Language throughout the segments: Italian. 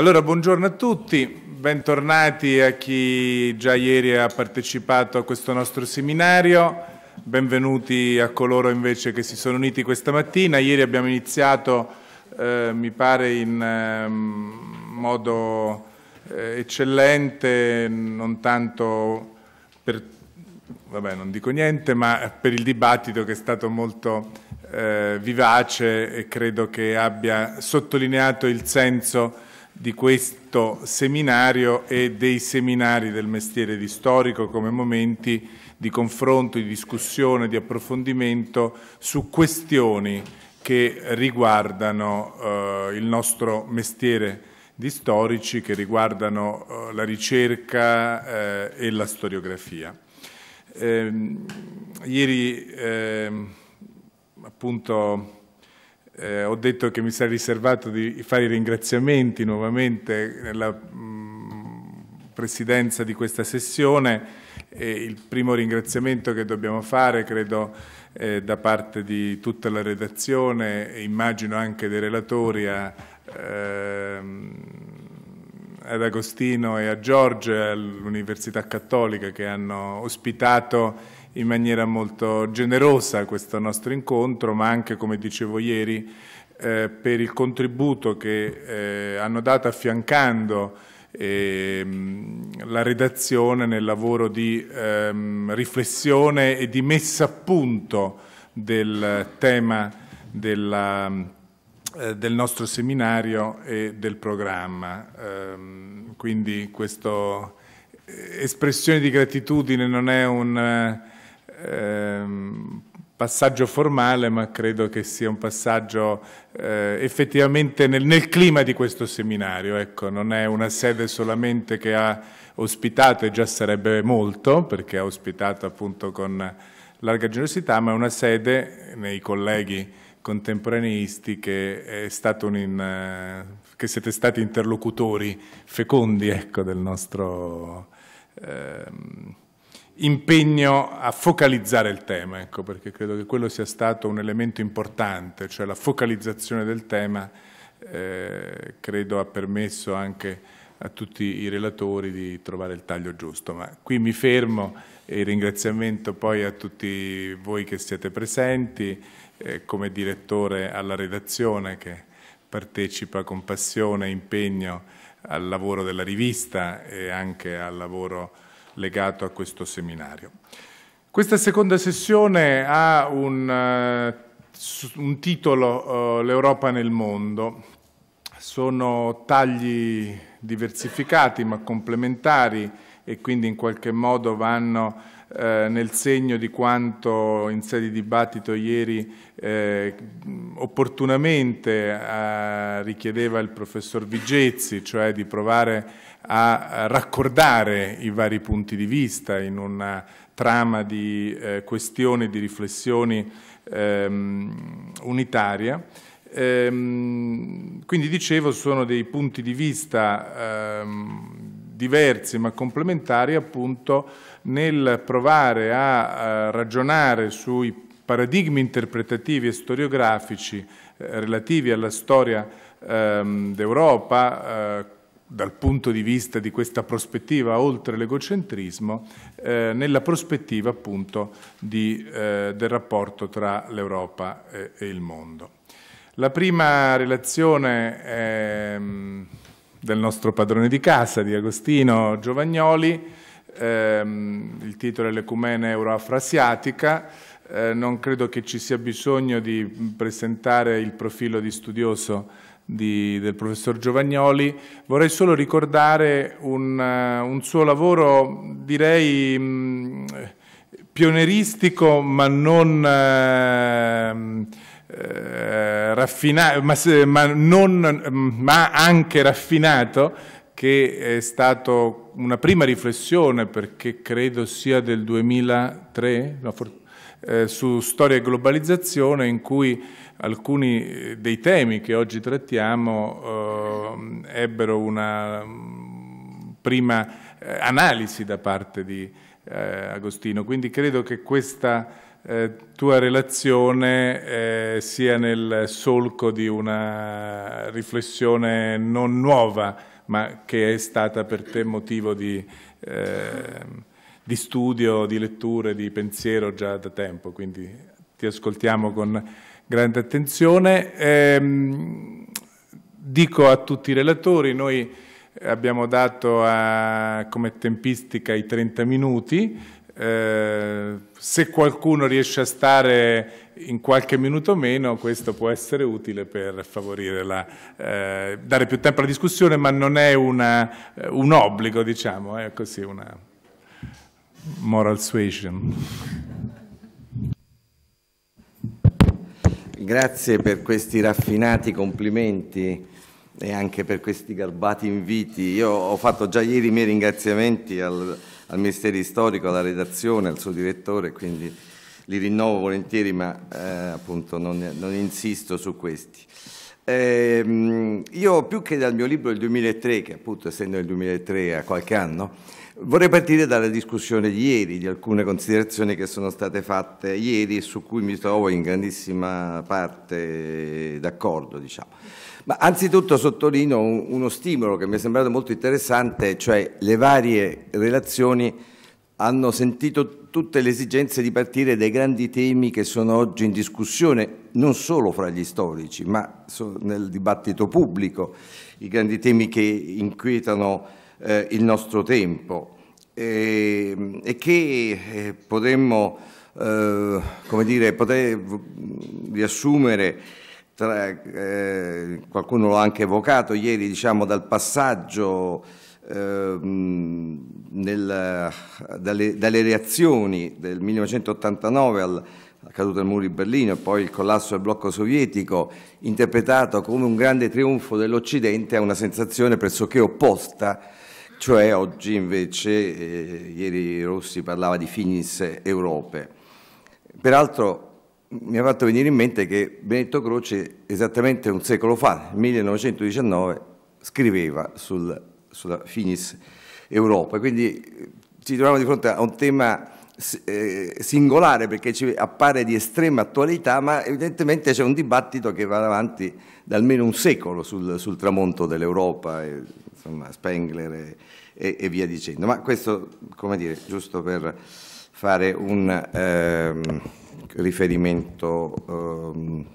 Allora, buongiorno a tutti, bentornati a chi già ieri ha partecipato a questo nostro seminario, benvenuti a coloro invece che si sono uniti questa mattina. Ieri abbiamo iniziato, eh, mi pare, in eh, modo eh, eccellente, non tanto per, vabbè, non dico niente, ma per il dibattito che è stato molto eh, vivace e credo che abbia sottolineato il senso di questo seminario e dei seminari del mestiere di storico come momenti di confronto, di discussione, di approfondimento su questioni che riguardano eh, il nostro mestiere di storici, che riguardano eh, la ricerca eh, e la storiografia. Ehm, ieri ehm, appunto eh, ho detto che mi sarei riservato di fare i ringraziamenti nuovamente nella mh, mm, presidenza di questa sessione. E il primo ringraziamento che dobbiamo fare, credo, eh, da parte di tutta la redazione e immagino anche dei relatori a, ehm, ad Agostino e a Giorgio e all'Università Cattolica che hanno ospitato in maniera molto generosa questo nostro incontro, ma anche, come dicevo ieri, eh, per il contributo che eh, hanno dato affiancando ehm, la redazione nel lavoro di ehm, riflessione e di messa a punto del tema della, eh, del nostro seminario e del programma. Ehm, quindi questa eh, espressione di gratitudine non è un ehm, passaggio formale, ma credo che sia un passaggio eh, effettivamente nel, nel, clima di questo seminario. Ecco, non è una sede solamente che ha ospitato, e già sarebbe molto, perché ha ospitato appunto con larga generosità, ma è una sede nei colleghi contemporaneisti che, in, eh, che siete stati interlocutori fecondi ecco, del nostro... Ehm, impegno a focalizzare il tema, ecco, perché credo che quello sia stato un elemento importante, cioè la focalizzazione del tema eh, credo ha permesso anche a tutti i relatori di trovare il taglio giusto. Ma qui mi fermo e ringraziamento poi a tutti voi che siete presenti, eh, come direttore alla redazione che partecipa con passione e impegno al lavoro della rivista e anche al lavoro legato a questo seminario. Questa seconda sessione ha un, uh, un titolo uh, L'Europa nel mondo. Sono tagli diversificati ma complementari e quindi in qualche modo vanno eh, nel segno di quanto in sede di dibattito ieri eh, opportunamente eh, richiedeva il professor Vigezzi, cioè di provare a raccordare i vari punti di vista in una trama di eh, questioni, di riflessioni ehm, unitaria. Ehm, quindi dicevo, sono dei punti di vista ehm, diversi ma complementari appunto nel provare a, a ragionare sui paradigmi interpretativi e storiografici eh, relativi alla storia ehm, d'Europa, eh, dal punto di vista di questa prospettiva oltre l'egocentrismo, eh, nella prospettiva appunto di, eh, del rapporto tra l'Europa e, e, il mondo. La prima relazione è mm, del nostro padrone di casa, di Agostino Giovagnoli, ehm, il titolo è L'Ecumene Euroafrasiatica, eh, non credo che ci sia bisogno di mm, presentare il profilo di studioso di, del professor Giovagnoli, vorrei solo ricordare un, eh, un suo lavoro, direi, mh, mm, pioneristico ma non... Eh, eh raffinato, ma, ma, non, mm, ma anche raffinato, che è stato una prima riflessione, perché credo sia del 2003, no, eh, su storia e globalizzazione, in cui alcuni eh, dei temi che oggi trattiamo eh, ebbero una mm, prima eh, analisi da parte di eh, Agostino, quindi credo che questa eh, tua relazione eh, sia nel solco di una riflessione non nuova, ma che è stata per te motivo di, di studio, di letture, di pensiero già da tempo, quindi ti ascoltiamo con grande attenzione. Ehm, dico a tutti i relatori, noi abbiamo dato a, come tempistica i 30 minuti, eh, se qualcuno riesce a stare in qualche minuto meno, questo può essere utile per favorire la, eh, dare più tempo alla discussione, ma non è una, eh, un obbligo, diciamo, è così una moral suasion. Grazie per questi raffinati complimenti e anche per questi garbati inviti. Io ho fatto già ieri i miei ringraziamenti al, al Ministero Storico, alla redazione, al suo direttore, quindi li rinnovo volentieri, ma eh, appunto non, non, insisto su questi. Eh, io più che dal mio libro del 2003, che appunto essendo del 2003 a qualche anno, Vorrei partire dalla discussione di ieri, di alcune considerazioni che sono state fatte ieri e su cui mi trovo in grandissima parte d'accordo. Diciamo. Ma anzitutto sottolineo uno stimolo che mi è sembrato molto interessante, cioè le varie relazioni hanno sentito tutte le esigenze di partire dai grandi temi che sono oggi in discussione, non solo fra gli storici, ma nel dibattito pubblico, i grandi temi che inquietano eh, il nostro tempo e, e che eh, potremmo eh, come dire, poter riassumere tra, eh, qualcuno l'ha anche evocato ieri diciamo, dal passaggio ehm, nel, dalle, dalle, reazioni del 1989 al, alla caduta del muro di Berlino e poi il collasso del blocco sovietico, interpretato come un grande trionfo dell'Occidente, a una sensazione pressoché opposta cioè oggi invece, eh, ieri Rossi parlava di finis Europe. Peraltro mi ha fatto venire in mente che Benetto Croce esattamente un secolo fa, nel 1919, scriveva sul, sulla finis Europa. Quindi eh, ci troviamo di fronte a un tema eh, singolare perché ci appare di estrema attualità, ma evidentemente c'è un dibattito che va avanti da almeno un secolo sul, sul tramonto dell'Europa insomma, Spengler e, e, e, via dicendo. Ma questo, come dire, giusto per fare un ehm, riferimento ehm,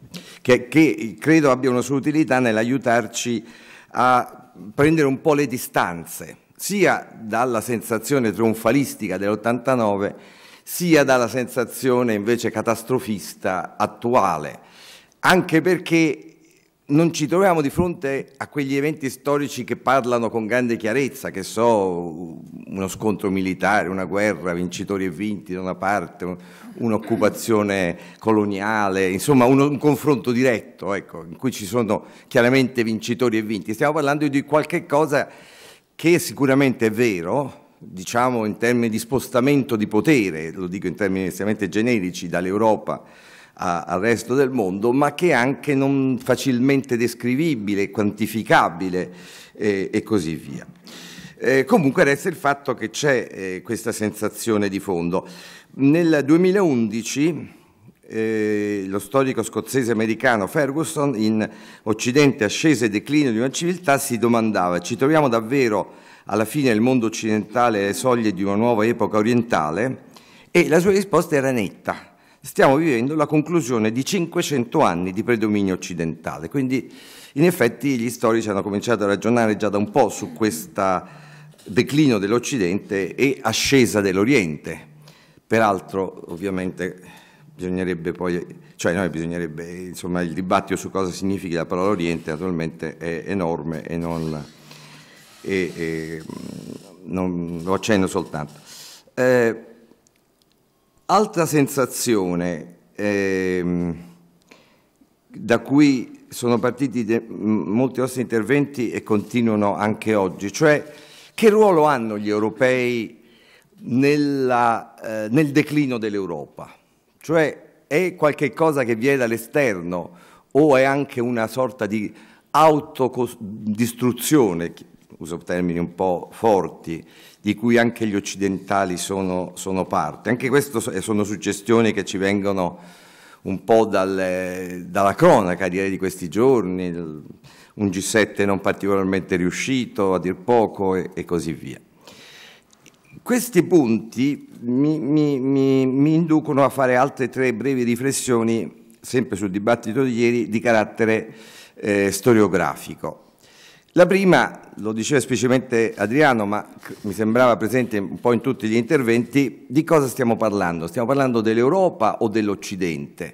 che, che credo abbia una sua utilità nell'aiutarci a prendere un po' le distanze, sia dalla sensazione trionfalistica dell'89, sia dalla sensazione invece catastrofista attuale, anche perché non ci troviamo di fronte a quegli eventi storici che parlano con grande chiarezza, che so, uno scontro militare, una guerra, vincitori e vinti da una parte, un'occupazione coloniale, insomma un, un confronto diretto, ecco, in cui ci sono chiaramente vincitori e vinti. Stiamo parlando di qualche cosa che sicuramente è vero, diciamo in termini di spostamento di potere, lo dico in termini estremamente generici, dall'Europa a, al resto del mondo, ma che è anche non facilmente descrivibile, quantificabile eh, e così via. Eh, comunque resta il fatto che c'è eh, questa sensazione di fondo. Nel 2011 eh, lo storico scozzese americano Ferguson in Occidente ascese e declino di una civiltà si domandava ci troviamo davvero alla fine del mondo occidentale alle soglie di una nuova epoca orientale? E la sua risposta era netta stiamo vivendo la conclusione di 500 anni di predominio occidentale. Quindi in effetti gli storici hanno cominciato a ragionare già da un po' su questo declino dell'Occidente e ascesa dell'Oriente. Peraltro ovviamente bisognerebbe poi, cioè noi bisognerebbe, insomma il dibattito su cosa significa la parola Oriente naturalmente è enorme e non, e, e, non lo accenno soltanto. Eh, Altra sensazione eh, da cui sono partiti de, molti nostri interventi e continuano anche oggi, cioè che ruolo hanno gli europei nella, eh, nel declino dell'Europa? Cioè è qualche cosa che viene dall'esterno o è anche una sorta di autodistruzione, uso termini un po' forti, di cui anche gli occidentali sono, sono parte. Anche queste sono suggestioni che ci vengono un po' dalle, dalla cronaca direi, di questi giorni, un G7 non particolarmente riuscito a dir poco e, e così via. Questi punti mi, mi, mi, mi, inducono a fare altre tre brevi riflessioni, sempre sul dibattito di ieri, di carattere eh, storiografico. La prima, lo diceva specialmente Adriano, ma mi sembrava presente un po' in tutti gli interventi, di cosa stiamo parlando? Stiamo parlando dell'Europa o dell'Occidente?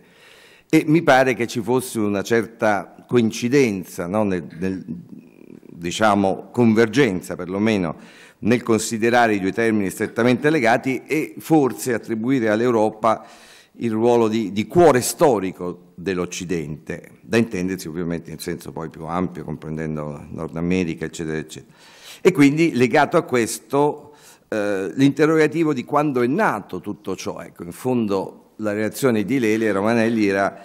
E mi pare che ci fosse una certa coincidenza, no? nel, nel, diciamo convergenza perlomeno, nel considerare i due termini strettamente legati e forse attribuire all'Europa il ruolo di, di cuore storico dell'Occidente, da intendersi ovviamente in senso poi più ampio, comprendendo Nord America, eccetera, eccetera. E quindi legato a questo eh, l'interrogativo di quando è nato tutto ciò. Ecco, in fondo la reazione di Lele e Romanelli era,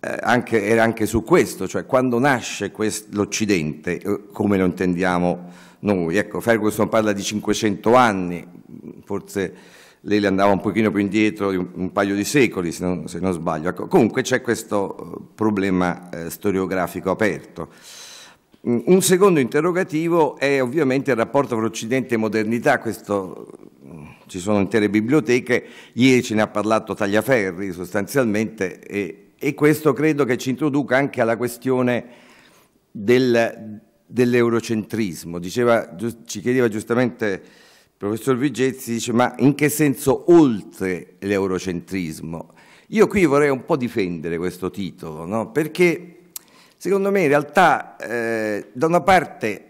eh, anche, era anche, su questo, cioè quando nasce l'Occidente, eh, come lo intendiamo noi. Ecco, Ferguson parla di 500 anni, forse lei le andava un pochino più indietro di un, un paio di secoli, se non, se non sbaglio. Ecco, comunque c'è questo eh, problema eh, storiografico aperto. Mm, un secondo interrogativo è ovviamente il rapporto fra Occidente e modernità, questo, mm, ci sono intere biblioteche, ieri ce ne ha parlato Tagliaferri sostanzialmente e, e questo credo che ci introduca anche alla questione del, dell'eurocentrismo. Diceva, ci chiedeva giustamente professor Vigezzi dice ma in che senso oltre l'eurocentrismo? Io qui vorrei un po' difendere questo titolo, no? perché secondo me in realtà eh, da una parte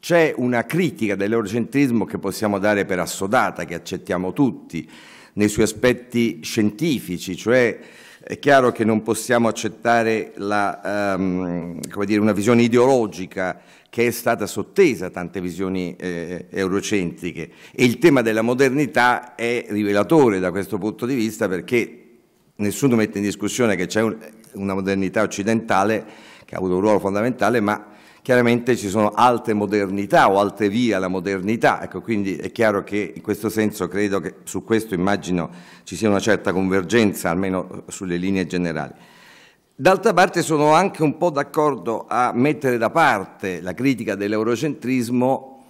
c'è una critica dell'eurocentrismo che possiamo dare per assodata, che accettiamo tutti, nei suoi aspetti scientifici, cioè è chiaro che non possiamo accettare la, um, dire, una visione ideologica che è stata sottesa a tante visioni eh, eurocentriche e il tema della modernità è rivelatore da questo punto di vista perché nessuno mette in discussione che c'è un, una modernità occidentale che ha avuto un ruolo fondamentale, ma chiaramente ci sono altre modernità o altre vie alla modernità, ecco, quindi è chiaro che in questo senso credo che su questo immagino ci sia una certa convergenza, almeno sulle linee generali. D'altra parte sono anche un po' d'accordo a mettere da parte la critica dell'eurocentrismo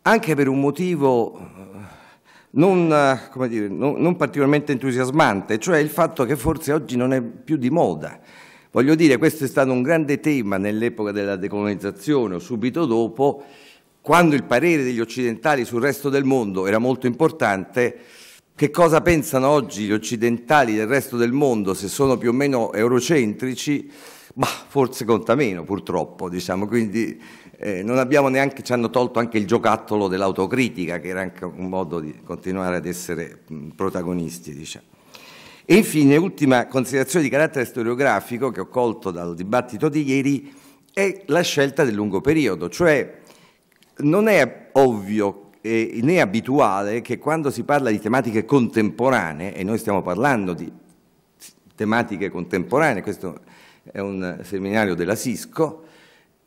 anche per un motivo eh, non, eh, dire, non, non, particolarmente entusiasmante, cioè il fatto che forse oggi non è più di moda. Voglio dire, questo è stato un grande tema nell'epoca della decolonizzazione o subito dopo, quando il parere degli occidentali sul resto del mondo era molto importante, che cosa pensano oggi gli occidentali del resto del mondo se sono più o meno eurocentrici? Ma forse conta meno, purtroppo, diciamo, quindi eh, non abbiamo neanche, ci hanno tolto anche il giocattolo dell'autocritica, che era anche un modo di continuare ad essere mh, protagonisti, diciamo. E infine, ultima considerazione di carattere storiografico che ho colto dal dibattito di ieri, è la scelta del lungo periodo, cioè non è ovvio eh, né abituale che quando si parla di tematiche contemporanee, e noi stiamo parlando di tematiche contemporanee, questo è un seminario della Cisco,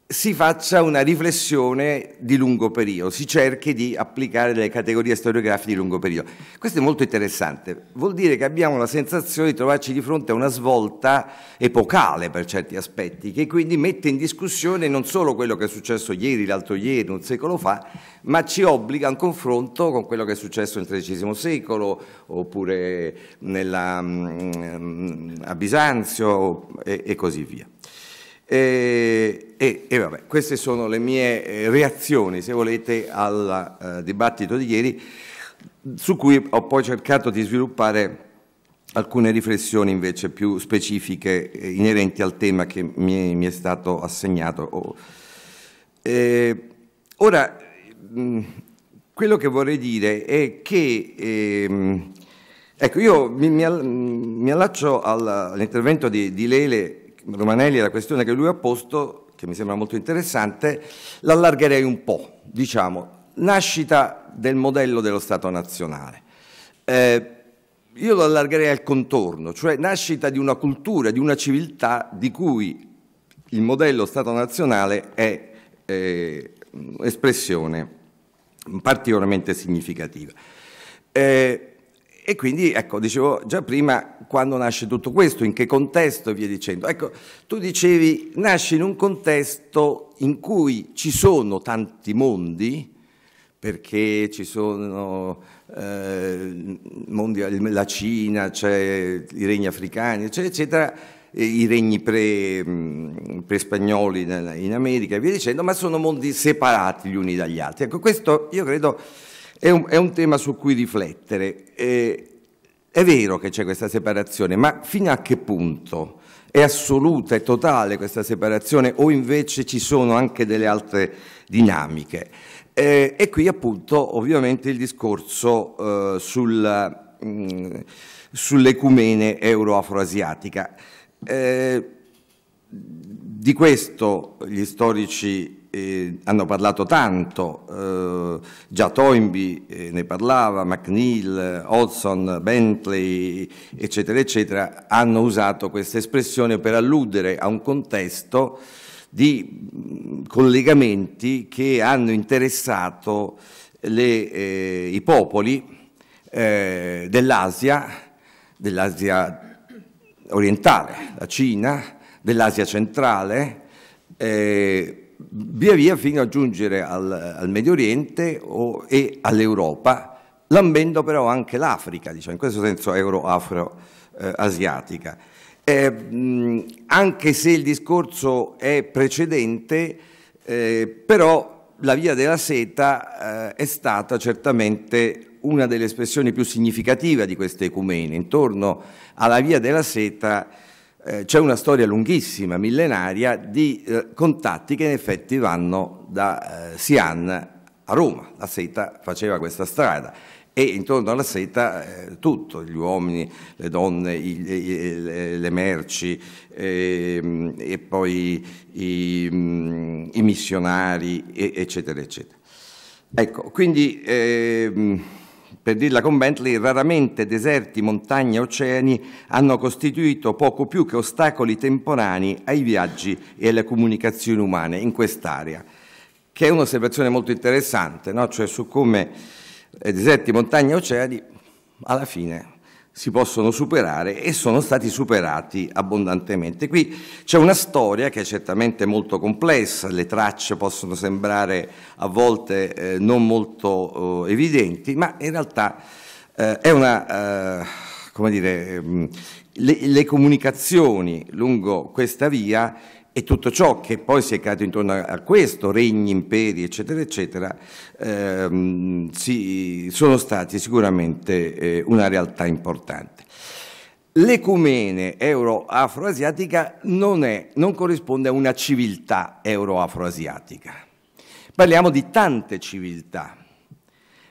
si faccia una riflessione di lungo periodo, si cerchi di applicare le categorie storiografiche di lungo periodo. Questo è molto interessante, vuol dire che abbiamo la sensazione di trovarci di fronte a una svolta epocale per certi aspetti, che quindi mette in discussione non solo quello che è successo ieri, l'altro ieri, un secolo fa, ma ci obbliga a un confronto con quello che è successo nel XIII secolo, oppure nella, mm, mm, a Bisanzio e così via. E, e, e vabbè, queste sono le mie eh, reazioni, se volete, al uh, dibattito di ieri, su cui ho poi cercato di sviluppare alcune riflessioni invece più specifiche eh, inerenti al tema che mi, mi è stato assegnato. Eh, ora, mh, mm, quello che vorrei dire è che, eh, ecco, io mi, mi, mm, mi allaccio all'intervento di, di Lele Romanelli e la questione che lui ha posto, che mi sembra molto interessante, l'allargherei un po', diciamo, nascita del modello dello Stato nazionale. Eh, io lo allargherei al contorno, cioè nascita di una cultura, di una civiltà di cui il modello Stato nazionale è eh, espressione particolarmente significativa. Eh, e quindi, ecco, dicevo già prima, quando nasce tutto questo, in che contesto e via dicendo. Ecco, tu dicevi, nasce in un contesto in cui ci sono tanti mondi, perché ci sono eh, mondi, la Cina, cioè, i regni africani, eccetera, eccetera, i regni pre-spagnoli in America e via dicendo, ma sono mondi separati gli uni dagli altri. Ecco, questo io credo è un, è un tema su cui riflettere. Eh, è vero che c'è questa separazione, ma fino a che punto? È assoluta, è totale questa separazione o invece ci sono anche delle altre dinamiche? Eh, e qui appunto ovviamente il discorso eh, sul, mh, mm, sull'ecumene euro-afroasiatica. Eh, di questo gli storici hanno parlato tanto, eh, già Toynbee eh, ne parlava, McNeil, Hodson, Bentley, eccetera, eccetera, hanno usato questa espressione per alludere a un contesto di mm, collegamenti che hanno interessato le, eh, i popoli eh, dell'Asia, dell'Asia orientale, la Cina, dell'Asia centrale, eh, via via fino a giungere al, al Medio Oriente o, e all'Europa, lambendo però anche l'Africa, diciamo, in questo senso euro-afro-asiatica. Eh, mh, anche se il discorso è precedente, eh, però la via della seta eh, è stata certamente una delle espressioni più significative di queste ecumene. Intorno alla via della seta eh, c'è una storia lunghissima, millenaria, di eh, contatti che in effetti vanno da eh, Sian a Roma. La seta faceva questa strada e intorno alla seta eh, tutto, gli uomini, le donne, i, i, le, le, merci ehm, e poi i, mm, i missionari, e, eccetera, eccetera. Ecco, quindi... Ehm, per dirla con Bentley, raramente deserti, montagne, oceani hanno costituito poco più che ostacoli temporanei ai viaggi e alle comunicazioni umane in quest'area, che è un'osservazione molto interessante, no? cioè su come eh, deserti, montagne, oceani alla fine si possono superare e sono stati superati abbondantemente. Qui c'è una storia che è certamente molto complessa, le tracce possono sembrare a volte eh, non molto eh, evidenti, ma in realtà eh, è una, eh, come dire, mm, le, le comunicazioni lungo questa via e tutto ciò che poi si è creato intorno a questo, regni, imperi, eccetera, eccetera, ehm, si, sono stati sicuramente eh, una realtà importante. L'ecumene euro-afroasiatica non, è, non corrisponde a una civiltà euro-afroasiatica. Parliamo di tante civiltà,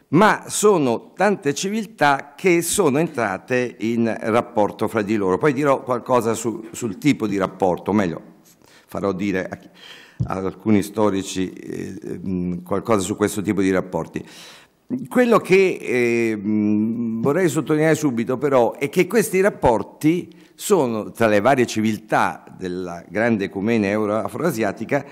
ma sono tante civiltà che sono entrate in rapporto fra di loro. Poi dirò qualcosa su, sul tipo di rapporto, o meglio, farò dire a, a alcuni storici eh, mm, qualcosa su questo tipo di rapporti. Quello che eh, vorrei sottolineare subito però è che questi rapporti sono tra le varie civiltà della grande ecumene euro-afroasiatica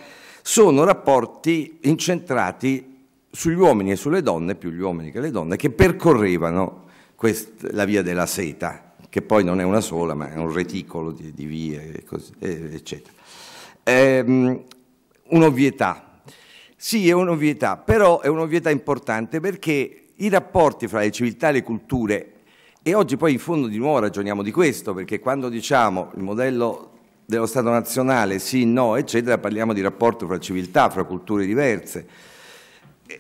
sono rapporti incentrati sugli uomini e sulle donne, più gli uomini che le donne, che percorrevano quest, la via della seta, che poi non è una sola, ma è un reticolo di, di vie, così, eccetera ehm, un'ovvietà. Sì, è un'ovvietà, però è un'ovvietà importante perché i rapporti fra le civiltà e le culture, e oggi poi in fondo di nuovo ragioniamo di questo, perché quando diciamo il modello dello Stato nazionale, sì, no, eccetera, parliamo di rapporto fra civiltà, fra culture diverse.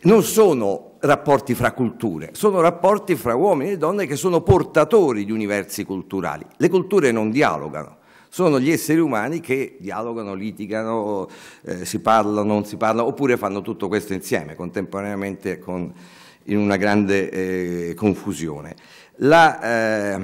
Non sono rapporti fra culture, sono rapporti fra uomini e donne che sono portatori di universi culturali. Le culture non dialogano, sono gli esseri umani che dialogano, litigano, eh, si parlano, non si parlano, oppure fanno tutto questo insieme, contemporaneamente con, in una grande eh, confusione. La, eh,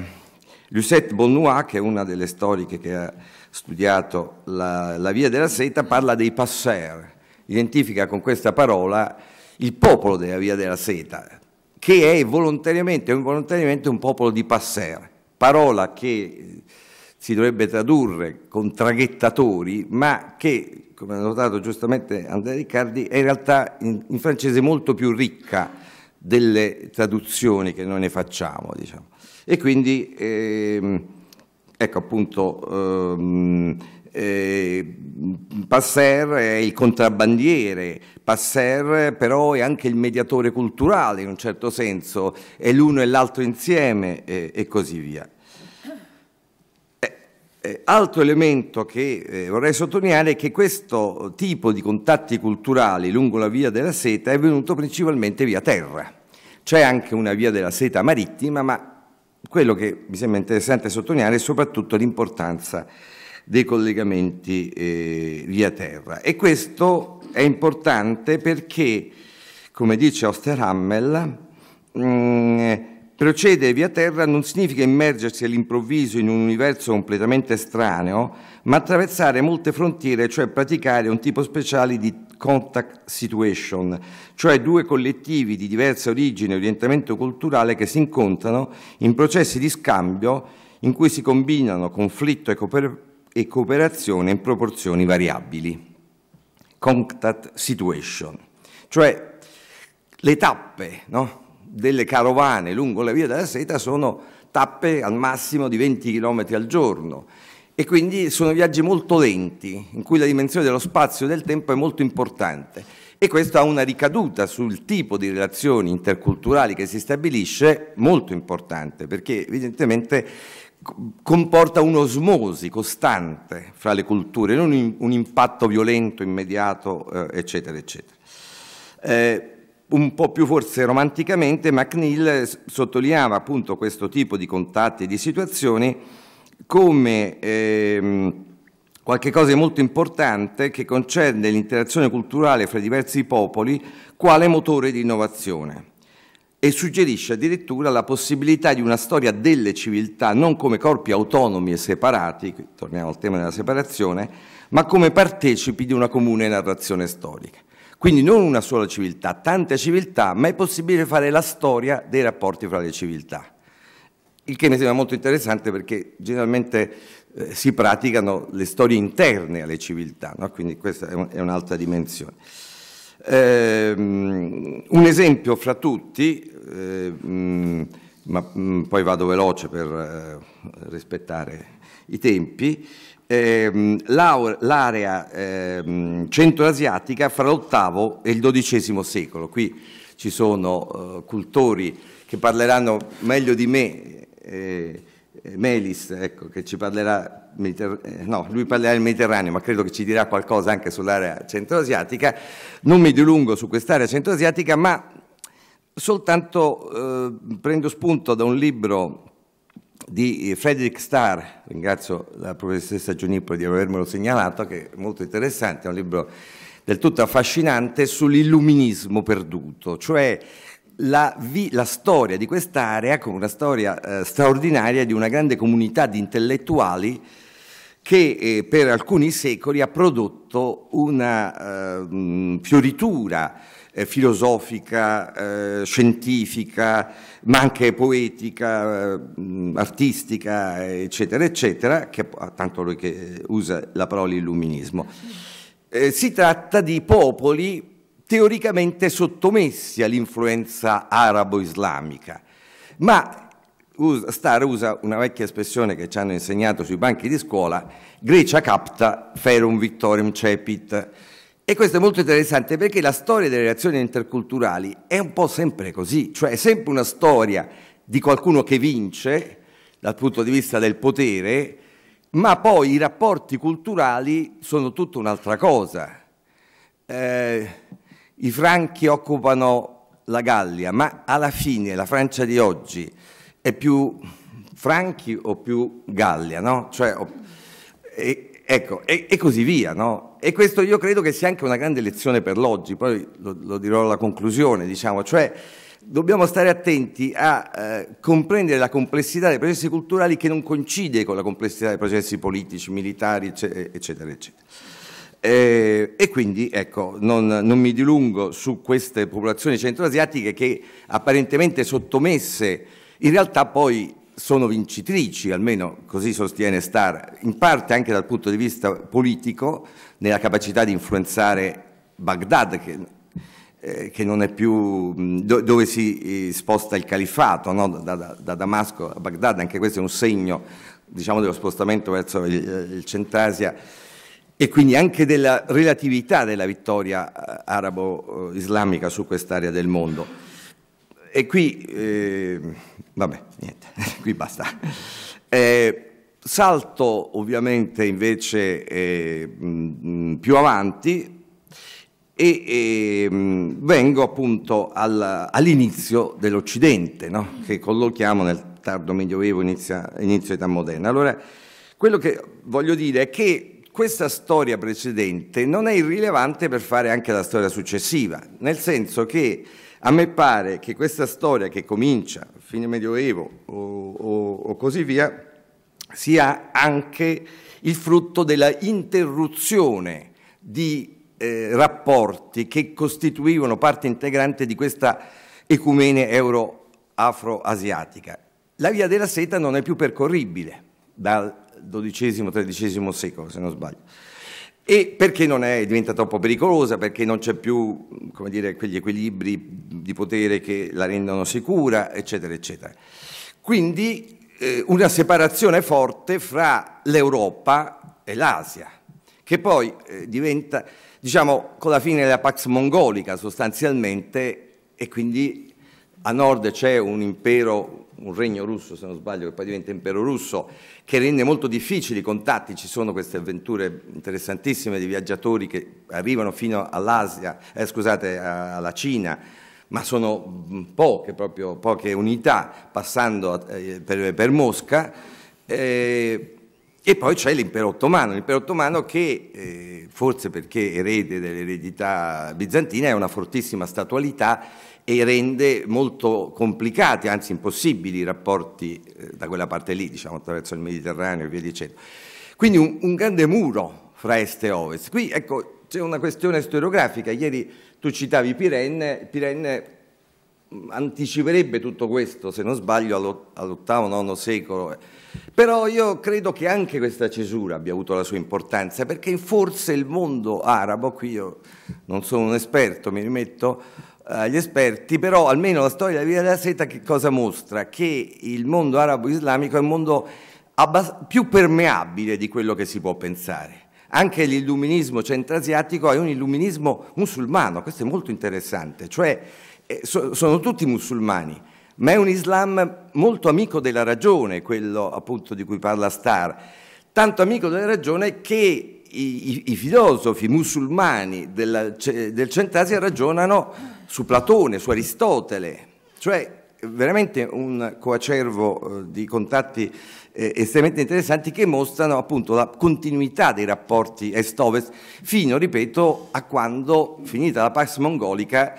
Lucette Bonnois, che è una delle storiche che ha studiato la, la via della seta, parla dei passer, identifica con questa parola il popolo della via della seta, che è volontariamente o involontariamente un popolo di passer, parola che si dovrebbe tradurre con traghettatori, ma che, come ha notato giustamente Andrea Riccardi, è in realtà in, in francese molto più ricca delle traduzioni che noi ne facciamo. Diciamo. E quindi, ehm, ecco appunto, ehm, eh, Passer è il contrabbandiere, Passer però è anche il mediatore culturale in un certo senso, è l'uno e l'altro insieme eh, e così via. Eh, altro elemento che eh, vorrei sottolineare è che questo tipo di contatti culturali lungo la via della seta è venuto principalmente via terra. C'è anche una via della seta marittima, ma quello che mi sembra interessante sottolineare è soprattutto l'importanza dei collegamenti eh, via terra. E questo è importante perché, come dice Osterhammel, mh, mm, Procedere via terra non significa immergersi all'improvviso in un universo completamente estraneo, ma attraversare molte frontiere, cioè praticare un tipo speciale di contact situation, cioè due collettivi di diversa origine e orientamento culturale che si incontrano in processi di scambio in cui si combinano conflitto e, cooperazione in proporzioni variabili. Contact situation, cioè le tappe, no? delle carovane lungo la via della seta sono tappe al massimo di 20 km al giorno e quindi sono viaggi molto lenti in cui la dimensione dello spazio e del tempo è molto importante e questo ha una ricaduta sul tipo di relazioni interculturali che si stabilisce molto importante perché evidentemente comporta un'osmosi costante fra le culture, non un impatto violento, immediato, eh, eccetera, eccetera. Eh, un po' più forse romanticamente MacNeil sottolineava appunto questo tipo di contatti e di situazioni come ehm, qualcosa di molto importante che concerne l'interazione culturale fra i diversi popoli quale motore di innovazione e suggerisce addirittura la possibilità di una storia delle civiltà non come corpi autonomi e separati, torniamo al tema della separazione, ma come partecipi di una comune narrazione storica. Quindi non una sola civiltà, tante civiltà, ma è possibile fare la storia dei rapporti fra le civiltà. Il che mi sembra molto interessante perché generalmente eh, si praticano le storie interne alle civiltà, no? quindi questa è un'altra dimensione. Eh, un esempio fra tutti, eh, mm, ma mh, mm, poi vado veloce per eh, rispettare i tempi, ehm, l'area ehm, centroasiatica fra l'ottavo e il dodicesimo secolo. Qui ci sono eh, cultori che parleranno meglio di me, eh, eh Melis, ecco, che ci parlerà, eh, no, lui parlerà del Mediterraneo, ma credo che ci dirà qualcosa anche sull'area centroasiatica. Non mi dilungo su quest'area centroasiatica, ma soltanto eh, prendo spunto da un libro di eh, Frederick Starr, ringrazio la professoressa Giunippo di avermelo segnalato, che è molto interessante, è un libro del tutto affascinante sull'illuminismo perduto, cioè la, la storia di quest'area come una storia eh, straordinaria di una grande comunità di intellettuali che eh, per alcuni secoli ha prodotto una eh, fioritura eh, filosofica, eh, scientifica, ma anche poetica, eh, artistica, eccetera, eccetera, che, ah, tanto lui che usa la parola illuminismo. Eh, si tratta di popoli teoricamente sottomessi all'influenza arabo-islamica, ma Star usa una vecchia espressione che ci hanno insegnato sui banchi di scuola, Grecia capta ferum victorium cepit, e questo è molto interessante perché la storia delle relazioni interculturali è un po' sempre così, cioè è sempre una storia di qualcuno che vince dal punto di vista del potere, ma poi i rapporti culturali sono tutta un'altra cosa. Eh, I franchi occupano la Gallia, ma alla fine la Francia di oggi è più franchi o più Gallia, no? Cioè, Ecco, e, e, così via, no? E questo io credo che sia anche una grande lezione per l'oggi, poi lo, lo, dirò alla conclusione, diciamo, cioè dobbiamo stare attenti a eh, comprendere la complessità dei processi culturali che non coincide con la complessità dei processi politici, militari, eccetera, eccetera. Eh, e quindi ecco, non, non, mi dilungo su queste popolazioni centroasiatiche che apparentemente sottomesse in realtà poi sono vincitrici, almeno così sostiene Star, in parte anche dal punto di vista politico, nella capacità di influenzare Baghdad, che, eh, che non è più do, dove si eh, sposta il califato, no? da, da, da, Damasco a Baghdad, anche questo è un segno diciamo, dello spostamento verso il, il Centrasia e quindi anche della relatività della vittoria eh, arabo-islamica eh, su quest'area del mondo e qui, eh, vabbè, niente, qui basta. Eh, salto ovviamente invece eh, mm, mm, più avanti e, e ehm, vengo appunto al, all'inizio dell'Occidente, no? che collochiamo nel tardo Medioevo, inizio, inizio età moderna. Allora, quello che voglio dire è che questa storia precedente non è irrilevante per fare anche la storia successiva, nel senso che a me pare che questa storia che comincia a fine Medioevo o, o, o così via sia anche il frutto della interruzione di eh, rapporti che costituivano parte integrante di questa ecumene euro-afro-asiatica. La via della seta non è più percorribile dal XII-XIII secolo, se non sbaglio e perché non è diventa troppo pericolosa, perché non c'è più dire, quegli equilibri di potere che la rendono sicura, eccetera, eccetera. Quindi eh, una separazione forte fra l'Europa e l'Asia, che poi eh, diventa, diciamo, con la fine della Pax Mongolica sostanzialmente, e quindi a nord c'è un impero un regno russo, se non sbaglio, che poi diventa impero russo, che rende molto difficili i contatti, ci sono queste avventure interessantissime di viaggiatori che arrivano fino all'Asia, eh, scusate, alla Cina, ma sono mm, poche, proprio poche unità, passando eh, per, per Mosca. Eh, e poi c'è l'impero ottomano, l'impero ottomano che, eh, forse perché erede dell'eredità bizantina, è una fortissima statualità e rende molto complicati, anzi impossibili, i rapporti eh, da quella parte lì, diciamo, attraverso il Mediterraneo e via dicendo. Quindi un, un grande muro fra est e ovest. Qui ecco, c'è una questione storiografica. Ieri tu citavi Pirenne, Pirenne mm, anticiperebbe tutto questo, se non sbaglio, all'ottavo, nono secolo. Però io credo che anche questa cesura abbia avuto la sua importanza, perché forse il mondo arabo, qui io non sono un esperto, mi rimetto, agli esperti, però almeno la storia della Via della Seta che cosa mostra? Che il mondo arabo-islamico è un mondo più permeabile di quello che si può pensare. Anche l'illuminismo centrasiatico è un illuminismo musulmano, questo è molto interessante, cioè eh, so sono tutti musulmani, ma è un Islam molto amico della ragione, quello appunto di cui parla Star, tanto amico della ragione che i, i, filosofi musulmani della, del Cent'Asia ragionano su Platone, su Aristotele, cioè veramente un coacervo eh, di contatti eh, estremamente interessanti che mostrano appunto la continuità dei rapporti est-ovest fino, ripeto, a quando, finita la Pax Mongolica,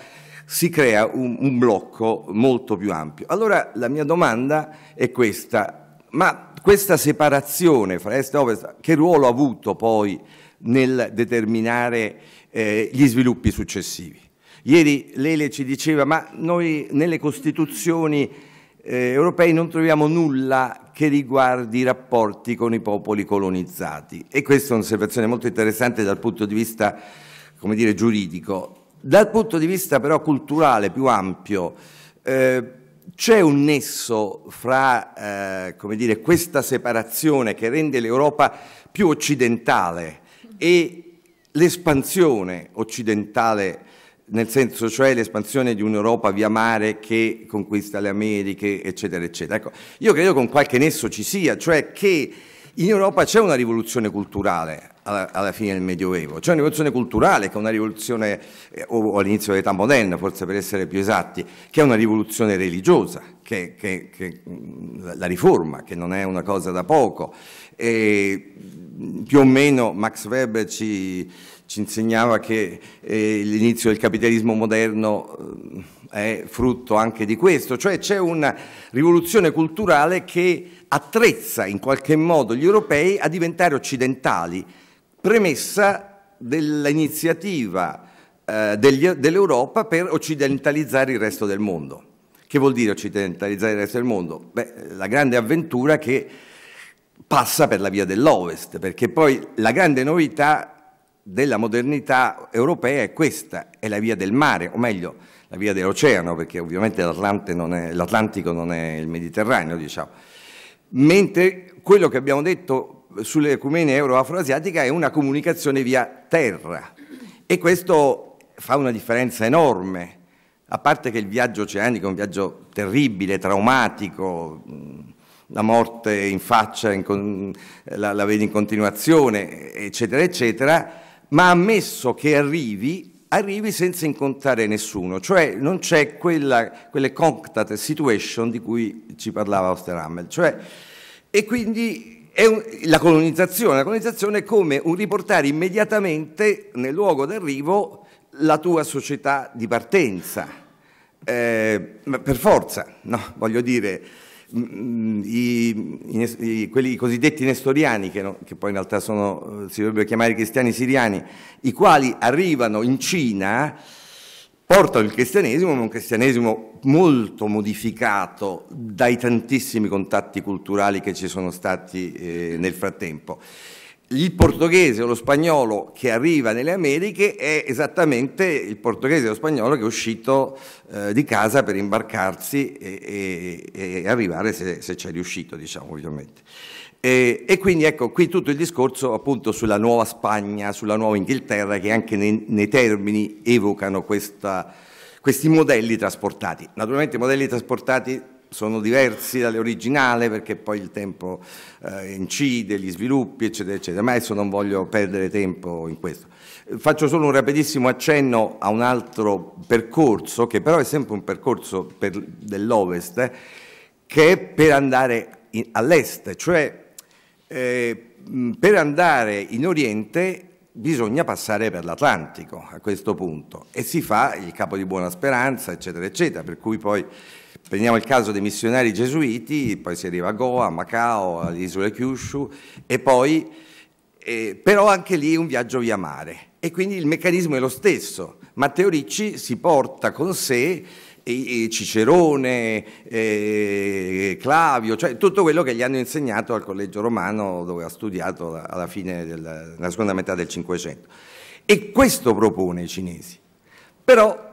si crea un, un blocco molto più ampio. Allora la mia domanda è questa, ma questa separazione fra Est e Ovest, che ruolo ha avuto poi nel determinare eh, gli sviluppi successivi? Ieri Lele ci diceva, ma noi nelle Costituzioni eh, europei non troviamo nulla che riguardi i rapporti con i popoli colonizzati e questa è un'osservazione molto interessante dal punto di vista come dire, giuridico. Dal punto di vista però culturale più ampio, eh, c'è un nesso fra eh, dire, questa separazione che rende l'Europa più occidentale e l'espansione occidentale, nel senso cioè l'espansione di un'Europa via mare che conquista le Americhe, eccetera, eccetera. Ecco, io credo che un qualche nesso ci sia, cioè che in Europa c'è una rivoluzione culturale alla, alla, fine del Medioevo, c'è una rivoluzione culturale che è una rivoluzione, eh, o all'inizio dell'età moderna, forse per essere più esatti, che è una rivoluzione religiosa, che, che, che, mm, la riforma, che non è una cosa da poco. E, mm, più o meno Max Weber ci, ci insegnava che eh, l'inizio del capitalismo moderno eh, è frutto anche di questo, cioè c'è una rivoluzione culturale che attrezza in qualche modo gli europei a diventare occidentali, premessa dell'iniziativa eh, dell'Europa per occidentalizzare il resto del mondo. Che vuol dire occidentalizzare il resto del mondo? Beh, la grande avventura che passa per la via dell'Ovest, perché poi la grande novità della modernità europea è questa, è la via del mare, o meglio, la via dell'oceano, perché ovviamente l'Atlantico non, non è il Mediterraneo, diciamo mentre quello che abbiamo detto sulle ecumene euro-afroasiatica è una comunicazione via terra e questo fa una differenza enorme, a parte che il viaggio oceanico è un viaggio terribile, traumatico, mm, la morte in faccia, in, la, la vedi in continuazione, eccetera, eccetera, ma ammesso che arrivi arrivi senza incontrare nessuno, cioè non c'è quella, quelle contact situation di cui ci parlava Osterhammel, cioè, e quindi un, la colonizzazione, la colonizzazione è come un riportare immediatamente nel luogo d'arrivo la tua società di partenza, eh, per forza, no? voglio dire mh, mm, i, i, quelli cosiddetti nestoriani, che, no, che poi in realtà sono, eh, si dovrebbero chiamare cristiani siriani, i quali arrivano in Cina, portano il cristianesimo, ma un cristianesimo molto modificato dai tantissimi contatti culturali che ci sono stati eh, nel frattempo il portoghese o lo spagnolo che arriva nelle Americhe è esattamente il portoghese o lo spagnolo che è uscito eh, di casa per imbarcarsi e, e, e arrivare se, se c'è riuscito, diciamo ovviamente. E, e, quindi ecco qui tutto il discorso appunto sulla nuova Spagna, sulla nuova Inghilterra che anche nei, nei termini evocano questa, questi modelli trasportati. Naturalmente i modelli trasportati sono diversi dall'originale perché poi il tempo eh, incide, gli sviluppi eccetera eccetera, ma adesso non voglio perdere tempo in questo. Faccio solo un rapidissimo accenno a un altro percorso che però è sempre un percorso dell'Ovest eh, che è per andare all'Est, cioè eh, per andare in Oriente bisogna passare per l'Atlantico a questo punto e si fa il capo di Buona Speranza eccetera eccetera, per cui poi Prendiamo il caso dei missionari gesuiti, poi si arriva a Goa, a Macao, all'isola Kyushu e poi, eh, però anche lì un viaggio via mare. E quindi il meccanismo è lo stesso. Matteo Ricci si porta con sé Cicerone, eh, Clavio, cioè tutto quello che gli hanno insegnato al Collegio Romano dove ha studiato alla fine della seconda metà del Cinquecento. E questo propone i cinesi. Però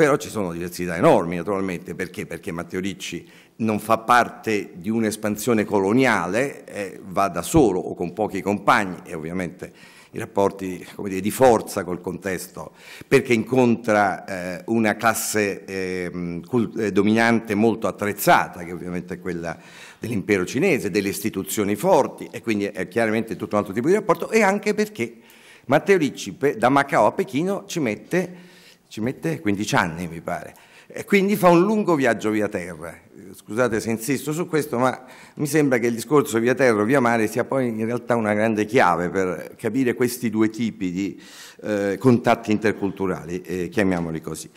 però ci sono diversità enormi naturalmente, perché? Perché Matteo Ricci non fa parte di un'espansione coloniale, eh, va da solo o con pochi compagni e ovviamente i rapporti dire, di forza col contesto, perché incontra eh, una classe ehm, eh, dominante molto attrezzata, che ovviamente è quella dell'impero cinese, delle istituzioni forti e quindi è chiaramente tutto un altro tipo di rapporto e anche perché Matteo Ricci da Macao a Pechino ci mette ci mette 15 anni mi pare, e quindi fa un lungo viaggio via terra. Scusate se insisto su questo, ma mi sembra che il discorso via terra o via mare sia poi in realtà una grande chiave per capire questi due tipi di eh, contatti interculturali, eh, chiamiamoli così.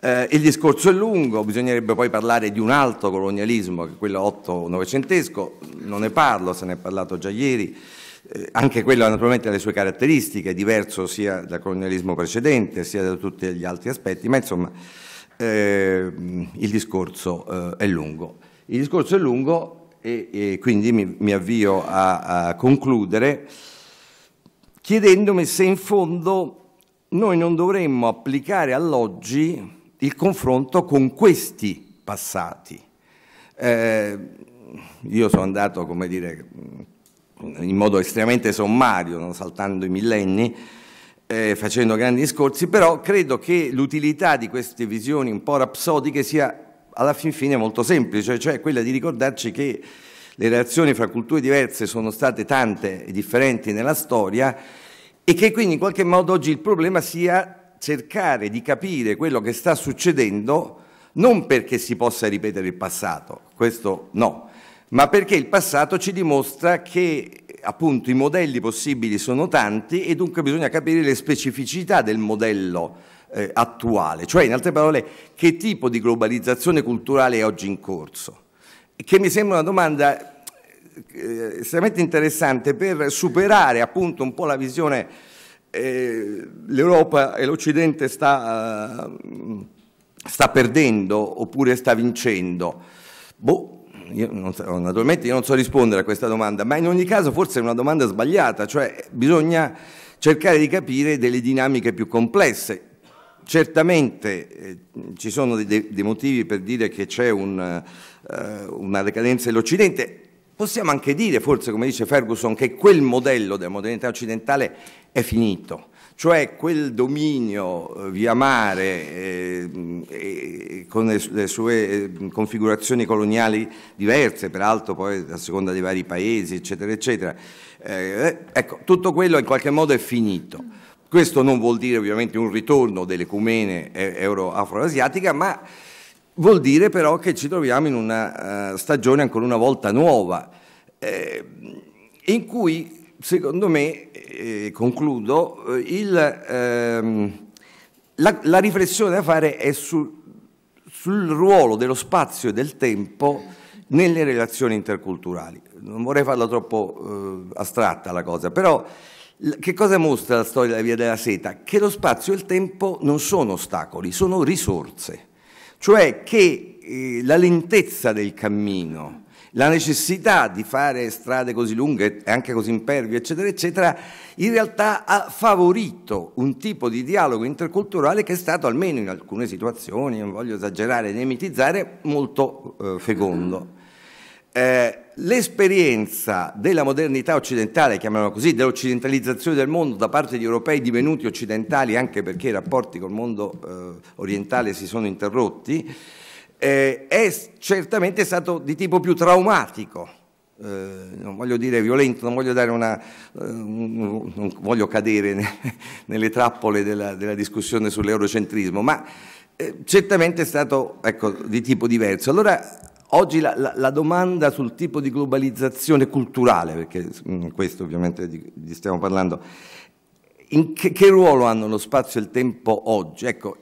Eh, il discorso è lungo, bisognerebbe poi parlare di un altro colonialismo, che è quello otto-novecentesco, non ne parlo, se ne è parlato già ieri, eh, anche quello naturalmente ha le sue caratteristiche, diverso sia dal colonialismo precedente sia da tutti gli altri aspetti, ma insomma eh, il discorso eh, è lungo. Il discorso è lungo e, e quindi mi, mi avvio a, a concludere chiedendomi se in fondo noi non dovremmo applicare all'oggi il confronto con questi passati. Eh, io sono andato, come dire, in modo estremamente sommario, saltando i millenni, eh, facendo grandi discorsi, però credo che l'utilità di queste visioni un po' rapsodiche sia alla fin fine molto semplice, cioè quella di ricordarci che le relazioni fra culture diverse sono state tante e differenti nella storia e che quindi in qualche modo oggi il problema sia cercare di capire quello che sta succedendo non perché si possa ripetere il passato, questo no, ma perché il passato ci dimostra che appunto i modelli possibili sono tanti e dunque bisogna capire le specificità del modello eh, attuale, cioè in altre parole che tipo di globalizzazione culturale è oggi in corso, che mi sembra una domanda eh, estremamente interessante per superare appunto un po' la visione eh, l'Europa e l'Occidente sta, eh, sta, perdendo oppure sta vincendo. Boh, io non, naturalmente io non so rispondere a questa domanda, ma in ogni caso forse è una domanda sbagliata, cioè bisogna cercare di capire delle dinamiche più complesse. Certamente eh, ci sono dei, dei, motivi per dire che c'è un, eh, una decadenza dell'Occidente, possiamo anche dire, forse come dice Ferguson, che quel modello della modernità occidentale è finito cioè quel dominio eh, via mare eh, con le, sue eh, configurazioni coloniali diverse, peraltro poi a seconda dei vari paesi, eccetera, eccetera. Eh, ecco, tutto quello in qualche modo è finito. Questo non vuol dire ovviamente un ritorno dell'ecumene euro eh, asiatica ma vuol dire però che ci troviamo in una uh, stagione ancora una volta nuova, in cui secondo me, eh, concludo, eh, il, ehm, la, la, riflessione da fare è sul, sul ruolo dello spazio e del tempo nelle relazioni interculturali. Non vorrei farla troppo eh, astratta la cosa, però che cosa mostra la storia della Via della Seta? Che lo spazio e il tempo non sono ostacoli, sono risorse, cioè che eh, la lentezza del cammino, la necessità di fare strade così lunghe e anche così impervie, eccetera, eccetera, in realtà ha favorito un tipo di dialogo interculturale che è stato, almeno in alcune situazioni, non voglio esagerare né mitizzare, molto eh, fecondo. Eh, l'esperienza della modernità occidentale, chiamiamola così, dell'occidentalizzazione del mondo da parte di europei divenuti occidentali anche perché i rapporti col mondo eh, orientale si sono interrotti, eh, è certamente stato di tipo più traumatico. Eh, non voglio dire violento, non voglio, una, eh, non voglio cadere ne, nelle trappole della, della discussione sull'eurocentrismo, ma eh, certamente è stato ecco, di tipo diverso. Allora Oggi la, la, la, domanda sul tipo di globalizzazione culturale, perché mh, mm, questo ovviamente di, di stiamo parlando, in che, che, ruolo hanno lo spazio e il tempo oggi? Ecco,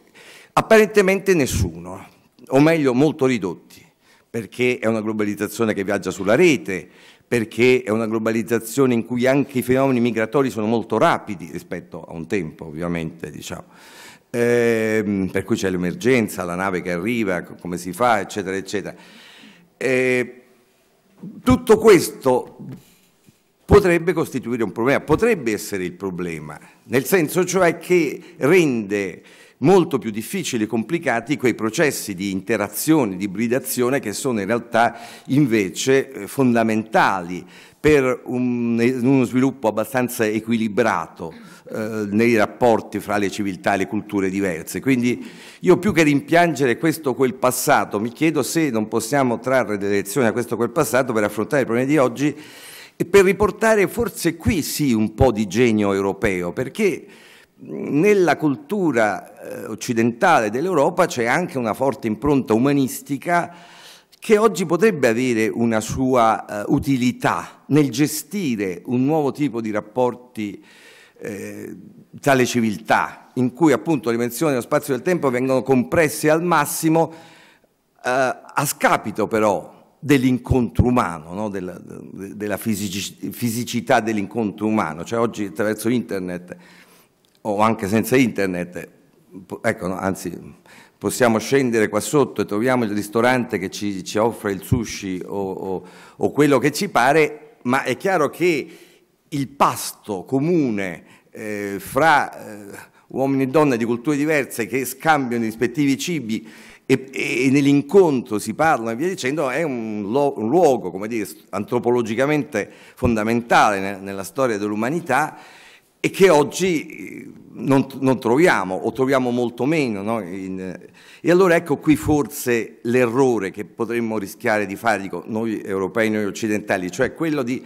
apparentemente nessuno, o meglio molto ridotti, perché è una globalizzazione che viaggia sulla rete, perché è una globalizzazione in cui anche i fenomeni migratori sono molto rapidi rispetto a un tempo ovviamente, diciamo. eh, per cui c'è l'emergenza, la nave che arriva, come si fa, eccetera, eccetera. Eh, tutto questo potrebbe costituire un problema, potrebbe essere il problema, nel senso cioè che rende molto più difficili e complicati quei processi di interazione, di ibridazione che sono in realtà invece eh, fondamentali per un, uno sviluppo abbastanza equilibrato eh, nei rapporti fra le civiltà e le culture diverse. Quindi io più che rimpiangere questo o quel passato, mi chiedo se non possiamo trarre delle lezioni da questo o quel passato per affrontare i problemi di oggi e per riportare forse qui sì un po' di genio europeo, perché nella cultura eh, occidentale dell'Europa c'è anche una forte impronta umanistica che oggi potrebbe avere una sua eh, utilità nel gestire un nuovo tipo di rapporti eh, tra le civiltà, in cui appunto le dimensioni dello spazio e del tempo vengono compresse al massimo eh, a scapito però dell'incontro umano, no? della, della fisici, fisicità dell'incontro umano. Cioè oggi attraverso internet o anche senza internet, ecco, no, anzi possiamo scendere qua sotto e troviamo il ristorante che ci, ci offre il sushi o, o, o, quello che ci pare, ma è chiaro che il pasto comune eh, fra eh, uomini e donne di culture diverse che scambiano i rispettivi cibi e, e nell'incontro si parlano e via dicendo, è un, lo, un luogo, dire, antropologicamente fondamentale nella, nella storia dell'umanità e che oggi eh, non, non troviamo o troviamo molto meno. No? In, eh. e allora ecco qui forse l'errore che potremmo rischiare di fare, dico, noi europei, noi occidentali, cioè quello di,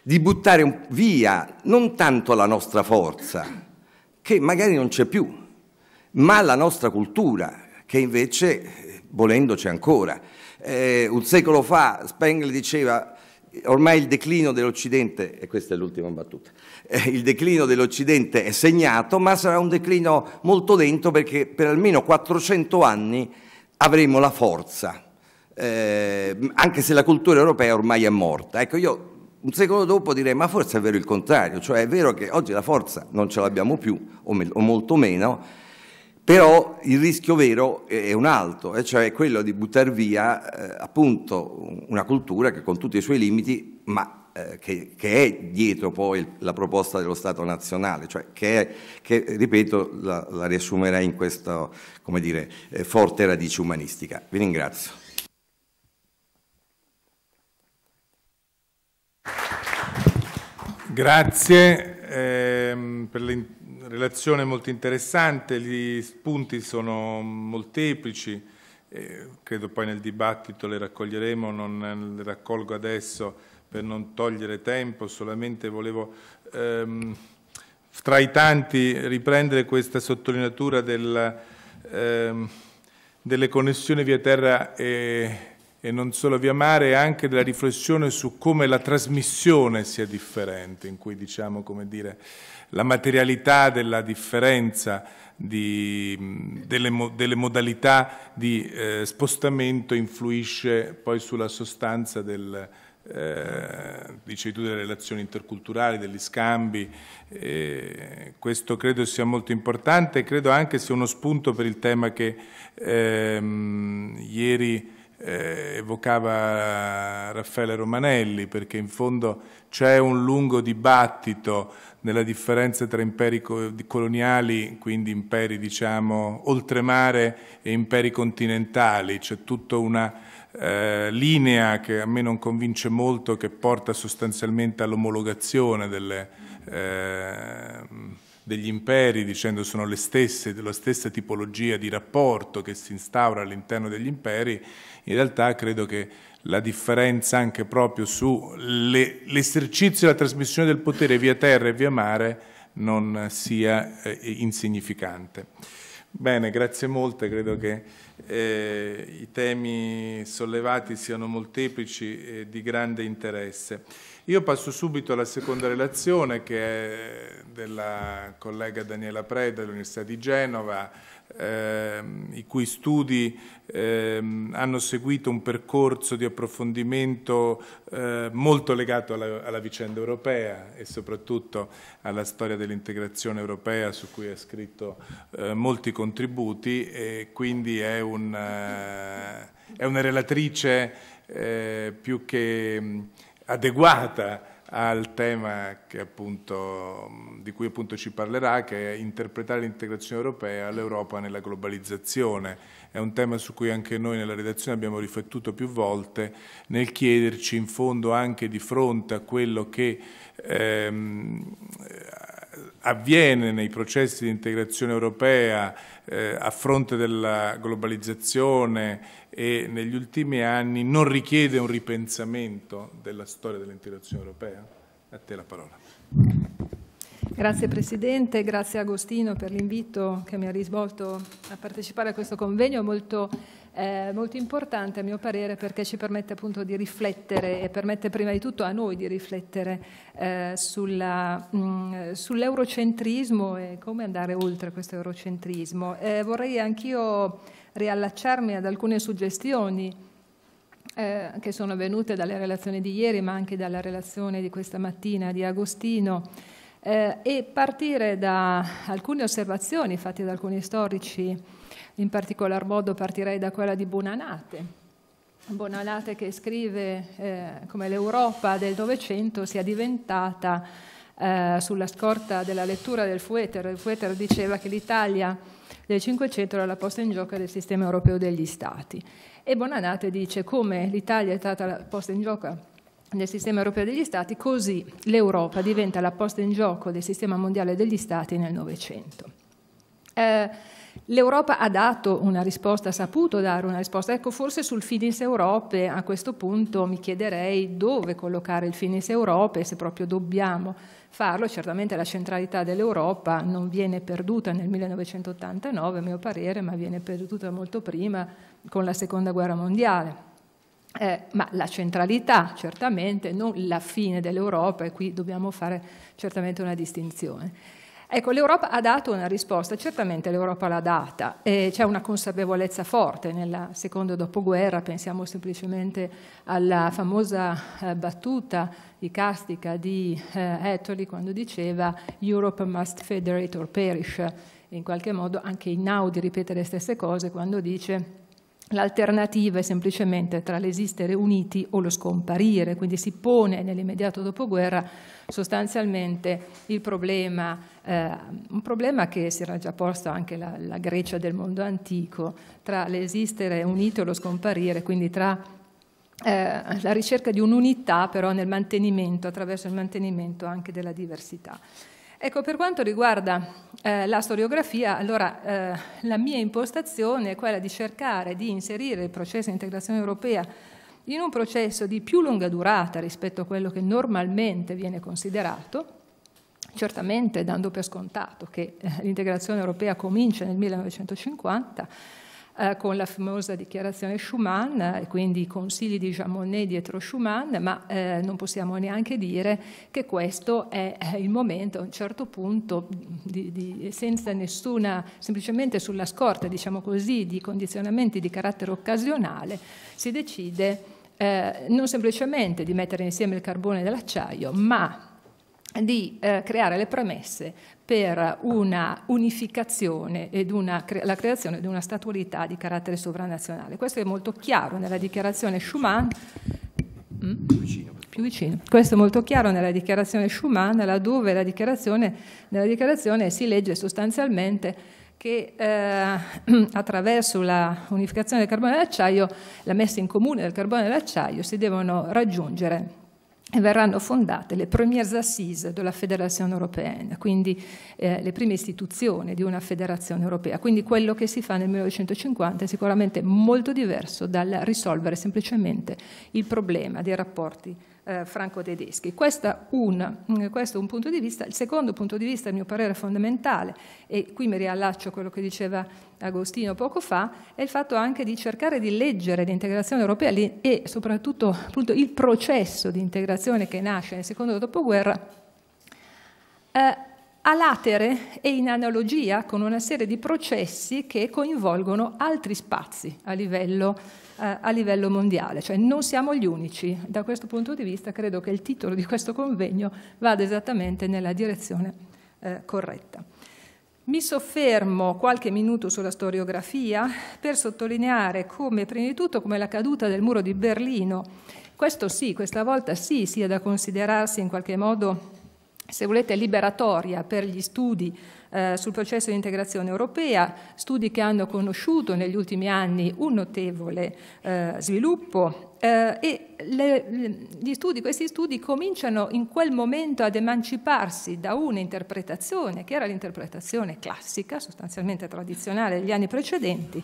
di buttare via non tanto la nostra forza, che magari non c'è più, ma la nostra cultura, che invece, eh, volendo, c'è ancora. Eh, un secolo fa Spengler diceva ormai il declino dell'Occidente, e questa è l'ultima battuta, eh, il declino dell'Occidente è segnato, ma sarà un declino molto lento perché per almeno 400 anni avremo la forza, eh, anche se la cultura europea ormai è morta. Ecco, io un secolo dopo direi ma forse è vero il contrario, cioè è vero che oggi la forza non ce l'abbiamo più o, me- o molto meno, però il rischio vero è un altro, e cioè quello di buttare via eh, appunto una cultura che con tutti i suoi limiti, ma eh, che, che, è dietro poi la proposta dello Stato nazionale, cioè che, è, che ripeto, la, la, riassumerei in questa dire, eh, forte radice umanistica. Vi ringrazio. Grazie eh, per la relazione molto interessante, gli spunti sono molteplici, eh, credo poi nel dibattito le raccoglieremo, non eh, le raccolgo adesso per non togliere tempo, solamente volevo ehm, tra i tanti riprendere questa sottolineatura del, ehm, delle connessioni via terra e, e non solo via mare, e anche della riflessione su come la trasmissione sia differente, in cui diciamo, come dire, la materialità della differenza di, delle, delle, modalità di eh, spostamento influisce poi sulla sostanza del, eh, dicevi tu delle relazioni interculturali, degli scambi, eh, questo credo sia molto importante e credo anche sia uno spunto per il tema che ehm, ieri eh, evocava Raffaele Romanelli, perché in fondo c'è un lungo dibattito nella differenza tra imperi coloniali, quindi imperi diciamo oltremare e imperi continentali, c'è tutta una eh, linea che a me non convince molto, che porta sostanzialmente all'omologazione delle... Eh, degli imperi, dicendo sono le stesse, della stessa tipologia di rapporto che si instaura all'interno degli imperi, in realtà credo che la differenza anche proprio sull'esercizio e la trasmissione del potere via terra e via mare non sia eh, insignificante. Bene, grazie molte, credo che eh, i temi sollevati siano molteplici e di grande interesse. Io passo subito alla seconda relazione che è della collega Daniela Preda dell'Università di Genova, ehm, i cui studi ehm, hanno seguito un percorso di approfondimento eh, molto legato alla, alla, vicenda europea e soprattutto alla storia dell'integrazione europea su cui ha scritto eh, molti contributi e quindi è, un, eh, è una relatrice eh, più che adeguata al tema appunto, di cui appunto ci parlerà, che è interpretare l'integrazione europea, l'Europa nella globalizzazione. È un tema su cui anche noi nella redazione abbiamo riflettuto più volte nel chiederci in fondo anche di fronte a quello che ehm, avviene nei processi di integrazione europea eh, a fronte della globalizzazione e negli ultimi anni non richiede un ripensamento della storia dell'integrazione Europea? A te la parola. Grazie Presidente, grazie Agostino per l'invito che mi ha risvolto a partecipare a questo convegno molto, eh, molto, importante a mio parere perché ci permette appunto di riflettere e permette prima di tutto a noi di riflettere eh, sull'eurocentrismo e come andare oltre questo eurocentrismo. Eh, vorrei anch'io riallacciarmi ad alcune suggestioni eh, che sono venute dalle relazioni di ieri, ma anche dalla relazione di questa mattina di Agostino, eh, e partire da alcune osservazioni fatte da alcuni storici, in particolar modo partirei da quella di Bonanate. Bonanate che scrive eh, come l'Europa del Novecento sia diventata eh, sulla scorta della lettura del Fueter. Il Fueter diceva che l'Italia del 500 era la posta in gioco del sistema europeo degli Stati. E Bonanate dice come l'Italia è stata la posta in gioco del sistema europeo degli Stati, così l'Europa diventa la posta in gioco del sistema mondiale degli Stati nel Novecento. Eh, L'Europa ha dato una risposta, ha saputo dare una risposta. Ecco, forse sul Finis Europe a questo punto mi chiederei dove collocare il Finis Europe, se proprio dobbiamo farlo. Certamente la centralità dell'Europa non viene perduta nel 1989, a mio parere, ma viene perduta molto prima con la Seconda Guerra Mondiale. Eh, ma la centralità, certamente, non la fine dell'Europa, e qui dobbiamo fare certamente una distinzione. Ecco, l'Europa ha dato una risposta, certamente l'Europa l'ha data, e c'è una consapevolezza forte nel secondo dopoguerra, pensiamo semplicemente alla famosa eh, battuta icastica di eh, Ettoli quando diceva Europe must federate or perish, in qualche modo anche Inaudi ripete le stesse cose quando dice L'alternativa è semplicemente tra l'esistere uniti o lo scomparire, quindi si pone nell'immediato dopoguerra sostanzialmente il problema, eh, un problema che si era già posto anche la, la Grecia del mondo antico, tra l'esistere unito o lo scomparire, quindi tra eh, la ricerca di un'unità però nel mantenimento, attraverso il mantenimento anche della diversità. Ecco, per quanto riguarda eh, la storiografia, allora eh, la mia impostazione è quella di cercare di inserire il processo di integrazione europea in un processo di più lunga durata rispetto a quello che normalmente viene considerato, certamente dando per scontato che eh, l'integrazione europea comincia nel 1950 eh, con la famosa dichiarazione Schumann e eh, quindi i consigli di Jean Monnet dietro Schumann, ma eh, non possiamo neanche dire che questo è il momento a un certo punto di, di, senza nessuna, semplicemente sulla scorta diciamo così, di condizionamenti di carattere occasionale, si decide eh, non semplicemente di mettere insieme il carbone e l'acciaio, ma di eh, creare le premesse per una unificazione e cre la creazione di una statualità di carattere sovranazionale. Questo è molto chiaro nella dichiarazione Schumann. Mm? Più vicino, Questo è molto chiaro nella dichiarazione Schuman, laddove la dichiarazione, nella dichiarazione si legge sostanzialmente che eh, attraverso la unificazione del carbone e dell'acciaio, la messa in comune del carbone e dell'acciaio, si devono raggiungere verranno fondate le premières assises della Federazione Europea, quindi eh, le prime istituzioni di una federazione europea. Quindi quello che si fa nel 1950 è sicuramente molto diverso dal risolvere semplicemente il problema dei rapporti eh, franco-tedeschi. Mm, questo è un punto di vista. Il secondo punto di vista, a mio parere fondamentale, e qui mi riallaccio a quello che diceva Agostino poco fa, è il fatto anche di cercare di leggere l'integrazione europea e soprattutto appunto, il processo di integrazione che nasce nel secondo dopoguerra. Eh, a latere e in analogia con una serie di processi che coinvolgono altri spazi a livello, eh, a livello, mondiale, cioè non siamo gli unici. Da questo punto di vista credo che il titolo di questo convegno vada esattamente nella direzione eh, corretta. Mi soffermo qualche minuto sulla storiografia per sottolineare come, prima di tutto, come la caduta del muro di Berlino, questo sì, questa volta sì, sia da considerarsi in qualche modo se volete, liberatoria per gli studi eh, sul processo di integrazione europea, studi che hanno conosciuto negli ultimi anni un notevole eh, sviluppo eh, e le, studi, questi studi cominciano in quel momento ad emanciparsi da un'interpretazione, che era l'interpretazione classica, sostanzialmente tradizionale degli anni precedenti,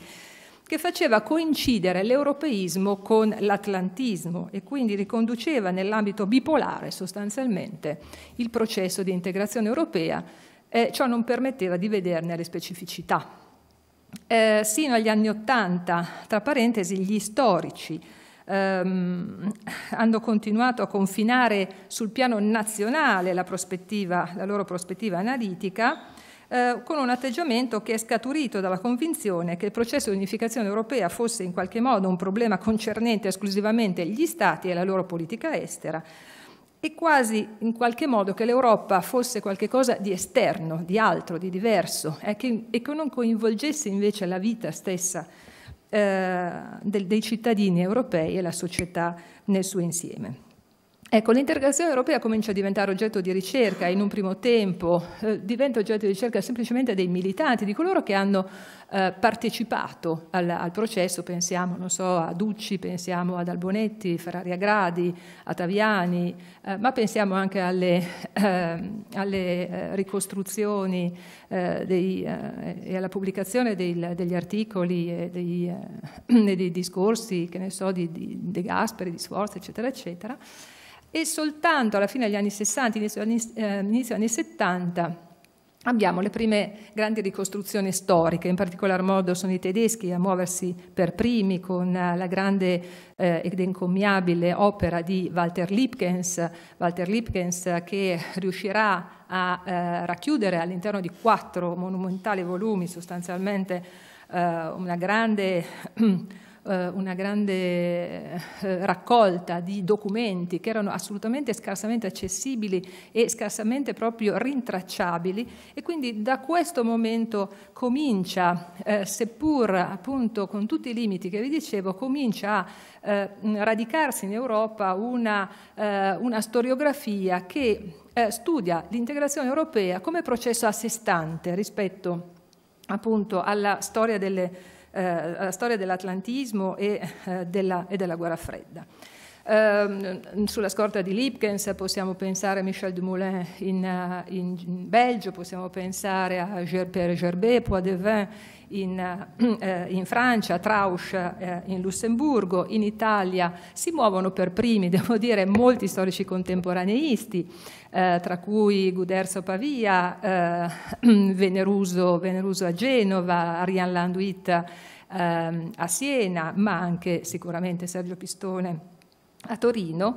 che faceva coincidere l'europeismo con l'atlantismo e quindi riconduceva nell'ambito bipolare sostanzialmente il processo di integrazione europea e ciò non permetteva di vederne le specificità. Eh, sino agli anni Ottanta, tra parentesi, gli storici ehm, hanno continuato a confinare sul piano nazionale la, la loro prospettiva analitica eh, con un atteggiamento che è scaturito dalla convinzione che il processo di unificazione europea fosse in qualche modo un problema concernente esclusivamente gli Stati e la loro politica estera e quasi in qualche modo che l'Europa fosse qualcosa di esterno, di altro, di diverso eh, che, e che non coinvolgesse invece la vita stessa eh, del, dei cittadini europei e la società nel suo insieme. Ecco, l'integrazione europea comincia a diventare oggetto di ricerca in un primo tempo, eh, diventa oggetto di ricerca semplicemente dei militanti, di coloro che hanno eh, partecipato al, al, processo, pensiamo so, a Ducci, pensiamo ad Albonetti, Ferrari Agradi, a Taviani, eh, ma pensiamo anche alle, ehm, alle eh, ricostruzioni eh, dei, eh, e alla pubblicazione dei, degli articoli e dei, dei discorsi, che ne so, di, di De Gasperi, di Sforza, eccetera, eccetera e soltanto alla fine degli anni 60, inizio, eh, inizio anni 70, abbiamo le prime grandi ricostruzioni storiche, in particolar modo sono i tedeschi a muoversi per primi con eh, la grande eh, ed encomiabile opera di Walter Lipkens, Walter Lipkens che riuscirà a eh, racchiudere all'interno di quattro monumentali volumi sostanzialmente eh, una grande eh, una grande eh, raccolta di documenti che erano assolutamente scarsamente accessibili e scarsamente proprio rintracciabili e quindi da questo momento comincia, eh, seppur appunto con tutti i limiti che vi dicevo, comincia a eh, radicarsi in Europa una, eh, una storiografia che eh, studia l'integrazione europea come processo a sé stante rispetto appunto alla storia delle eh, la storia dell'atlantismo e, eh, della, e della guerra fredda. Ehm, sulla scorta di Lipkens possiamo pensare a Michel Dumoulin in, eh, in Belgio, possiamo pensare a Pierre Gerbet, Poix de Vin in, eh, eh, in Francia, Trausch eh, in Lussemburgo, in Italia si muovono per primi, devo dire, molti storici contemporaneisti, eh, tra cui Guderzo Pavia, eh, Veneruso, Veneruso, a Genova, Ariane Landuit ehm, a Siena, ma anche sicuramente Sergio Pistone a Torino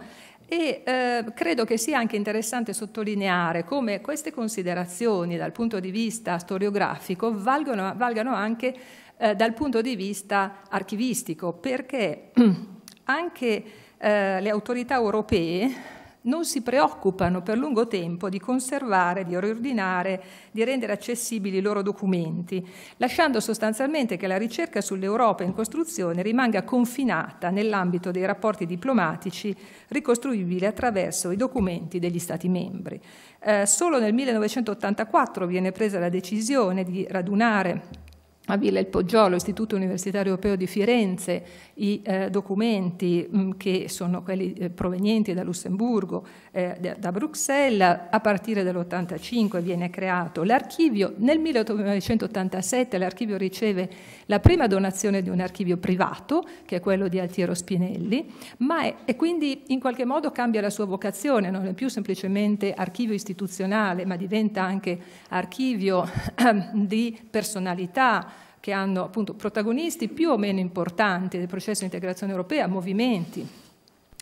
e eh, credo che sia anche interessante sottolineare come queste considerazioni dal punto di vista storiografico valgono, valgano anche eh, dal punto di vista archivistico, perché anche eh, le autorità europee non si preoccupano per lungo tempo di conservare, di riordinare, di rendere accessibili i loro documenti, lasciando sostanzialmente che la ricerca sull'Europa in costruzione rimanga confinata nell'ambito dei rapporti diplomatici ricostruibili attraverso i documenti degli Stati membri. Eh, solo nel 1984 viene presa la decisione di radunare a Villa il Poggiolo, Istituto Universitario Europeo di Firenze, i eh, documenti mh, mm, che sono quelli eh, provenienti da Lussemburgo, eh, da Bruxelles, a partire dall'85 viene creato l'archivio, nel 1987 l'archivio riceve la prima donazione di un archivio privato, che è quello di Altiero Spinelli, ma è, e quindi in qualche modo cambia la sua vocazione, non è più semplicemente archivio istituzionale, ma diventa anche archivio di personalità, che hanno appunto protagonisti più o meno importanti del processo di integrazione europea, movimenti,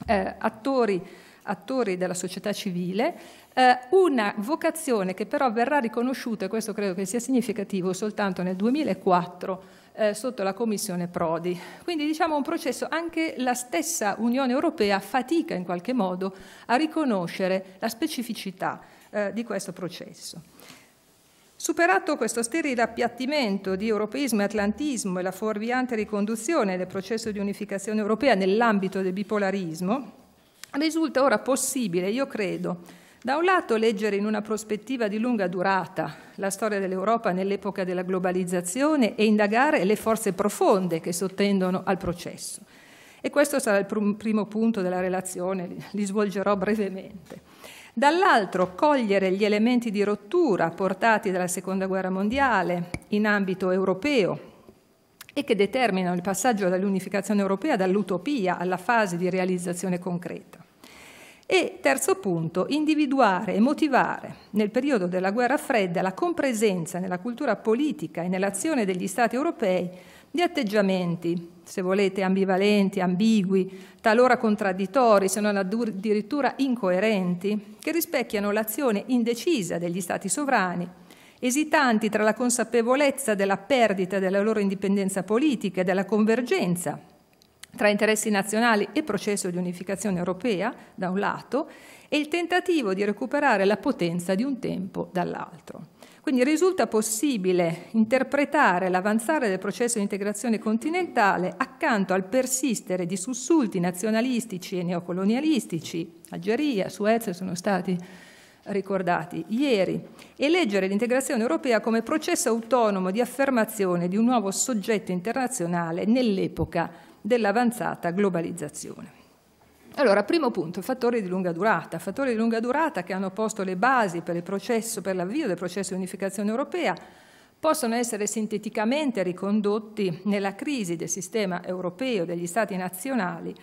eh, attori, attori, della società civile, eh, una vocazione che però verrà riconosciuta, e questo credo che sia significativo, soltanto nel 2004 eh, sotto la Commissione Prodi. Quindi diciamo un processo, anche la stessa Unione Europea fatica in qualche modo a riconoscere la specificità eh, di questo processo. Superato questo sterile appiattimento di europeismo e atlantismo e la fuorviante riconduzione del processo di unificazione europea nell'ambito del bipolarismo, risulta ora possibile, io credo, da un lato leggere in una prospettiva di lunga durata la storia dell'Europa nell'epoca della globalizzazione e indagare le forze profonde che sottendono al processo. E questo sarà il pr primo punto della relazione, li svolgerò brevemente dall'altro cogliere gli elementi di rottura portati dalla Seconda Guerra Mondiale in ambito europeo e che determinano il passaggio dall'unificazione europea dall'utopia alla fase di realizzazione concreta. E terzo punto, individuare e motivare nel periodo della guerra fredda la compresenza nella cultura politica e nell'azione degli Stati europei di atteggiamenti, se volete, ambivalenti, ambigui, talora contraddittori, se non addirittura incoerenti, che rispecchiano l'azione indecisa degli Stati sovrani, esitanti tra la consapevolezza della perdita della loro indipendenza politica e della convergenza tra interessi nazionali e processo di unificazione europea, da un lato, e il tentativo di recuperare la potenza di un tempo dall'altro. Quindi risulta possibile interpretare l'avanzare del processo di integrazione continentale accanto al persistere di sussulti nazionalistici e neocolonialistici, Algeria, Suez sono stati ricordati ieri, e leggere l'integrazione europea come processo autonomo di affermazione di un nuovo soggetto internazionale nell'epoca dell'avanzata globalizzazione. Allora, primo punto, fattori di lunga durata. Fattori di lunga durata che hanno posto le basi per, processo, per l'avvio del processo di unificazione europea possono essere sinteticamente ricondotti nella crisi del sistema europeo, degli Stati nazionali,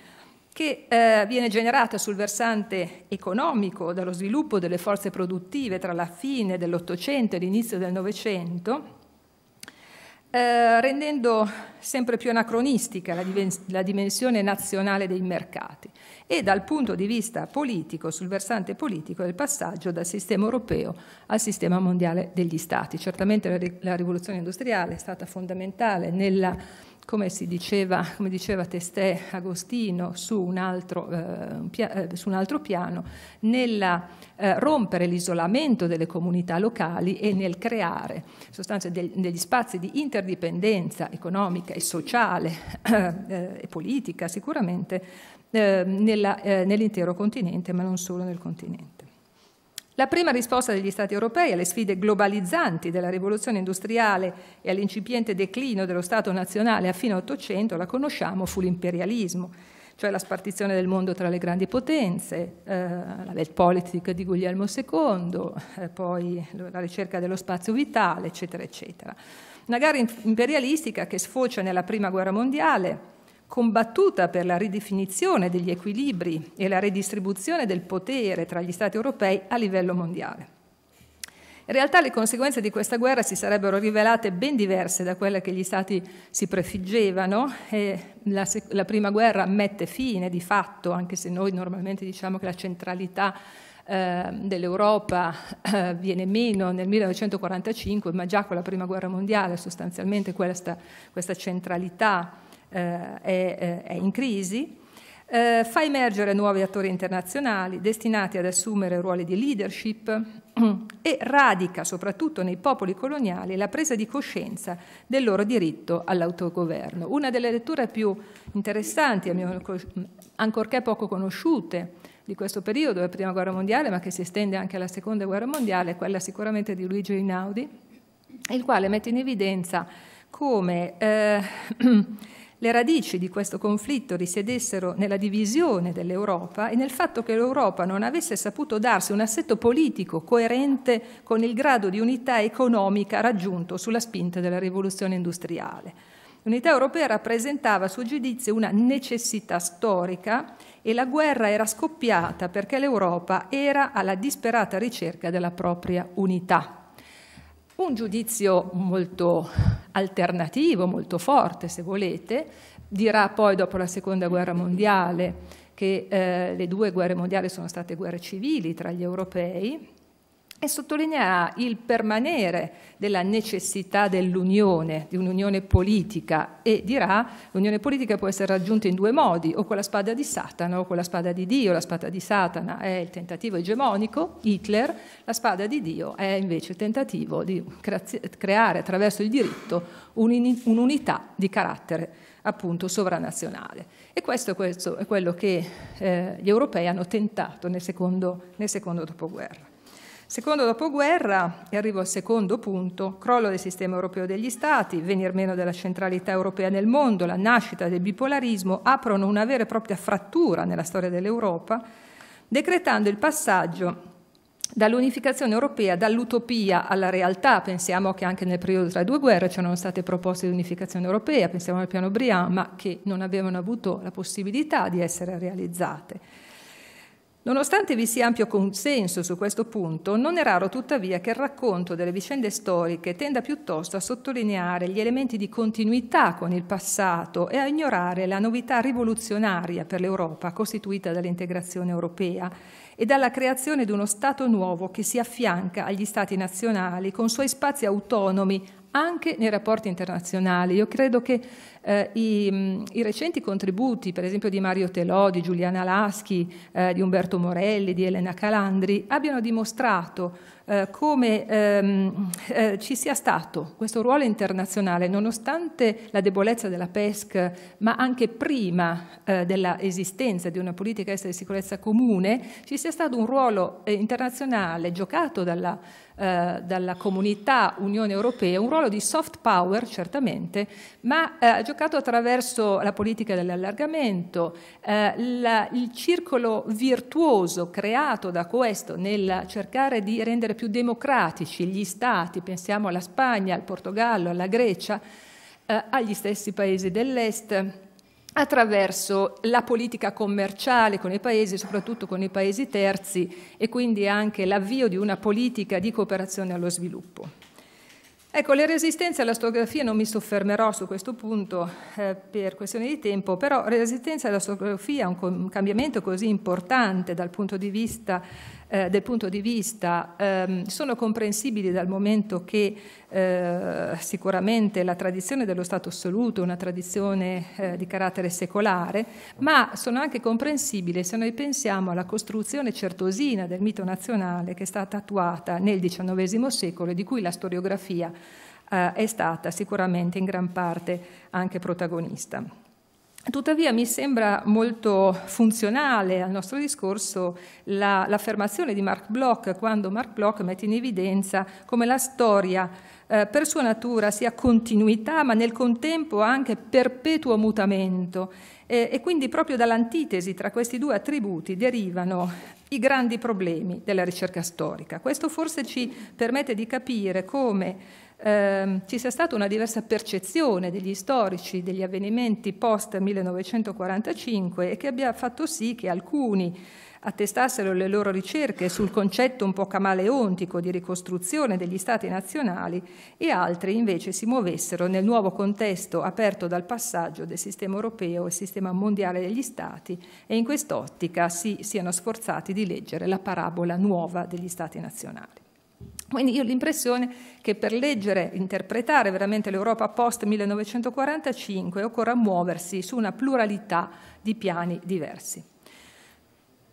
che eh, viene generata sul versante economico dallo sviluppo delle forze produttive tra la fine dell'Ottocento e l'inizio del Novecento eh, rendendo sempre più anacronistica la, diven- la dimensione nazionale dei mercati e dal punto di vista politico, sul versante politico, il passaggio dal sistema europeo al sistema mondiale degli Stati. Certamente la, la rivoluzione industriale è stata fondamentale nella come, diceva, come diceva, Testè Agostino su un altro, eh, eh su un altro piano, nel eh, rompere l'isolamento delle comunità locali e nel creare sostanza, del, degli spazi di interdipendenza economica e sociale eh, e politica sicuramente eh, eh, nell'intero continente, ma non solo nel continente. La prima risposta degli Stati europei alle sfide globalizzanti della rivoluzione industriale e all'incipiente declino dello Stato nazionale a fine Ottocento, la conosciamo, fu l'imperialismo, cioè la spartizione del mondo tra le grandi potenze, eh, la Weltpolitik di Guglielmo II, eh, poi la ricerca dello spazio vitale, eccetera, eccetera. Una gara imperialistica che sfocia nella Prima Guerra Mondiale, combattuta per la ridefinizione degli equilibri e la redistribuzione del potere tra gli Stati europei a livello mondiale. In realtà le conseguenze di questa guerra si sarebbero rivelate ben diverse da quelle che gli Stati si prefiggevano. La, la, prima guerra mette fine di fatto, anche se noi normalmente diciamo che la centralità eh, dell'Europa eh, viene meno nel 1945, ma già con la prima guerra mondiale sostanzialmente questa, questa centralità eh, è, eh, è, in crisi, eh, fa emergere nuovi attori internazionali destinati ad assumere ruoli di leadership e radica soprattutto nei popoli coloniali la presa di coscienza del loro diritto all'autogoverno. Una delle letture più interessanti, mio, ancorché poco conosciute, di questo periodo, della Prima Guerra Mondiale, ma che si estende anche alla Seconda Guerra Mondiale, è quella sicuramente di Luigi Einaudi, il quale mette in evidenza come eh, le radici di questo conflitto risiedessero nella divisione dell'Europa e nel fatto che l'Europa non avesse saputo darsi un assetto politico coerente con il grado di unità economica raggiunto sulla spinta della rivoluzione industriale. L'unità europea rappresentava a suo giudizio una necessità storica e la guerra era scoppiata perché l'Europa era alla disperata ricerca della propria unità. Un giudizio molto alternativo, molto forte se volete, dirà poi dopo la seconda guerra mondiale che eh, le due guerre mondiali sono state guerre civili tra gli europei, e sottolinea il permanere della necessità dell'unione, di un'unione politica e dirà l'unione politica può essere raggiunta in due modi, o con la spada di Satana o con la spada di Dio, la spada di Satana è il tentativo egemonico, Hitler, la spada di Dio è invece il tentativo di creare attraverso il diritto un'unità di carattere appunto sovranazionale. E questo, è quello che eh, gli europei hanno tentato nel secondo, nel secondo dopoguerra. Secondo dopoguerra, e arrivo al secondo punto, crollo del sistema europeo degli Stati, venir meno della centralità europea nel mondo, la nascita del bipolarismo aprono una vera e propria frattura nella storia dell'Europa, decretando il passaggio dall'unificazione europea, dall'utopia alla realtà. Pensiamo che anche nel periodo tra le due guerre c'erano state proposte di unificazione europea, pensiamo al piano Briand, ma che non avevano avuto la possibilità di essere realizzate. Nonostante vi sia ampio consenso su questo punto, non è raro tuttavia che il racconto delle vicende storiche tenda piuttosto a sottolineare gli elementi di continuità con il passato e a ignorare la novità rivoluzionaria per l'Europa costituita dall'integrazione europea e dalla creazione di uno Stato nuovo che si affianca agli Stati nazionali con suoi spazi autonomi anche nei rapporti internazionali. Io credo che eh, i, mm, i, recenti contributi, per esempio di Mario Telò, di Giuliana Laschi, eh, di Umberto Morelli, di Elena Calandri, abbiano dimostrato eh, come ehm, eh, ci sia stato questo ruolo internazionale, nonostante la debolezza della PESC, ma anche prima eh, dell'esistenza di una politica estera di sicurezza comune, ci sia stato un ruolo eh, internazionale giocato dalla PESC eh, dalla comunità Unione Europea, un ruolo di soft power certamente, ma eh, giocato attraverso la politica dell'allargamento, eh, la, il circolo virtuoso creato da questo nel cercare di rendere più democratici gli stati, pensiamo alla Spagna, al Portogallo, alla Grecia, eh, agli stessi paesi dell'Est attraverso la politica commerciale con i paesi, soprattutto con i paesi terzi, e quindi anche l'avvio di una politica di cooperazione allo sviluppo. Ecco, le resistenze alla storiografia non mi soffermerò su questo punto eh, per questione di tempo, però la resistenza alla storiografia è un, un cambiamento così importante dal punto di vista eh, del punto di vista ehm, sono comprensibili dal momento che eh, sicuramente la tradizione dello Stato assoluto è una tradizione eh, di carattere secolare, ma sono anche comprensibili se noi pensiamo alla costruzione certosina del mito nazionale che è stata attuata nel XIX secolo e di cui la storiografia eh, è stata sicuramente in gran parte anche protagonista. Tuttavia mi sembra molto funzionale al nostro discorso la, l'affermazione di Mark Bloch quando Mark Bloch mette in evidenza come la storia eh, per sua natura sia continuità ma nel contempo anche perpetuo mutamento eh, e quindi proprio dall'antitesi tra questi due attributi derivano i grandi problemi della ricerca storica. Questo forse ci permette di capire come eh, ci sia stata una diversa percezione degli storici degli avvenimenti post 1945 e che abbia fatto sì che alcuni attestassero le loro ricerche sul concetto un po' camaleontico di ricostruzione degli stati nazionali e altri invece si muovessero nel nuovo contesto aperto dal passaggio del sistema europeo e sistema mondiale degli stati e in quest'ottica si siano sforzati di leggere la parabola nuova degli stati nazionali. Quindi io ho l'impressione che per leggere, interpretare veramente l'Europa post 1945 occorra muoversi su una pluralità di piani diversi.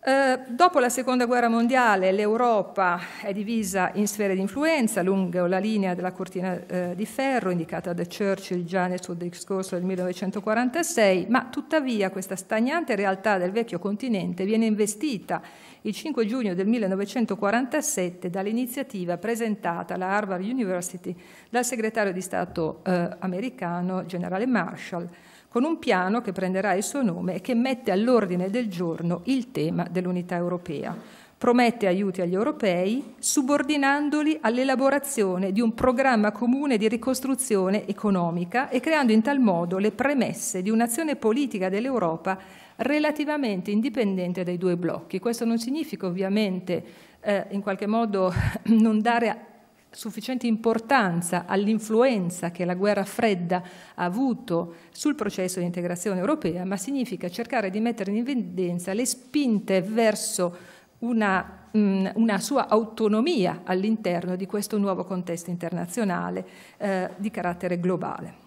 Eh, dopo la seconda guerra mondiale l'Europa è divisa in sfere di influenza lungo la linea della cortina eh, di ferro indicata da Churchill già nel suo discorso del 1946, ma tuttavia questa stagnante realtà del vecchio continente viene investita il 5 giugno del 1947 dall'iniziativa presentata alla Harvard University dal segretario di Stato eh, americano generale Marshall, con un piano che prenderà il suo nome e che mette all'ordine del giorno il tema dell'unità europea promette aiuti agli europei, subordinandoli all'elaborazione di un programma comune di ricostruzione economica e creando in tal modo le premesse di un'azione politica dell'Europa relativamente indipendente dai due blocchi. Questo non significa ovviamente eh, in qualche modo non dare sufficiente importanza all'influenza che la guerra fredda ha avuto sul processo di integrazione europea, ma significa cercare di mettere in evidenza le spinte verso una, mh, una sua autonomia all'interno di questo nuovo contesto internazionale eh, di carattere globale.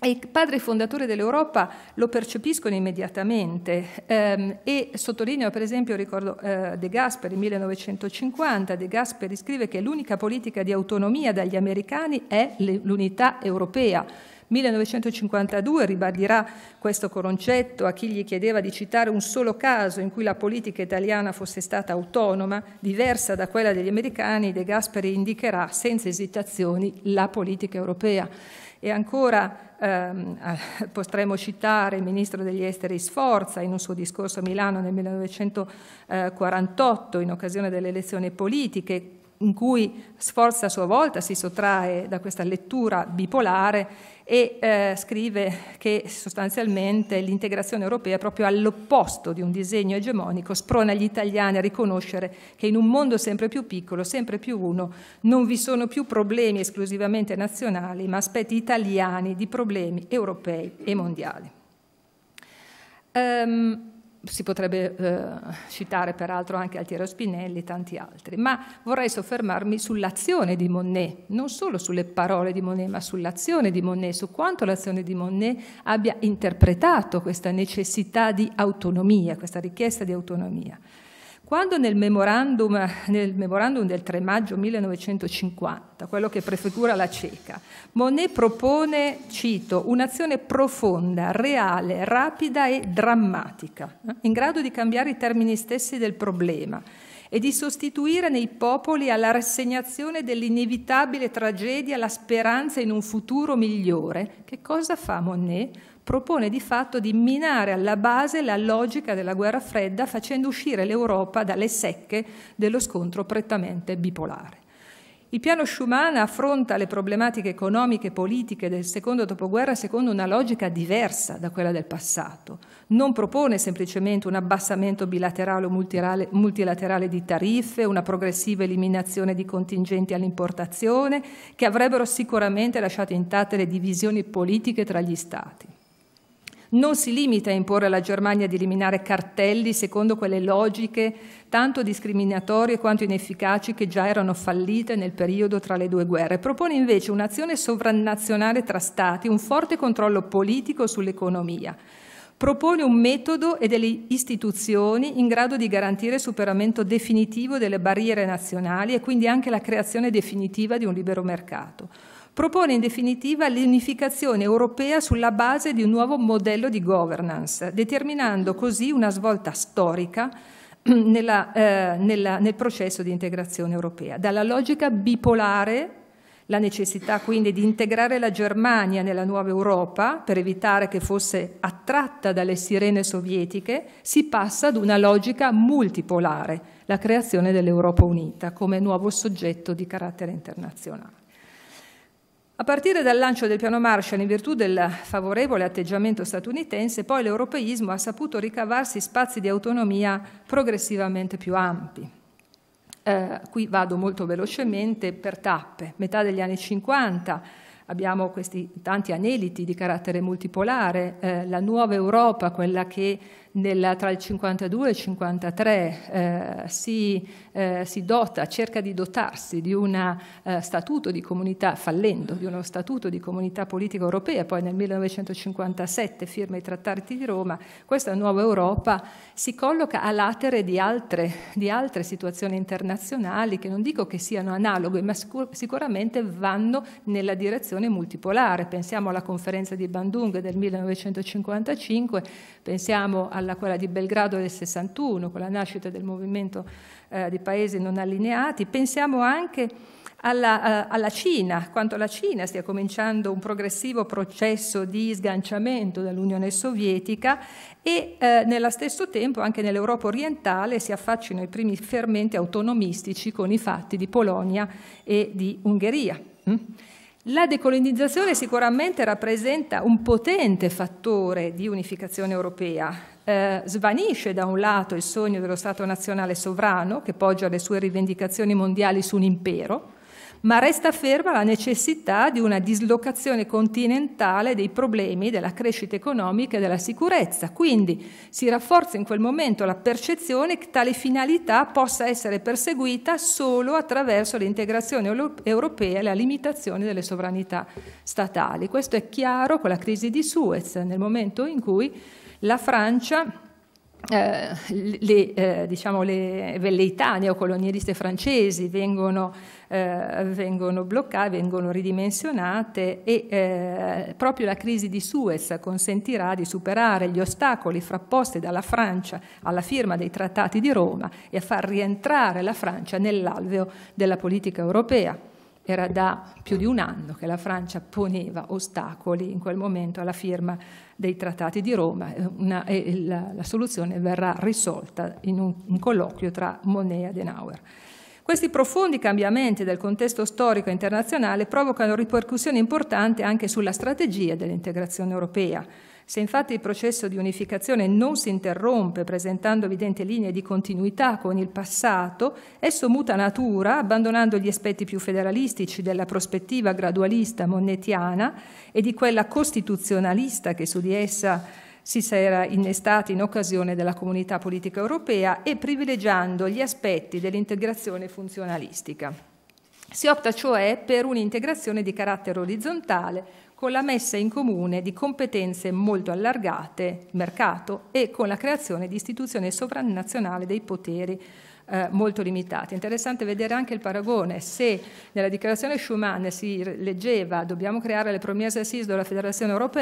E i padri fondatori dell'Europa lo percepiscono immediatamente ehm, e sottolineo per esempio, ricordo eh, De Gasperi, 1950, De Gasperi scrive che l'unica politica di autonomia dagli americani è l'unità europea. 1952 ribadirà questo concetto a chi gli chiedeva di citare un solo caso in cui la politica italiana fosse stata autonoma, diversa da quella degli americani, De Gasperi indicherà senza esitazioni la politica europea. E ancora ehm, eh, potremmo citare il ministro degli esteri Sforza in un suo discorso a Milano nel 1948 in occasione delle elezioni politiche in cui Sforza a sua volta si sottrae da questa lettura bipolare e eh, scrive che sostanzialmente l'integrazione europea proprio all'opposto di un disegno egemonico sprona gli italiani a riconoscere che in un mondo sempre più piccolo, sempre più uno, non vi sono più problemi esclusivamente nazionali, ma aspetti italiani di problemi europei e mondiali. Um, si potrebbe eh, citare peraltro anche Altiero Spinelli e tanti altri, ma vorrei soffermarmi sull'azione di Monet, non solo sulle parole di Monet, ma sull'azione di Monet, su quanto l'azione di Monet abbia interpretato questa necessità di autonomia, questa richiesta di autonomia. Quando nel memorandum, nel memorandum, del 3 maggio 1950, quello che prefigura la cieca, Monet propone, cito, un'azione profonda, reale, rapida e drammatica, in grado di cambiare i termini stessi del problema e di sostituire nei popoli alla rassegnazione dell'inevitabile tragedia la speranza in un futuro migliore, che cosa fa Monet? propone di fatto di minare alla base la logica della guerra fredda facendo uscire l'Europa dalle secche dello scontro prettamente bipolare. Il piano Schuman affronta le problematiche economiche e politiche del secondo dopoguerra secondo una logica diversa da quella del passato. Non propone semplicemente un abbassamento bilaterale o multilaterale di tariffe, una progressiva eliminazione di contingenti all'importazione, che avrebbero sicuramente lasciato intatte le divisioni politiche tra gli Stati non si limita a imporre alla Germania di eliminare cartelli secondo quelle logiche tanto discriminatorie quanto inefficaci che già erano fallite nel periodo tra le due guerre. Propone invece un'azione sovranazionale tra Stati, un forte controllo politico sull'economia. Propone un metodo e delle istituzioni in grado di garantire il superamento definitivo delle barriere nazionali e quindi anche la creazione definitiva di un libero mercato propone in definitiva l'unificazione europea sulla base di un nuovo modello di governance, determinando così una svolta storica nella, eh, nella, nel processo di integrazione europea. Dalla logica bipolare, la necessità quindi di integrare la Germania nella nuova Europa per evitare che fosse attratta dalle sirene sovietiche, si passa ad una logica multipolare, la creazione dell'Europa unita come nuovo soggetto di carattere internazionale. A partire dal lancio del piano Marshall in virtù del favorevole atteggiamento statunitense, poi l'europeismo ha saputo ricavarsi spazi di autonomia progressivamente più ampi. Eh, qui vado molto velocemente per tappe. Metà degli anni 50 abbiamo questi tanti aneliti di carattere multipolare, eh, la nuova Europa, quella che nel, tra il 52 e il 53 eh, si eh, si dota, cerca di dotarsi di un eh, statuto di comunità, fallendo di uno statuto di comunità politica europea, poi nel 1957 firma i trattati di Roma, questa nuova Europa si colloca a latere di altre, di altre situazioni internazionali che non dico che siano analoghe, ma sicur sicuramente vanno nella direzione multipolare. Pensiamo alla conferenza di Bandung del 1955, pensiamo alla quella di Belgrado del 61, con la nascita del movimento eh, di paesi non allineati, pensiamo anche alla, eh, alla, Cina, quanto la Cina stia cominciando un progressivo processo di sganciamento dall'Unione Sovietica e eh, nello stesso tempo anche nell'Europa orientale si affaccino i primi fermenti autonomistici con i fatti di Polonia e di Ungheria. Mm? La decolonizzazione sicuramente rappresenta un potente fattore di unificazione europea, eh, svanisce da un lato il sogno dello Stato nazionale sovrano, che poggia le sue rivendicazioni mondiali su un impero, ma resta ferma la necessità di una dislocazione continentale dei problemi della crescita economica e della sicurezza. Quindi si rafforza in quel momento la percezione che tale finalità possa essere perseguita solo attraverso l'integrazione europea e la limitazione delle sovranità statali. Questo è chiaro con la crisi di Suez, nel momento in cui la Francia eh, le, eh, diciamo, le velleità neocolonialiste francesi vengono, eh, vengono bloccate, vengono ridimensionate e eh, proprio la crisi di Suez consentirà di superare gli ostacoli frapposti dalla Francia alla firma dei trattati di Roma e a far rientrare la Francia nell'alveo della politica europea. Era da più di un anno che la Francia poneva ostacoli in quel momento alla firma dei trattati di Roma eh, una, e la, la, soluzione verrà risolta in un, un colloquio tra Monet e Adenauer. Questi profondi cambiamenti del contesto storico internazionale provocano ripercussioni importanti anche sulla strategia dell'integrazione europea, se infatti il processo di unificazione non si interrompe presentando evidenti linee di continuità con il passato, esso muta natura abbandonando gli aspetti più federalistici della prospettiva gradualista monnetiana e di quella costituzionalista che su di essa si era innestati in occasione della comunità politica europea e privilegiando gli aspetti dell'integrazione funzionalistica. Si opta cioè per un'integrazione di carattere orizzontale con la messa in comune di competenze molto allargate, mercato e con la creazione di istituzione sovranazionale dei poteri eh, molto limitati. interessante vedere anche il paragone. Se nella dichiarazione Schuman si leggeva dobbiamo creare le promesse SIS della Federazione Europea,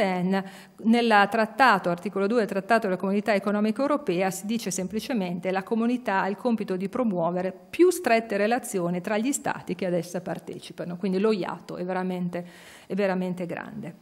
nel trattato, articolo 2 del Trattato della Comunità Economica Europea, si dice semplicemente che la comunità ha il compito di promuovere più strette relazioni tra gli Stati che ad essa partecipano. Quindi lo iato è veramente, è veramente grande.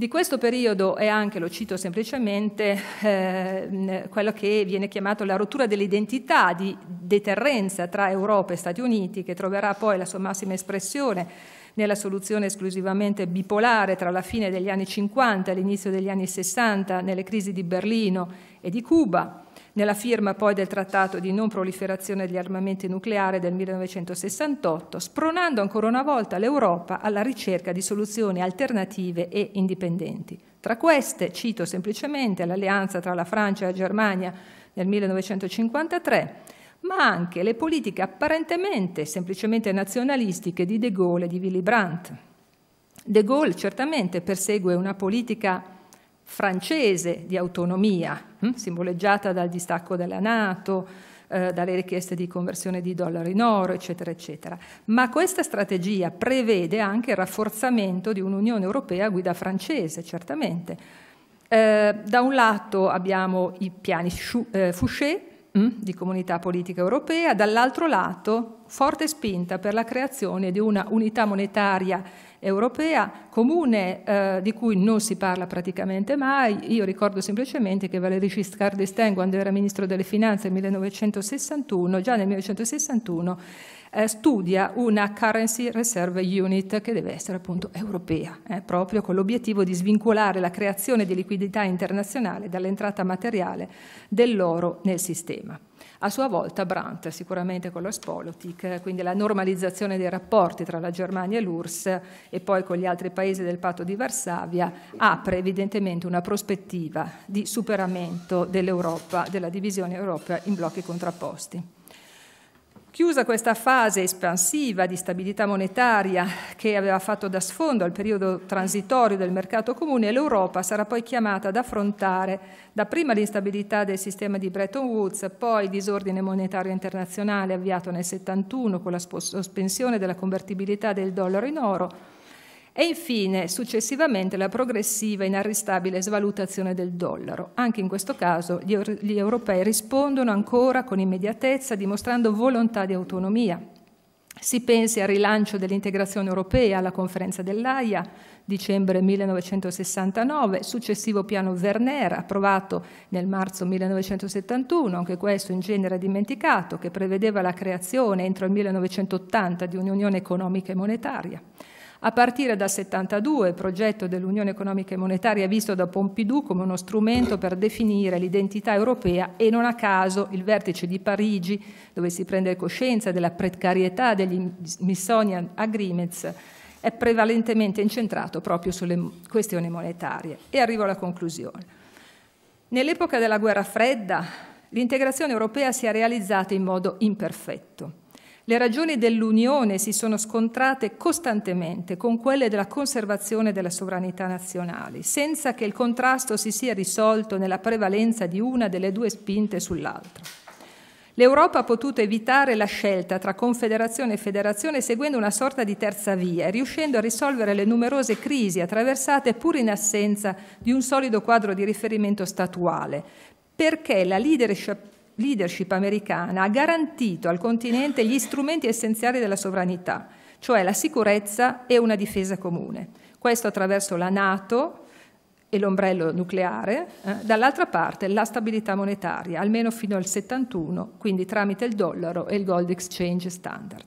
Di questo periodo è anche, lo cito semplicemente, eh, quello che viene chiamato la rottura dell'identità di deterrenza tra Europa e Stati Uniti, che troverà poi la sua massima espressione nella soluzione esclusivamente bipolare tra la fine degli anni 50 e l'inizio degli anni 60 nelle crisi di Berlino e di Cuba nella firma poi del Trattato di non proliferazione degli armamenti nucleari del 1968, spronando ancora una volta l'Europa alla ricerca di soluzioni alternative e indipendenti. Tra queste cito semplicemente l'alleanza tra la Francia e la Germania nel 1953, ma anche le politiche apparentemente semplicemente nazionalistiche di De Gaulle e di Willy Brandt. De Gaulle certamente persegue una politica francese di autonomia, hm? simboleggiata dal distacco della Nato, eh, dalle richieste di conversione di dollaro in oro, eccetera, eccetera. Ma questa strategia prevede anche il rafforzamento di un'Unione Europea a guida francese, certamente. Eh, da un lato abbiamo i piani eh, Fouché hm? di comunità politica europea, dall'altro lato forte spinta per la creazione di una unità monetaria europea europea comune eh, di cui non si parla praticamente mai. Io ricordo semplicemente che Valéry Giscard d'Estaing, quando era ministro delle Finanze nel 1961, già nel 1961, eh, studia una Currency Reserve Unit che deve essere appunto europea, eh, proprio con l'obiettivo di svincolare la creazione di liquidità internazionale dall'entrata materiale dell'oro nel sistema. A sua volta Brandt, sicuramente con lo Spolitik, quindi la normalizzazione dei rapporti tra la Germania e l'URSS e poi con gli altri paesi del patto di Varsavia, apre evidentemente una prospettiva di superamento dell'Europa, della divisione europea in blocchi contrapposti. Chiusa questa fase espansiva di stabilità monetaria che aveva fatto da sfondo al periodo transitorio del mercato comune, l'Europa sarà poi chiamata ad affrontare dapprima l'instabilità del sistema di Bretton Woods, poi il disordine monetario internazionale avviato nel 71 con la sospensione della convertibilità del dollaro in oro, e infine, successivamente, la progressiva e inarrestabile svalutazione del dollaro. Anche in questo caso gli europei rispondono ancora con immediatezza, dimostrando volontà di autonomia. Si pensi al rilancio dell'integrazione europea alla conferenza dell'AIA, dicembre 1969, successivo piano Werner, approvato nel marzo 1971, anche questo in genere dimenticato, che prevedeva la creazione entro il 1980 di un'unione economica e monetaria. A partire dal 72, il progetto dell'Unione Economica e Monetaria è visto da Pompidou come uno strumento per definire l'identità europea e non a caso il vertice di Parigi, dove si prende coscienza della precarietà degli Smithsonian Agreements, è prevalentemente incentrato proprio sulle questioni monetarie. E arrivo alla conclusione. Nell'epoca della guerra fredda l'integrazione europea si è realizzata in modo imperfetto. Le ragioni dell'Unione si sono scontrate costantemente con quelle della conservazione della sovranità nazionale, senza che il contrasto si sia risolto nella prevalenza di una delle due spinte sull'altra. L'Europa ha potuto evitare la scelta tra confederazione e federazione seguendo una sorta di terza via, e riuscendo a risolvere le numerose crisi attraversate pur in assenza di un solido quadro di riferimento statuale, perché la leadership leadership americana ha garantito al continente gli strumenti essenziali della sovranità, cioè la sicurezza e una difesa comune. Questo attraverso la Nato e l'ombrello nucleare, eh, dall'altra parte la stabilità monetaria, almeno fino al 71, quindi tramite il dollaro e il gold exchange standard.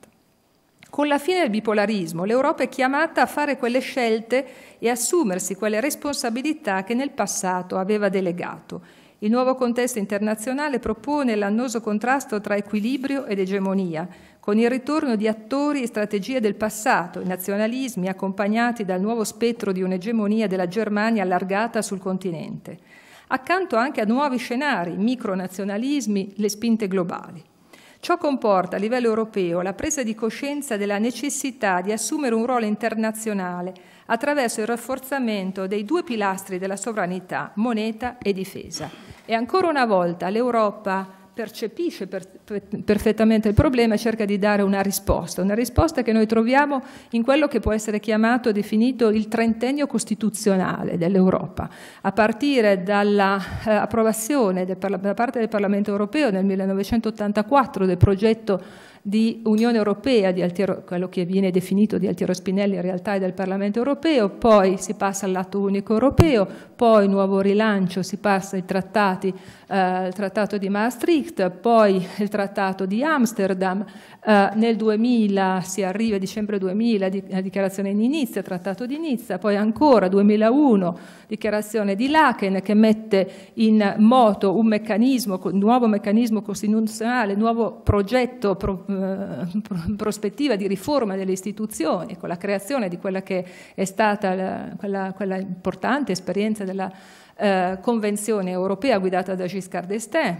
Con la fine del bipolarismo l'Europa è chiamata a fare quelle scelte e assumersi quelle responsabilità che nel passato aveva delegato il nuovo contesto internazionale propone l'annoso contrasto tra equilibrio ed egemonia, con il ritorno di attori e strategie del passato, i nazionalismi accompagnati dal nuovo spettro di un'egemonia della Germania allargata sul continente, accanto anche a nuovi scenari, micronazionalismi, le spinte globali. Ciò comporta a livello europeo la presa di coscienza della necessità di assumere un ruolo internazionale attraverso il rafforzamento dei due pilastri della sovranità, moneta e difesa. E ancora una volta l'Europa percepisce per, per, perfettamente il problema e cerca di dare una risposta, una risposta che noi troviamo in quello che può essere chiamato e definito il trentennio costituzionale dell'Europa, a partire dall'approvazione eh, da parte del Parlamento europeo nel 1984 del progetto di Unione Europea, di Altiero, quello che viene definito di Altiero Spinelli in realtà è del Parlamento Europeo, poi si passa all'atto unico europeo, poi nuovo rilancio, si passa ai trattati, eh, il trattato di Maastricht, poi il trattato di Amsterdam, eh, nel 2000 si arriva, a dicembre 2000, di, la dichiarazione di Nizza, trattato di Nizza, poi ancora 2001, dichiarazione di Laken che mette in moto un meccanismo, un nuovo meccanismo costituzionale, un nuovo progetto pro, eh, prospettiva di riforma delle istituzioni, con la creazione di quella che è stata la, quella, quella, importante esperienza della eh, Convenzione europea guidata da Giscard d'Estaing,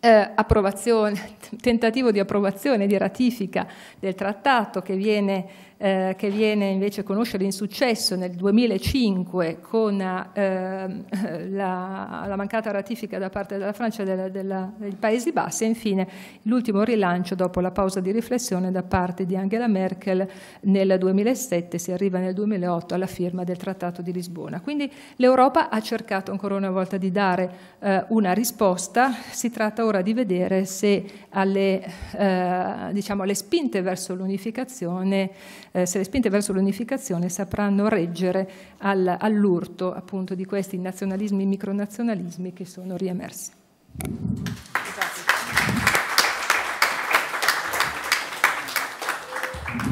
eh, tentativo di approvazione, di ratifica del trattato che viene eh, che viene invece conoscere in successo nel 2005 con eh, eh, la, la, mancata ratifica da parte della Francia e della, della, dei Paesi Bassi e infine l'ultimo rilancio dopo la pausa di riflessione da parte di Angela Merkel nel 2007, si arriva nel 2008 alla firma del Trattato di Lisbona. Quindi l'Europa ha cercato ancora una volta di dare eh, una risposta, si tratta ora di vedere se alle, eh, diciamo, alle spinte verso l'unificazione eh, se le spinte verso l'unificazione sapranno reggere al, all'urto appunto di questi nazionalismi e micronazionalismi che sono riemersi.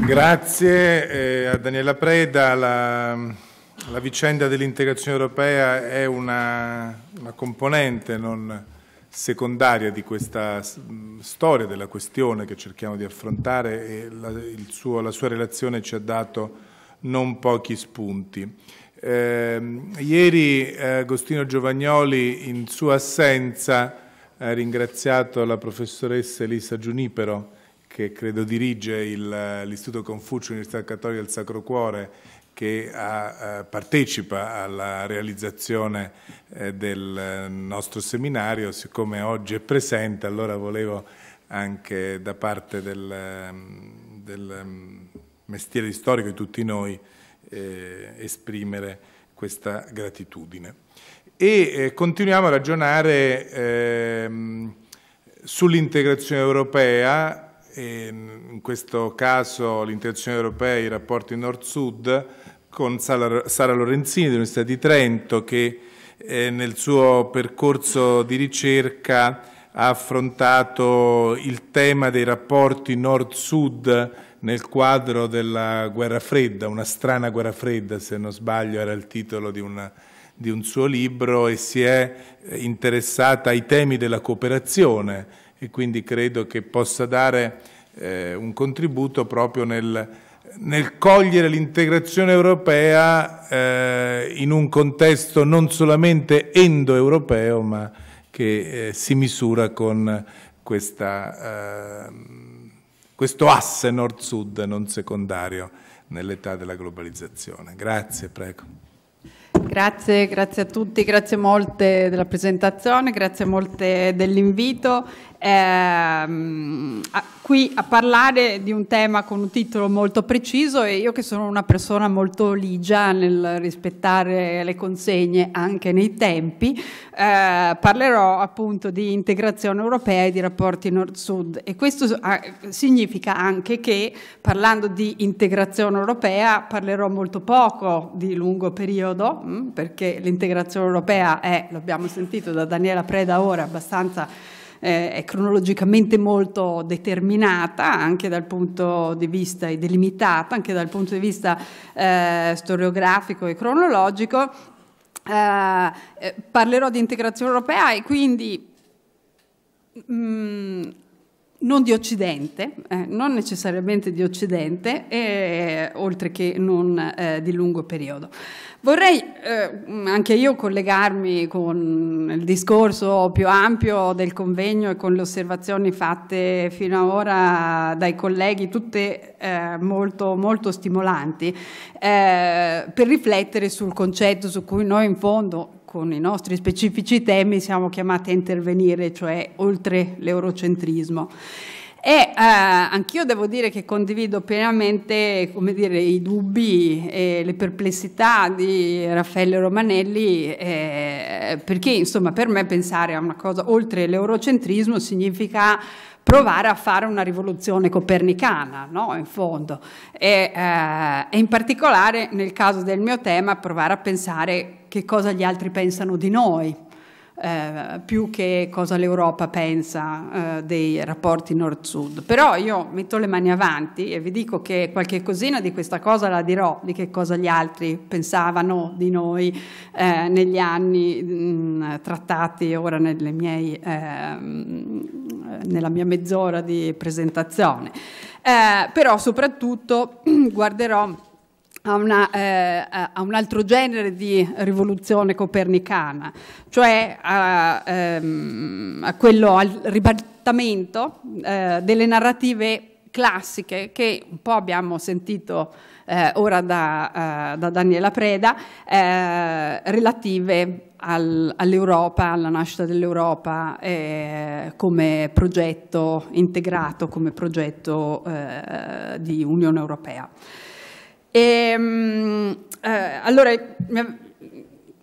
Grazie eh, a Daniela Preda. La, la vicenda dell'integrazione europea è una, una componente, non, secondaria di questa mm, storia, della questione che cerchiamo di affrontare e la, suo, la sua relazione ci ha dato non pochi spunti. Ehm, eh, ieri Agostino Giovagnoli in sua assenza ha ringraziato la professoressa Elisa Giunipero che credo dirige l'Istituto Confucio Università Cattolica del Sacro Cuore che ha, eh, partecipa alla realizzazione eh, del eh, nostro seminario, siccome oggi è presente, allora volevo anche da parte del, ehm, del ehm, mestiere di storico di tutti noi eh, esprimere questa gratitudine. E eh, continuiamo a ragionare ehm, sull'integrazione europea, in questo caso l'integrazione europea e i rapporti nord-sud, con Sara Lorenzini dell'Università di Trento che eh, nel suo percorso di ricerca ha affrontato il tema dei rapporti nord-sud nel quadro della guerra fredda, una strana guerra fredda se non sbaglio era il titolo di, una, di un suo libro e si è eh, interessata ai temi della cooperazione e quindi credo che possa dare eh, un contributo proprio nel nel cogliere l'integrazione europea eh, in un contesto non solamente endoeuropeo, ma che eh, si misura con questa, eh, questo asse nord-sud non secondario nell'età della globalizzazione. Grazie, prego. Grazie, grazie a tutti, grazie molte della presentazione, grazie molte dell'invito ehm, qui a parlare di un tema con un titolo molto preciso e io che sono una persona molto ligia nel rispettare le consegne anche nei tempi, eh, parlerò appunto di integrazione europea e di rapporti nord-sud e questo ah, significa anche che parlando di integrazione europea parlerò molto poco di lungo periodo mh, mm, perché l'integrazione europea è, l'abbiamo sentito da Daniela Preda ora, abbastanza eh, è cronologicamente molto determinata anche dal punto di vista e delimitata anche dal punto di vista eh, storiografico e cronologico. Eh, eh parlerò di integrazione europea e quindi mh, mm, non di Occidente, eh, non necessariamente di Occidente, eh, oltre che non eh, di lungo periodo. Vorrei eh, anche io collegarmi con il discorso più ampio del convegno e con le osservazioni fatte fino ad ora dai colleghi, tutte eh, molto, molto stimolanti, eh, per riflettere sul concetto su cui noi in fondo con i nostri specifici temi siamo chiamati a intervenire, cioè oltre l'eurocentrismo. E eh, anch'io devo dire che condivido pienamente dire, i dubbi e le perplessità di Raffaele Romanelli, eh, perché insomma per me pensare a una cosa oltre l'eurocentrismo significa provare a fare una rivoluzione copernicana, no? in fondo, e, eh, e in particolare nel caso del mio tema provare a pensare che cosa gli altri pensano di noi eh, più che cosa l'Europa pensa eh, dei rapporti nord-sud. Però io metto le mani avanti e vi dico che qualche cosina di questa cosa la dirò, di che cosa gli altri pensavano di noi eh, negli anni mh, mm, trattati ora miei, ehm, nella mia mezz'ora di presentazione. Eh, però soprattutto guarderò a, una, eh, a, un altro genere di rivoluzione copernicana, cioè a, ehm, a quello al ribaltamento eh, delle narrative classiche che un po' abbiamo sentito eh, ora da, eh, da, Daniela Preda, eh, relative al, all'Europa, alla nascita dell'Europa eh, come progetto integrato, come progetto di Unione Europea. E, ehm, eh, allora,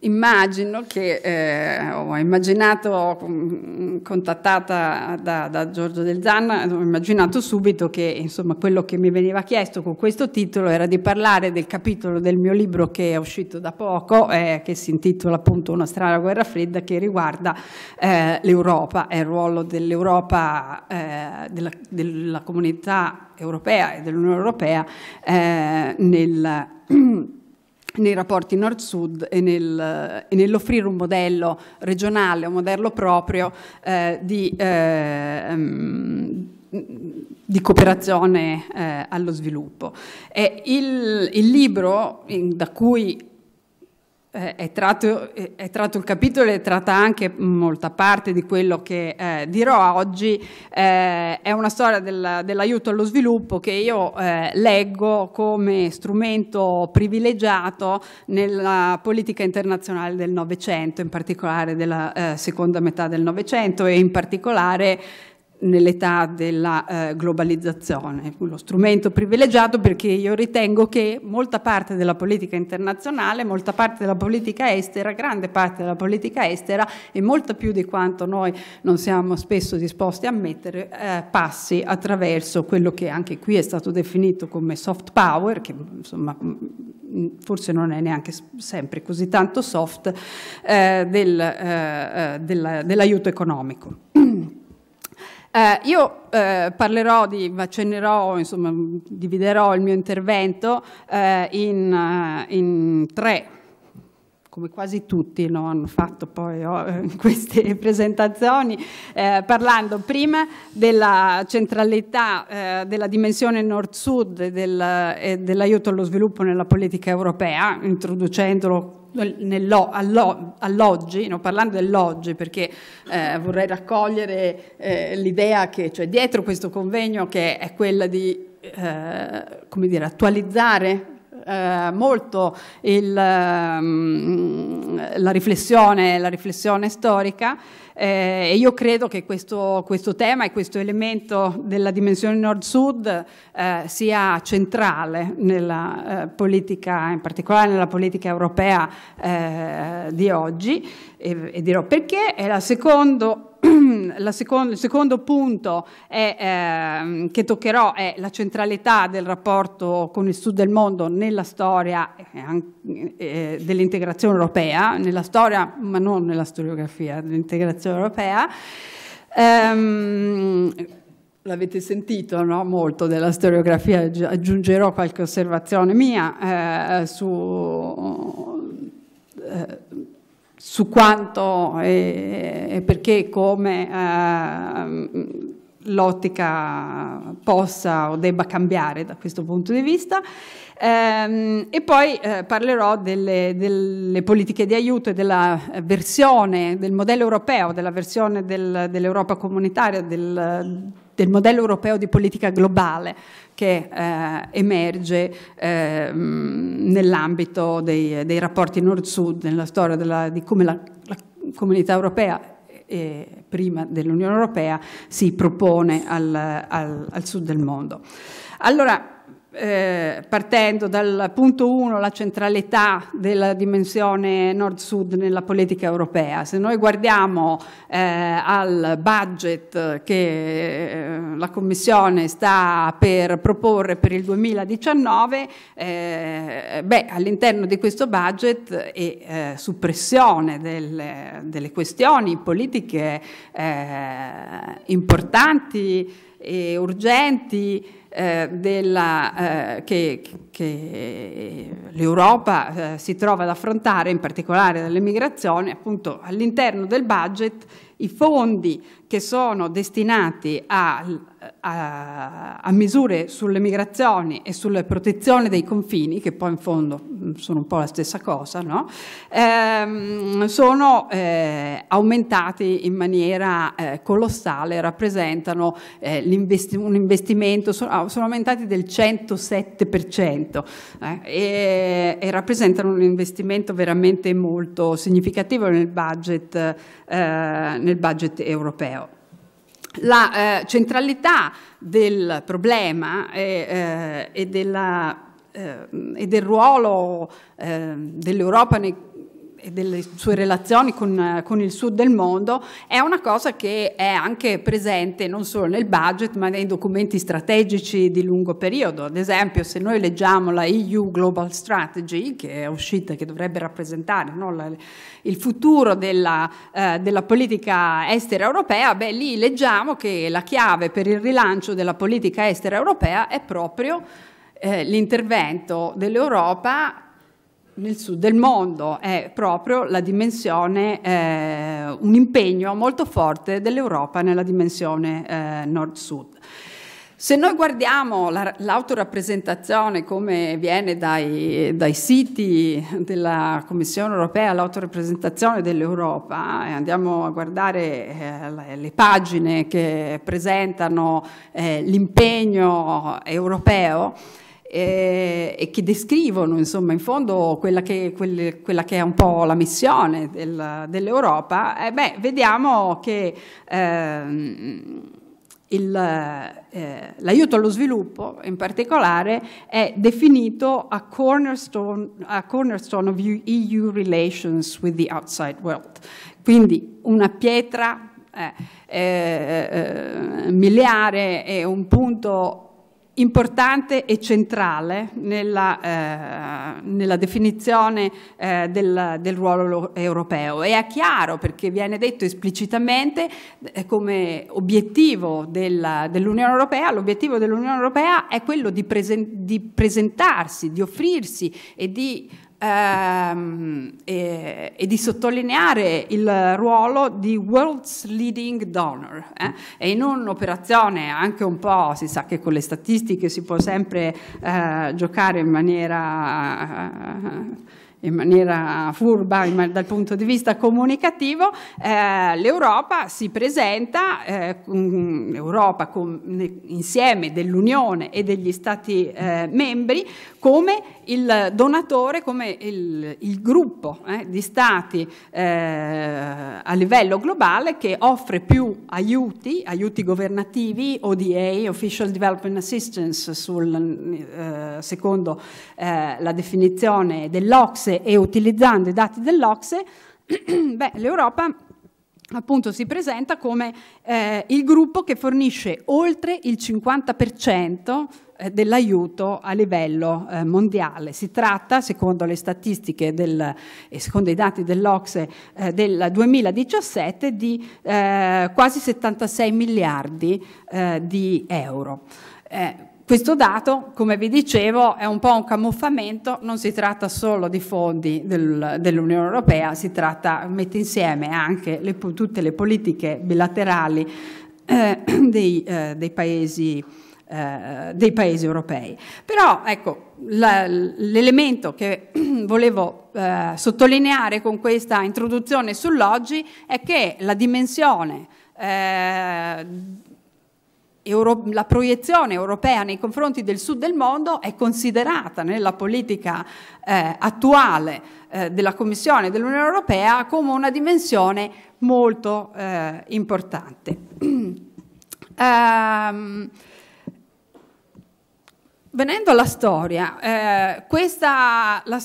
Immagino che, eh, ho immaginato, mm, contattata da, da, Giorgio Del Zanna, ho immaginato subito che insomma, quello che mi veniva chiesto con questo titolo era di parlare del capitolo del mio libro che è uscito da poco, eh, che si intitola appunto Una strana guerra fredda, che riguarda eh, l'Europa e il ruolo dell'Europa, eh, della, della, comunità europea e dell'Unione Europea eh, nel... nei rapporti nord-sud e, nel, e, nell'offrire un modello regionale, un modello proprio eh, di, eh, ehm, di, cooperazione eh, allo sviluppo. Il, il, libro in, da cui eh, è, tratto, eh, è, tratto, il capitolo e tratta anche molta parte di quello che eh, dirò oggi, eh, è una storia del, dell'aiuto allo sviluppo che io eh, leggo come strumento privilegiato nella politica internazionale del Novecento, in particolare della eh, seconda metà del Novecento e in particolare nell'età della eh, globalizzazione, uno strumento privilegiato perché io ritengo che molta parte della politica internazionale, molta parte della politica estera, grande parte della politica estera e molta più di quanto noi non siamo spesso disposti a mettere, eh, passi attraverso quello che anche qui è stato definito come soft power, che insomma mm, forse non è neanche sempre così tanto soft, eh, del, eh, eh, dell'aiuto economico. Eh, io eh, parlerò di, accennerò, insomma, dividerò il mio intervento eh, in, eh, in tre come quasi tutti lo hanno fatto poi oh, queste presentazioni, eh, parlando prima della centralità eh, della dimensione nord-sud e, del, e eh, dell'aiuto allo sviluppo nella politica europea, introducendolo allo, all'oggi, no, parlando dell'oggi perché eh, vorrei raccogliere eh, l'idea che c'è cioè, dietro questo convegno che è quella di eh, come dire, attualizzare eh, molto il, um, la, riflessione, la, riflessione, storica eh, e io credo che questo, questo, tema e questo elemento della dimensione nord-sud eh, sia centrale nella eh, politica, in particolare nella politica europea eh, di oggi e, e dirò perché. E la secondo Seconda, il secondo punto è, eh, che toccherò è la centralità del rapporto con il sud del mondo nella storia eh, eh dell'integrazione europea, nella storia, ma non nella storiografia dell'integrazione europea. Um, L'avete sentito no? molto della storiografia, aggiungerò qualche osservazione mia eh, su, eh, su, quanto e, e perché e come eh, l'ottica possa o debba cambiare da questo punto di vista. Ehm, e poi eh, parlerò delle, delle, politiche di aiuto e della eh, versione del modello europeo, della versione del, dell'Europa comunitaria, del, del modello europeo di politica globale che eh, emerge eh, nell'ambito dei, dei, rapporti nord-sud, nella storia della, di come la, la comunità europea eh, prima dell'Unione Europea si propone al, al, al sud del mondo. Allora, eh, partendo dal punto 1, la centralità della dimensione nord-sud nella politica europea. Se noi guardiamo eh, al budget che eh, la Commissione sta per proporre per il 2019, eh, beh, all'interno di questo budget e eh, suppressione delle, delle, questioni politiche eh, importanti e urgenti eh, della, eh, che, che l'Europa eh, si trova ad affrontare, in particolare delle migrazioni, appunto all'interno del budget i fondi che sono destinati a, a, a misure sulle migrazioni e sulla protezione dei confini, che poi in fondo mm, sono un po' la stessa cosa, no? ehm, sono eh, aumentati in maniera eh, colossale, rappresentano eh, investi un investimento, sono, ah, sono, aumentati del 107% eh, e, e, rappresentano un investimento veramente molto significativo nel budget, eh, nel budget europeo la eh, centralità del problema e, eh, e, della, eh, e del ruolo eh, dell'Europa nei e delle sue relazioni con, con, il sud del mondo è una cosa che è anche presente non solo nel budget ma nei documenti strategici di lungo periodo. Ad esempio se noi leggiamo la EU Global Strategy che è uscita, che dovrebbe rappresentare no, la, il futuro della, eh, della, politica estera europea, beh lì leggiamo che la chiave per il rilancio della politica estera europea è proprio eh, l'intervento dell'Europa nel sud del mondo è proprio la dimensione, eh, un impegno molto forte dell'Europa nella dimensione eh, nord-sud. Se noi guardiamo l'autorappresentazione come viene dai, dai, siti della Commissione europea, l'autorappresentazione dell'Europa, e eh, andiamo a guardare eh, le pagine che presentano eh, l'impegno europeo, eh, e che descrivono insomma in fondo quella che, quelle, quella che è un po' la missione del, dell'Europa, eh, beh, vediamo che ehm, il, eh, l'aiuto allo sviluppo in particolare è definito a cornerstone, a cornerstone of EU relations with the outside world, quindi una pietra eh, eh, eh miliare e un punto importante e centrale nella, eh, nella definizione eh, del, del, ruolo europeo. E è chiaro perché viene detto esplicitamente eh, come obiettivo del, dell'Unione Europea, l'obiettivo dell'Unione Europea è quello di, presen di presentarsi, di offrirsi e di ehm, e, e, di sottolineare il ruolo di World's Leading Donor. Eh? E in un'operazione anche un po', si sa che con le statistiche si può sempre eh, giocare in maniera... Eh, in maniera furba in, dal punto di vista comunicativo, eh, l'Europa si presenta, eh, insieme dell'Unione e degli Stati eh, membri, come il donatore, come il, il gruppo eh, di stati eh, a livello globale che offre più aiuti, aiuti governativi, ODA, Official Development Assistance, sul, eh, secondo eh, la definizione dell'Ocse e utilizzando i dati dell'Ocse, l'Europa appunto si presenta come eh, il gruppo che fornisce oltre il 50% eh, dell'aiuto a livello eh, mondiale. Si tratta, secondo le statistiche del, e eh, secondo i dati dell'Ocse eh, del 2017, di eh, quasi 76 miliardi di euro. Eh, questo dato, come vi dicevo, è un po' un camuffamento, non si tratta solo di fondi del, dell'Unione Europea, si tratta, mette insieme anche le, tutte le politiche bilaterali eh, dei, eh, dei, paesi, eh, dei, paesi, europei. Però ecco, l'elemento che volevo eh, sottolineare con questa introduzione sull'oggi è che la dimensione eh, Euro, la proiezione europea nei confronti del sud del mondo è considerata nella politica eh, attuale eh, della Commissione e dell'Unione Europea come una dimensione molto eh, importante. um, venendo alla storia, eh, questa, la,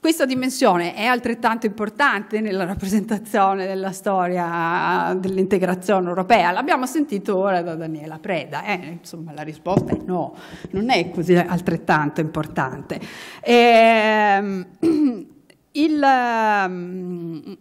questa dimensione è altrettanto importante nella rappresentazione della storia dell'integrazione europea, l'abbiamo sentito ora da Daniela Preda, eh, insomma la risposta è no, non è così altrettanto importante. E, ehm, il, il ehm,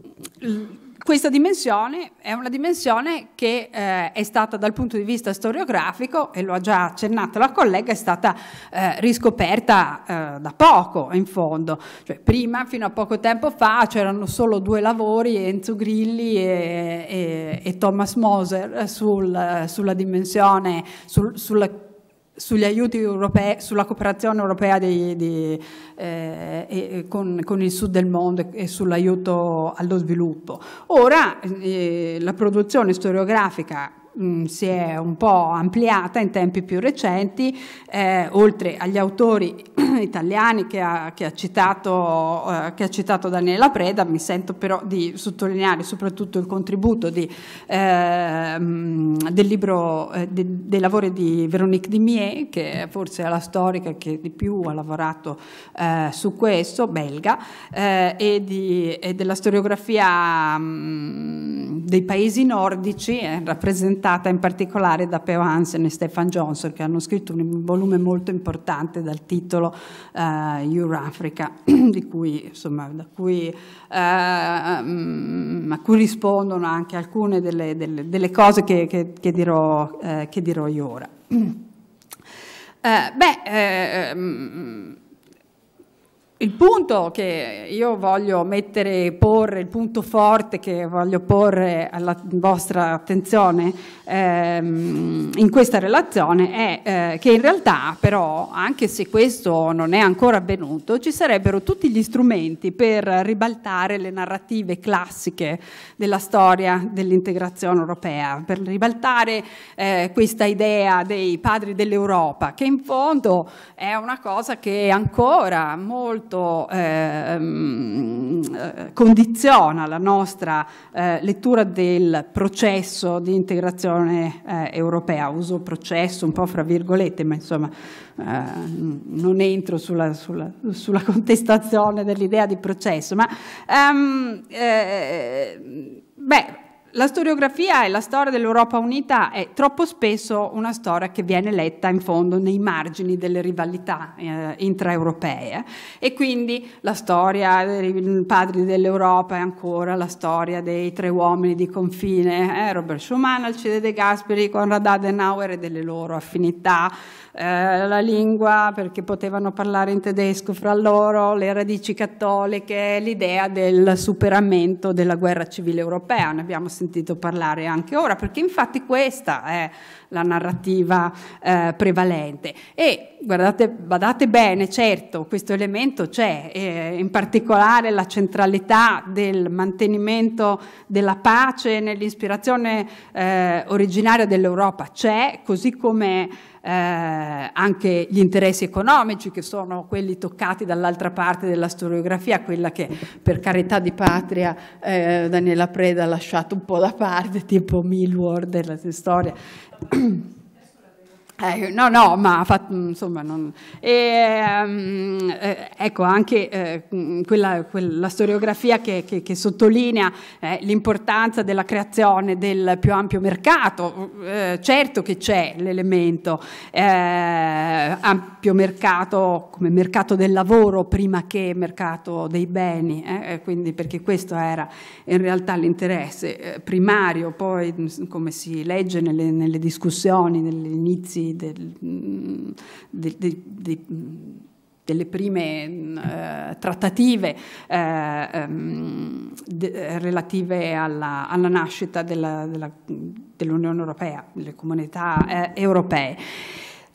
questa dimensione è una dimensione che eh, è stata dal punto di vista storiografico, e lo ha già accennato la collega, è stata eh, riscoperta eh, da poco in fondo. Cioè, prima, fino a poco tempo fa, c'erano solo due lavori, Enzo Grilli e, e, e Thomas Moser, sul, sulla dimensione, sul, sulla sugli aiuti europei, sulla cooperazione europea di, di, eh, con, con, il sud del mondo e sull'aiuto allo sviluppo. Ora eh, la produzione storiografica Mm, si è un po' ampliata in tempi più recenti, eh, oltre agli autori italiani che ha, che, ha citato, eh, che ha, citato, Daniela Preda, mi sento però di sottolineare soprattutto il contributo di, eh, del libro, eh, de, dei lavori di Veronique Dimier, che forse è la storica che di più ha lavorato eh, su questo, belga, eh, e, di, e, della storiografia mh, mm, dei paesi nordici, rappresentata commentata in particolare da Peo Hansen e Stefan Johnson, che hanno scritto un volume molto importante dal titolo uh, Your Africa, di cui, insomma, cui, uh, um, a cui rispondono anche alcune delle, delle, delle cose che, che, che, dirò, uh, che, dirò, io ora. beh, mm, il punto che io voglio mettere, porre, il punto forte che voglio porre alla vostra attenzione ehm, in questa relazione è eh, che in realtà però, anche se questo non è ancora avvenuto, ci sarebbero tutti gli strumenti per ribaltare le narrative classiche della storia dell'integrazione europea, per ribaltare eh, questa idea dei padri dell'Europa, che in fondo è una cosa che ancora molto molto ehm, eh, condiziona la nostra eh, lettura del processo di integrazione eh, europea. Uso processo un po' fra virgolette, ma insomma eh, non entro sulla, sulla, sulla contestazione dell'idea di processo. Ma, um, beh, la storiografia e la storia dell'Europa unita è troppo spesso una storia che viene letta in fondo nei margini delle rivalità eh, intraeuropee e quindi la storia dei padri dell'Europa è ancora la storia dei tre uomini di confine, eh, Robert Schumann, Alcide De Gasperi, Conrad Adenauer e delle loro affinità eh, la lingua perché potevano parlare in tedesco fra loro, le radici cattoliche, l'idea del superamento della guerra civile europea, ne abbiamo sentito parlare anche ora, perché infatti questa è la narrativa eh, prevalente. E guardate, badate bene, certo, questo elemento c'è, eh, in particolare la centralità del mantenimento della pace nell'ispirazione eh, originaria dell'Europa c'è, così come eh, anche gli interessi economici che sono quelli toccati dall'altra parte della storiografia, quella che per carità di patria eh, Daniela Preda ha lasciato un po' da parte, tipo Millward della storia. Eh, no, no, ma fatto, insomma, non... e, um, ecco anche eh, mm, quella, quella, storiografia che, che, che sottolinea eh, l'importanza della creazione del più ampio mercato. Eh, certo che c'è l'elemento ampio mercato come mercato del lavoro prima che mercato dei beni, quindi perché questo era in realtà l'interesse primario, poi mm, come si legge nelle, nelle discussioni, negli inizi quindi del, del, del, delle prime eh, trattative eh, ehm, de, relative alla, alla nascita dell'Unione Europea, delle comunità eh, europee.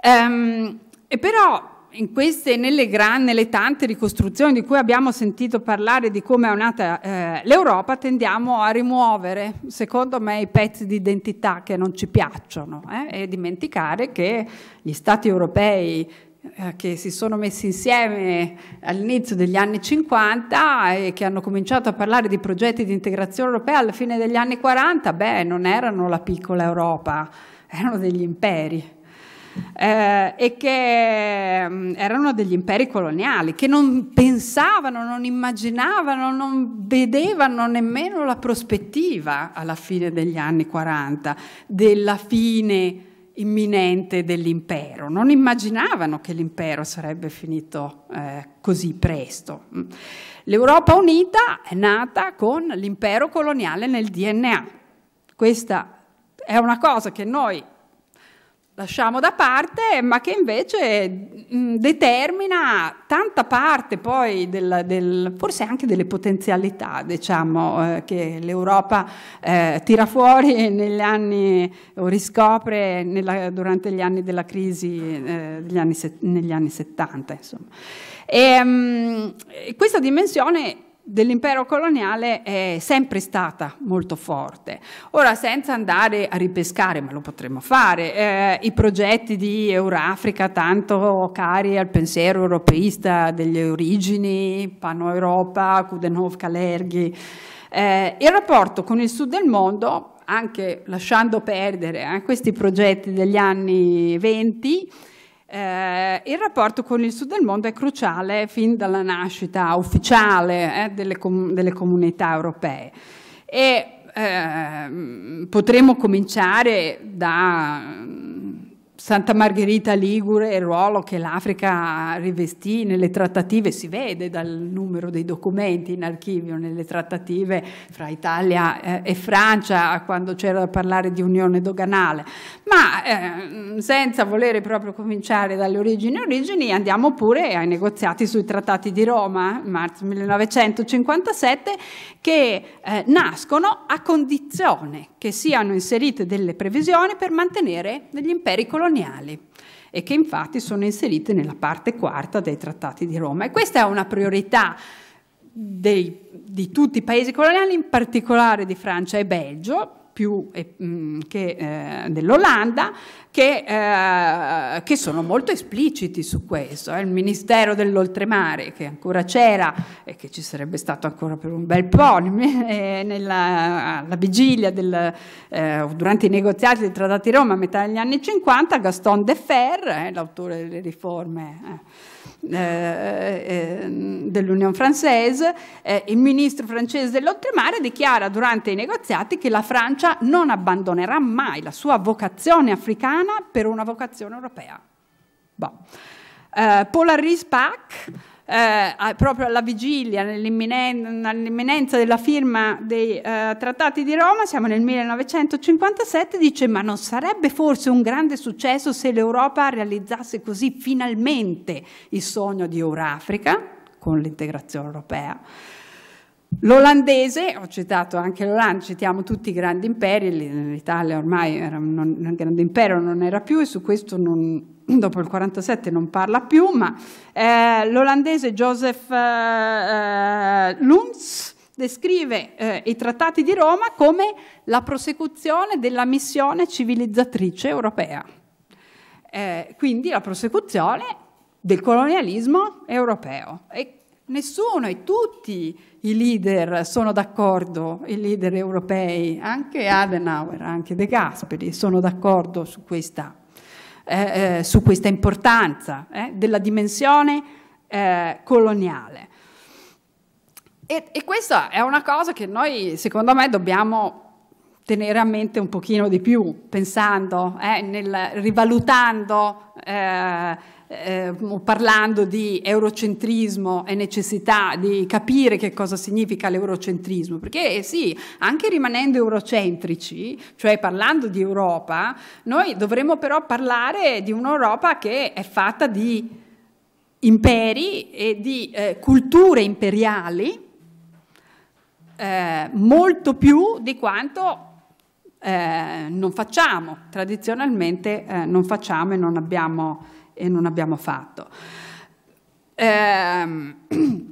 Ehm, e però in queste e nelle, nelle, tante ricostruzioni di cui abbiamo sentito parlare di come è nata eh, l'Europa, tendiamo a rimuovere, secondo me, i pezzi di identità che non ci piacciono eh, e dimenticare che gli Stati europei eh, che si sono messi insieme all'inizio degli anni 50 e che hanno cominciato a parlare di progetti di integrazione europea alla fine degli anni 40, beh, non erano la piccola Europa, erano degli imperi eh, e che mm, erano degli imperi coloniali, che non pensavano, non immaginavano, non vedevano nemmeno la prospettiva alla fine degli anni 40 della fine imminente dell'impero, non immaginavano che l'impero sarebbe finito eh, così presto. Mm. L'Europa unita è nata con l'impero coloniale nel DNA. Questa è una cosa che noi lasciamo da parte, ma che invece mm, determina tanta parte poi del, del, forse anche delle potenzialità diciamo, eh, che l'Europa eh, tira fuori negli anni o riscopre nella, durante gli anni della crisi eh, degli anni, negli anni 70. Insomma. Ehm, e, um, questa dimensione dell'impero coloniale è sempre stata molto forte. Ora, senza andare a ripescare, ma lo potremmo fare, eh, i progetti di Eurafrica, tanto cari al pensiero europeista delle origini, Pano Europa, Kudenhof Kalerghi, eh, il rapporto con il sud del mondo, anche lasciando perdere eh, questi progetti degli anni 20, eh, il rapporto con il sud del mondo è cruciale fin dalla nascita ufficiale eh, delle, com delle, comunità europee e eh, potremmo cominciare da Santa Margherita Ligure, il ruolo che l'Africa rivestì nelle trattative si vede dal numero dei documenti in archivio, nelle trattative fra Italia eh, e Francia quando c'era da parlare di unione doganale. Ma eh, senza volere proprio cominciare dalle origini origini, andiamo pure ai negoziati sui trattati di Roma, eh, marzo 1957, che eh, nascono a condizione che siano inserite delle previsioni per mantenere degli imperi coloniali patrimoniali e che infatti sono inserite nella parte quarta dei trattati di Roma. E questa è una priorità dei, di tutti i paesi coloniali, in particolare di Francia e Belgio, più eh, mm, che, eh, dell'Olanda che, eh, che, sono molto espliciti su questo. Il Ministero dell'Oltremare che ancora c'era e che ci sarebbe stato ancora per un bel po' nella, alla vigilia del, durante i negoziati del Trattato di Roma a metà degli anni 50, Gaston Defer, l'autore delle riforme eh, eh ehm, dell'Unione Francese, eh, il ministro francese dell'oltremare dichiara durante i negoziati che la Francia non abbandonerà mai la sua vocazione africana per una vocazione europea. Bon. Eh, Polaris Pack eh, proprio alla vigilia, nell'imminenza della firma dei eh, trattati di Roma, siamo nel 1957, dice ma non sarebbe forse un grande successo se l'Europa realizzasse così finalmente il sogno di Eurafrica con l'integrazione europea. L'olandese, ho citato anche l'Olanda, citiamo tutti i grandi imperi, l'Italia ormai era un, un grande impero, non era più e su questo non, dopo il 47 non parla più, ma eh, l'olandese Joseph eh, eh Luntz descrive eh, i trattati di Roma come la prosecuzione della missione civilizzatrice europea, eh, quindi la prosecuzione del colonialismo europeo. E nessuno e tutti i leader sono d'accordo, i leader europei, anche Adenauer, anche De Gasperi, sono d'accordo su questa eh, eh, su questa importanza eh, della dimensione eh, coloniale. E, e, questa è una cosa che noi, secondo me, dobbiamo tenere a mente un pochino di più, pensando, eh, nel, rivalutando eh, parlando di eurocentrismo e necessità di capire che cosa significa l'eurocentrismo, perché sì, anche rimanendo eurocentrici, cioè parlando di Europa, noi dovremmo però parlare di un'Europa che è fatta di imperi e di eh, culture imperiali eh, molto più di quanto eh, non facciamo, tradizionalmente eh, non facciamo e non abbiamo e non abbiamo fatto. Ehm, eh,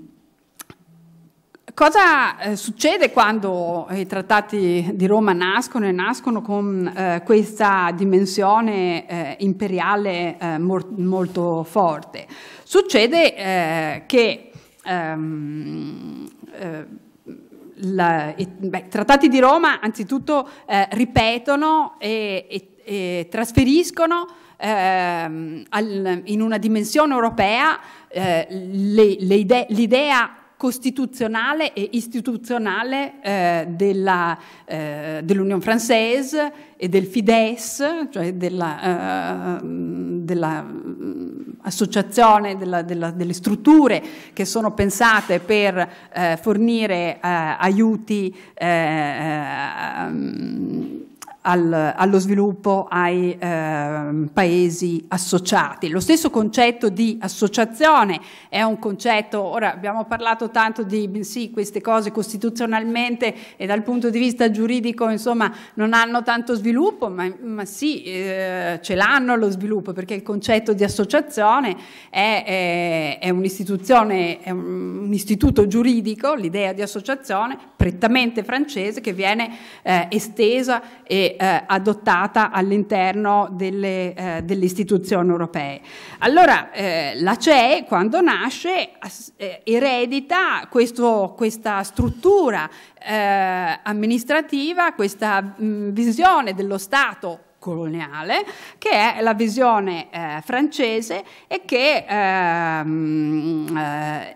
cosa succede quando i trattati di Roma nascono e nascono con eh, questa dimensione eh, imperiale eh, mol molto forte? Succede eh, che ehm, la, i, beh, i trattati di Roma anzitutto ripetono e, e, e trasferiscono ehm, al, in una dimensione europea eh, le, le idee, l'idea costituzionale e istituzionale eh, della, eh, dell'Unione Francese e del Fides, cioè dell'associazione, eh, mm, della, della, delle strutture che sono pensate per eh, fornire eh, aiuti. Um, al, allo sviluppo ai eh, paesi associati. Lo stesso concetto di associazione è un concetto, ora abbiamo parlato tanto di sì, queste cose costituzionalmente e dal punto di vista giuridico insomma non hanno tanto sviluppo, ma, ma sì, eh, ce l'hanno lo sviluppo perché il concetto di associazione è, è eh, è, un'istituzione, è un, istituto giuridico, l'idea di associazione prettamente francese che viene eh, estesa e eh, adottata all'interno delle, eh, delle, istituzioni europee. Allora eh, la CE quando nasce eh, eredita questo, questa struttura eh, amministrativa, questa mh, mm, visione dello Stato coloniale, che è la visione eh, francese e che ehm,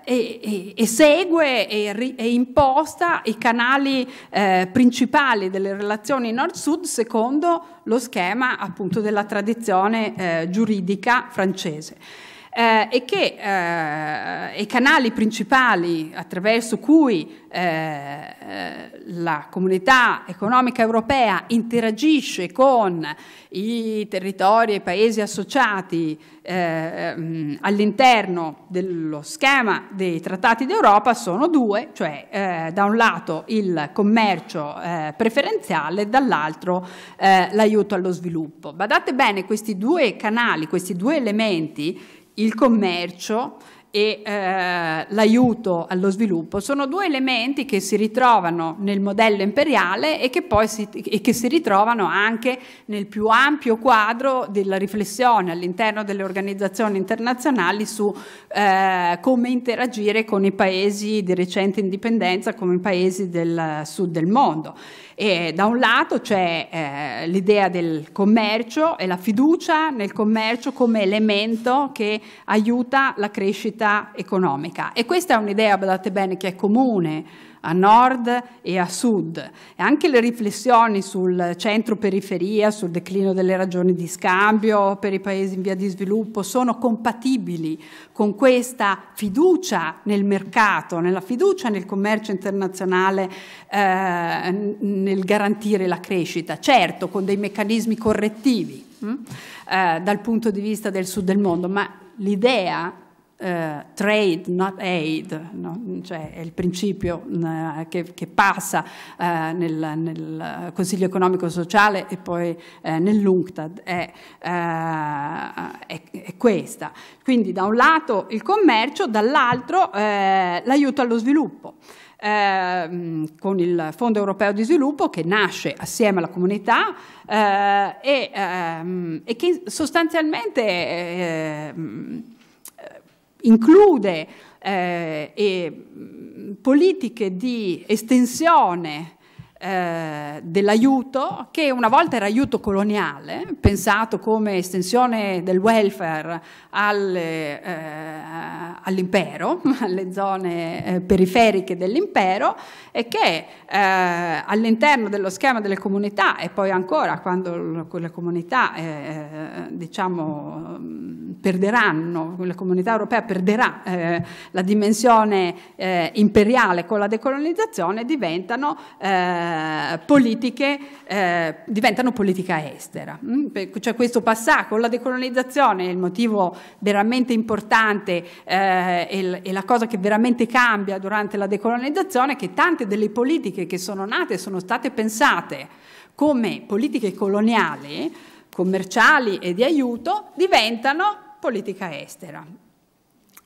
eh, esegue e, ri, e, imposta i canali eh, principali delle relazioni nord-sud secondo lo schema appunto della tradizione eh, giuridica francese eh, e che eh, i canali principali attraverso cui eh, eh, la comunità economica europea interagisce con i territori e i paesi associati eh, ehm, all'interno dello schema dei trattati d'Europa sono due, cioè da un lato il commercio preferenziale, dall'altro l'aiuto allo sviluppo. Badate bene, questi due canali, questi due elementi il commercio, e eh, l'aiuto allo sviluppo sono due elementi che si ritrovano nel modello imperiale e che poi si, e che si ritrovano anche nel più ampio quadro della riflessione all'interno delle organizzazioni internazionali su eh, come interagire con i paesi di recente indipendenza come i paesi del sud del mondo. E da un lato c'è eh, l'idea del commercio e la fiducia nel commercio come elemento che aiuta la crescita crescita economica. E questa è un'idea, badate bene, che è comune a nord e a sud. E anche le riflessioni sul centro-periferia, sul declino delle ragioni di scambio per i paesi in via di sviluppo sono compatibili con questa fiducia nel mercato, nella fiducia nel commercio internazionale, eh, nel garantire la crescita, certo con dei meccanismi correttivi. Mm, eh, dal punto di vista del sud del mondo, ma l'idea Uh, trade, not aid, no? cioè è il principio uh, che, che, passa uh, nel, nel, Consiglio economico sociale e poi nell'UNCTAD, è, è, è, questa. Quindi da un lato il commercio, dall'altro l'aiuto allo sviluppo. Ehm, con il Fondo europeo di sviluppo che nasce assieme alla comunità eh, e, ehm, e, che sostanzialmente eh, include eh, mm, politiche di estensione eh, dell'aiuto, che una volta era aiuto coloniale, pensato come estensione del welfare alle, eh, all'impero, alle zone eh, periferiche dell'impero, e che eh, all'interno dello schema delle comunità, e poi ancora quando le comunità, eh, diciamo, perderanno, la comunità europea perderà la dimensione imperiale con la decolonizzazione, diventano eh, eh, politiche eh, diventano politica estera. Mm? C'è cioè, questo passaggio, con la decolonizzazione il motivo veramente importante eh, e la cosa che veramente cambia durante la decolonizzazione è che tante delle politiche che sono nate sono state pensate come politiche coloniali, commerciali e di aiuto, diventano politica estera.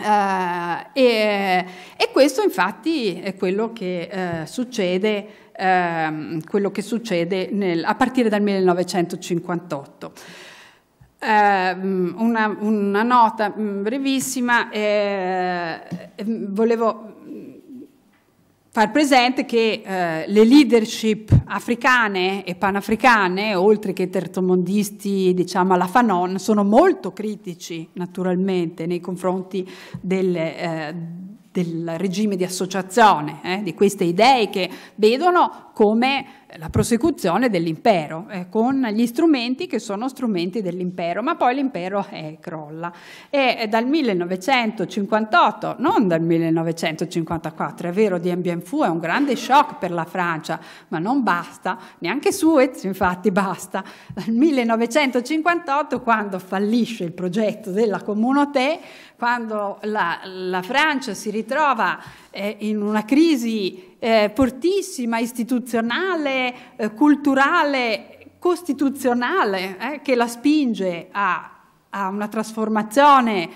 Uh, e, e, questo infatti è quello che uh, succede ehm, quello che succede nel, a partire dal 1958. Ehm, una, una, nota mm, brevissima, eh, eh, volevo far presente che eh, le leadership africane e panafricane, oltre che tertomondisti, diciamo alla Fanon, sono molto critici naturalmente nei confronti delle, eh, del regime di associazione, eh, di queste idee che vedono come la prosecuzione dell'impero, eh, con gli strumenti che sono strumenti dell'impero, ma poi l'impero eh, crolla. E eh, dal 1958, non dal 1954, è vero, Dien Bien Phu è un grande shock per la Francia, ma non basta, neanche Suez infatti basta. Dal 1958, quando fallisce il progetto della Communauté, quando la, la Francia si ritrova eh, in una crisi eh, fortissima, istituzionale, eh, culturale, costituzionale, eh, che la spinge a, a una trasformazione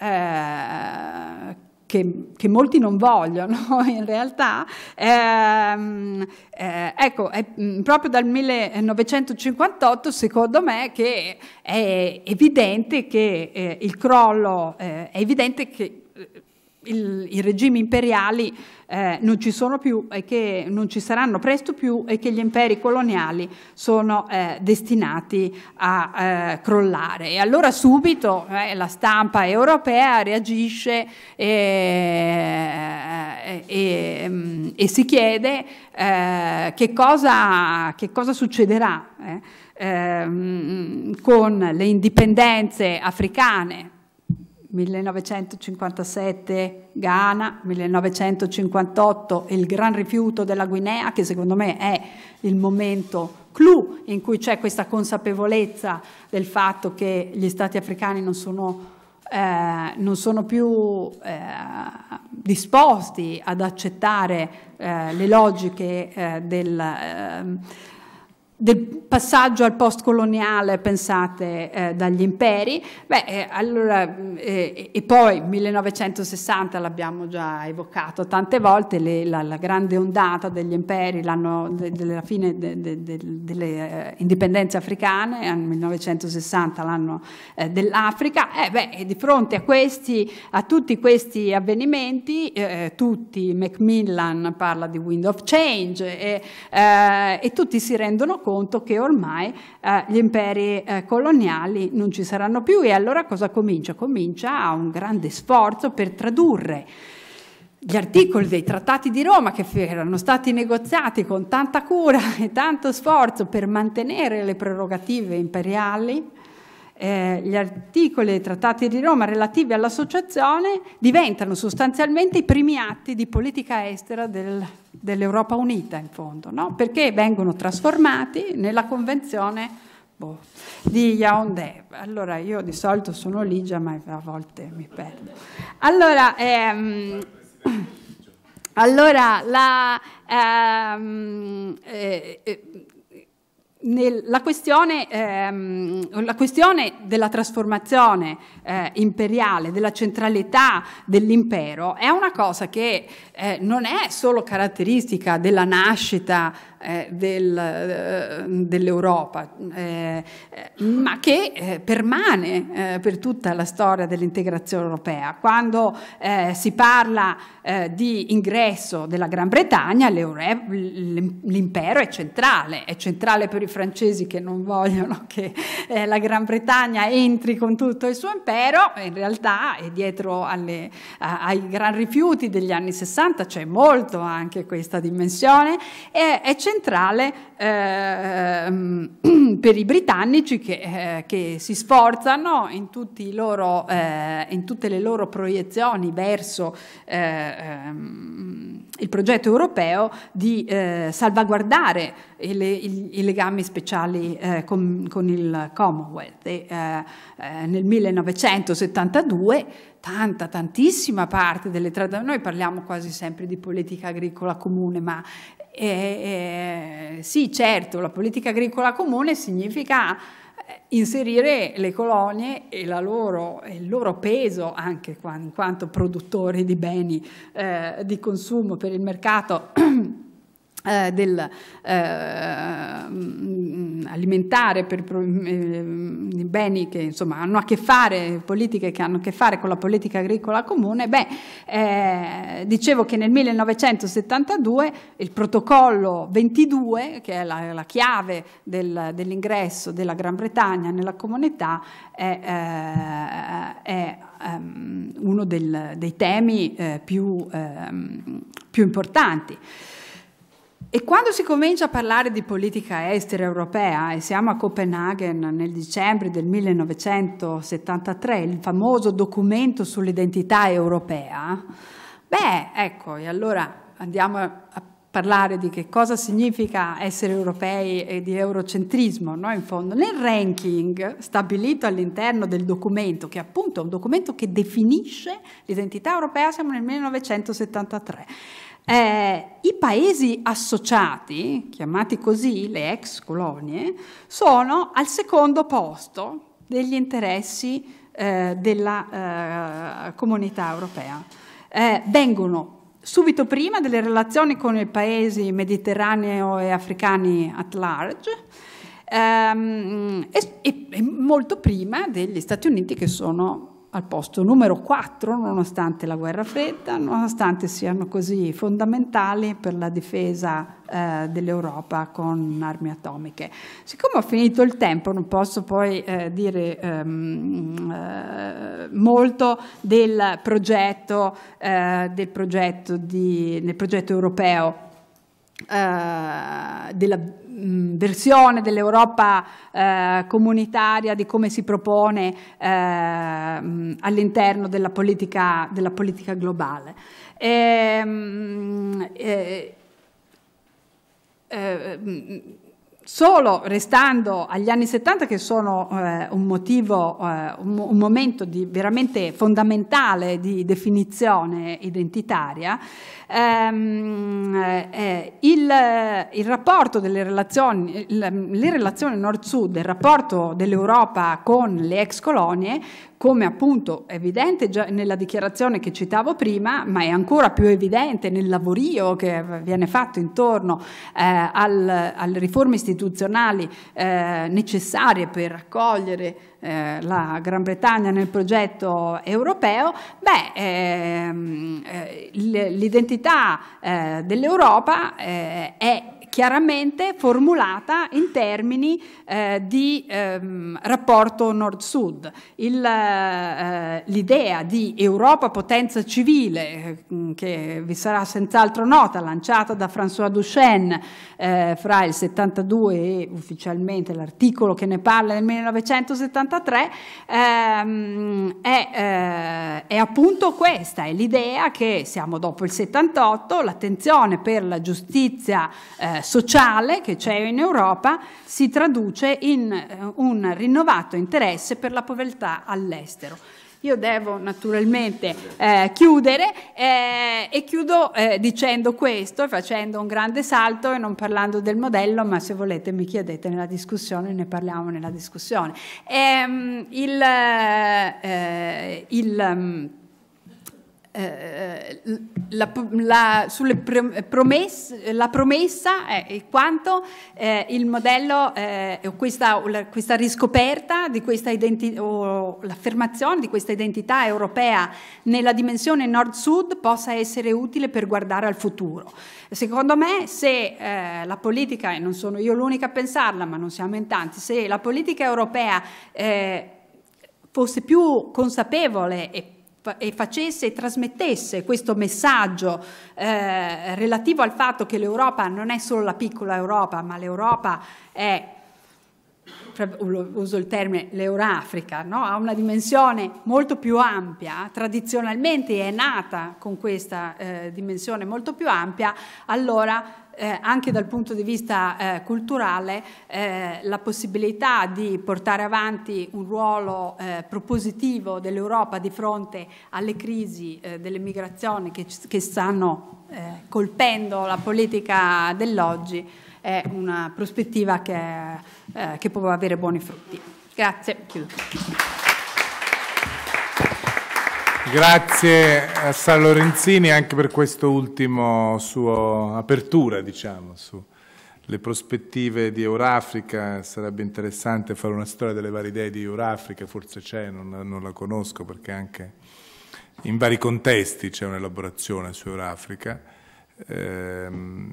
eh, che, che molti non vogliono in realtà, ehm, eh, ecco, è mm, proprio dal 1958 secondo me che è evidente che eh, il crollo, eh, è evidente che eh, il, i regimi imperiali eh, non ci sono più e che non ci saranno presto più e che gli imperi coloniali sono eh, destinati a eh, crollare. E allora subito eh, la stampa europea reagisce e, e, mm, e si chiede eh, che cosa, che, cosa, succederà eh, ehm, con le indipendenze africane 1957 Ghana, 1958 il gran rifiuto della Guinea, che secondo me è il momento clou in cui c'è questa consapevolezza del fatto che gli stati africani non sono, eh, non sono più eh, disposti ad accettare eh, le logiche eh, del ehm, del passaggio al postcoloniale, pensate, eh, dagli imperi, Beh, eh, allora, mm, eh, e poi 1960 l'abbiamo già evocato tante volte, le, la, la, grande ondata degli imperi, l'anno de, della fine de, de, delle eh, indipendenze africane, 1960 l'anno eh, dell'Africa, eh, e di fronte a, questi, a tutti questi avvenimenti, tutti, Macmillan parla di Wind of Change e, e tutti si rendono conto che ormai eh, gli imperi eh, coloniali non ci saranno più e allora cosa comincia? Comincia a un grande sforzo per tradurre gli articoli dei trattati di Roma che erano stati negoziati con tanta cura e tanto sforzo per mantenere le prerogative imperiali eh, gli articoli dei trattati di Roma relativi all'associazione diventano sostanzialmente i primi atti di politica estera del, dell'Europa Unita, in fondo, no? perché vengono trasformati nella convenzione boh, di Yaoundé. Allora, io di solito sono Ligia, ma a volte mi perdo. Allora, ehm, allora la, ehm, eh, eh, nel, la, questione, ehm, la, questione, della trasformazione eh, imperiale, della centralità dell'impero, è una cosa che eh, non è solo caratteristica della nascita eh, del, eh, dell'Europa, eh, ma che eh, permane eh, per tutta la storia dell'integrazione europea. Quando si parla di ingresso della Gran Bretagna, l'impero è centrale, è centrale per i francesi che non vogliono che la Gran Bretagna entri con tutto il suo impero, in realtà è dietro alle, ai gran rifiuti degli anni 60, c'è molto anche questa dimensione, è, è centrale centrale eh, per i britannici che, eh, che, si sforzano in, loro, eh, in tutte le loro proiezioni verso eh, ehm, il progetto europeo di eh, salvaguardare il, il, i legami speciali eh, con, con, il Commonwealth. E, nel 1972 tanta, tantissima parte delle trattative, noi parliamo quasi sempre di politica agricola comune, ma eh, eh, sì, certo, la politica agricola comune significa eh, inserire le colonie e loro, il loro peso anche in quanto produttori di beni eh, di consumo per il mercato eh, del, eh, alimentare per eh, beni che insomma, hanno a che fare, politiche che hanno a che fare con la politica agricola comune, beh, eh, dicevo che nel 1972 il protocollo 22, che è la, la chiave del, dell'ingresso della Gran Bretagna nella comunità, è, eh, è um, uno del, dei temi eh, più, ehm, più importanti. E quando si comincia a parlare di politica estera europea, e siamo a Copenaghen nel dicembre del 1973, il famoso documento sull'identità europea, beh, ecco, e allora andiamo a parlare di che cosa significa essere europei e di eurocentrismo, no? in fondo, nel ranking stabilito all'interno del documento, che appunto è un documento che definisce l'identità europea, siamo nel 1973. Eh, I paesi associati, chiamati così le ex colonie, sono al secondo posto degli interessi eh, della eh, comunità europea. Eh, vengono subito prima delle relazioni con i paesi mediterraneo e africani at large, ehm, e, e molto prima degli Stati Uniti che sono al posto numero 4, nonostante la guerra fredda, nonostante siano così fondamentali per la difesa eh, dell'Europa con armi atomiche. Siccome ho finito il tempo, non posso poi eh, dire ehm, eh, molto del progetto, eh, del progetto, di, del progetto europeo eh, della Mm, versione dell'Europa eh, comunitaria di come si propone eh, mm, all'interno della, della politica, globale. E, ehm, eh, eh mm, solo restando agli anni 70 che sono eh, un motivo, eh, un, un, momento di, veramente fondamentale di definizione identitaria, ehm, eh, eh il, il, rapporto delle relazioni, il, le relazioni nord-sud, il rapporto dell'Europa con le ex colonie come appunto è evidente già nella dichiarazione che citavo prima, ma è ancora più evidente nel lavorio che viene fatto intorno eh, al, alle riforme istituzionali eh, necessarie per accogliere eh, la Gran Bretagna nel progetto europeo, beh, ehm, eh, l'identità eh, dell'Europa è chiaramente formulata in termini eh, di ehm, rapporto nord-sud. Eh, l'idea eh, di Europa potenza civile, eh, che vi sarà senz'altro nota, lanciata da François Duchenne eh, fra il 72 e ufficialmente l'articolo che ne parla nel 1973, ehm, è, è appunto questa, è l'idea che siamo dopo il 78, l'attenzione per la giustizia eh, sociale che c'è in Europa si traduce in eh, un rinnovato interesse per la povertà all'estero. Io devo naturalmente eh, chiudere eh, e chiudo eh, dicendo questo, facendo un grande salto e non parlando del modello, ma se volete mi chiedete nella discussione, ne parliamo nella discussione. Ehm, il, eh, eh, il mm, eh, la, la, sulle promesse, la promessa è, è quanto eh, il modello, eh, questa, questa, riscoperta di questa identità, o l'affermazione di questa identità europea nella dimensione nord-sud possa essere utile per guardare al futuro. Secondo me se eh, la politica, e non sono io l'unica a pensarla, ma non siamo in tanti, se la politica europea eh, fosse più consapevole e e facesse e trasmettesse questo messaggio eh, relativo al fatto che l'Europa non è solo la piccola Europa, ma l'Europa è uso il termine l'Eurafrica, no? ha una dimensione molto più ampia, tradizionalmente è nata con questa eh, dimensione molto più ampia, allora eh, anche dal punto di vista eh, culturale eh, la possibilità di portare avanti un ruolo eh, propositivo dell'Europa di fronte alle crisi eh, delle migrazioni che, che stanno eh, colpendo la politica dell'oggi è una prospettiva che, che può avere buoni frutti. Grazie. Chiudo. Grazie a San Lorenzini anche per questo ultimo suo apertura, diciamo, sulle prospettive di Eurafrica. Sarebbe interessante fare una storia delle varie idee di Eurafrica, forse c'è, non, non, la conosco perché anche in vari contesti c'è un'elaborazione su Eurafrica. Ehm,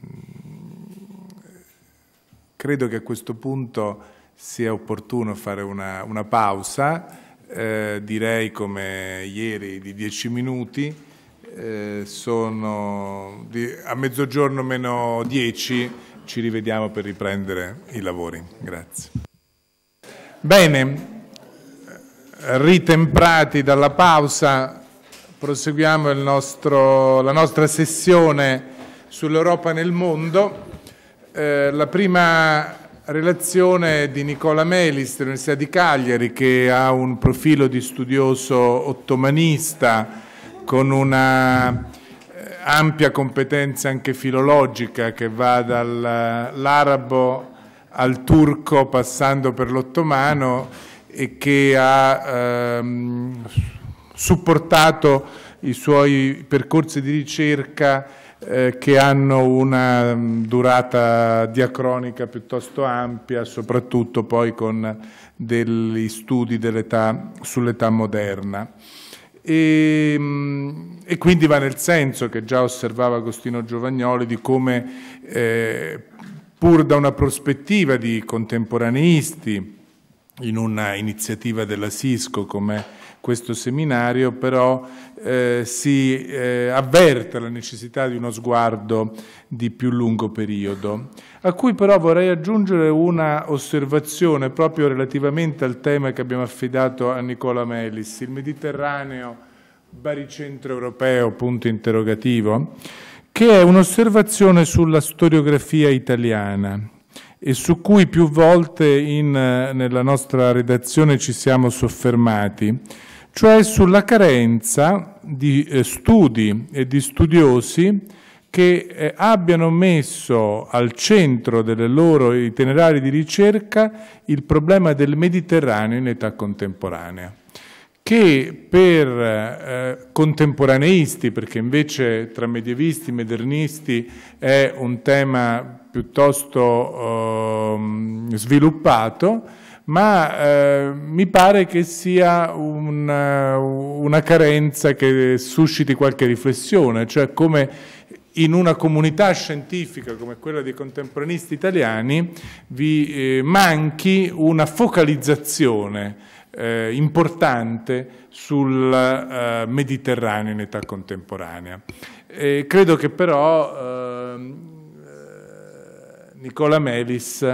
credo che a questo punto sia opportuno fare una, una pausa eh, direi come ieri di 10 minuti, eh, sono di, a mezzogiorno meno 10, ci rivediamo per riprendere i lavori. Grazie. Bene, ritemprati dalla pausa, proseguiamo nostro, la nostra sessione sull'Europa nel mondo. Eh, la prima Relazione di Nicola Melis dell'Università di Cagliari che ha un profilo di studioso ottomanista con una eh, ampia competenza anche filologica che va dall'arabo al turco passando per l'ottomano e che ha ehm, supportato i suoi percorsi di ricerca eh, che hanno una mm, durata diacronica piuttosto ampia, soprattutto poi con degli studi sull'età moderna. E, mm, e, quindi va nel senso che già osservava Agostino Giovagnoli di come eh, pur da una prospettiva di contemporaneisti in una iniziativa della Cisco come questo seminario, però eh, si eh, avverte la necessità di uno sguardo di più lungo periodo, a cui però vorrei aggiungere una osservazione proprio relativamente al tema che abbiamo affidato a Nicola Melis, il Mediterraneo baricentro europeo, punto interrogativo, che è un'osservazione sulla storiografia italiana e su cui più volte in, eh, nella nostra redazione ci siamo soffermati cioè sulla carenza di eh, studi e di studiosi che eh, abbiano messo al centro delle loro itinerari di ricerca il problema del Mediterraneo in età contemporanea che per eh, contemporaneisti, perché invece tra medievisti e modernisti è un tema piuttosto ehm, sviluppato, ma eh, mi pare che sia un, eh, una carenza che susciti qualche riflessione, cioè come in una comunità scientifica come quella dei contemporanisti italiani vi eh, manchi una focalizzazione eh, importante sul eh, Mediterraneo in età contemporanea. E credo che però ehm, eh, Nicola Melis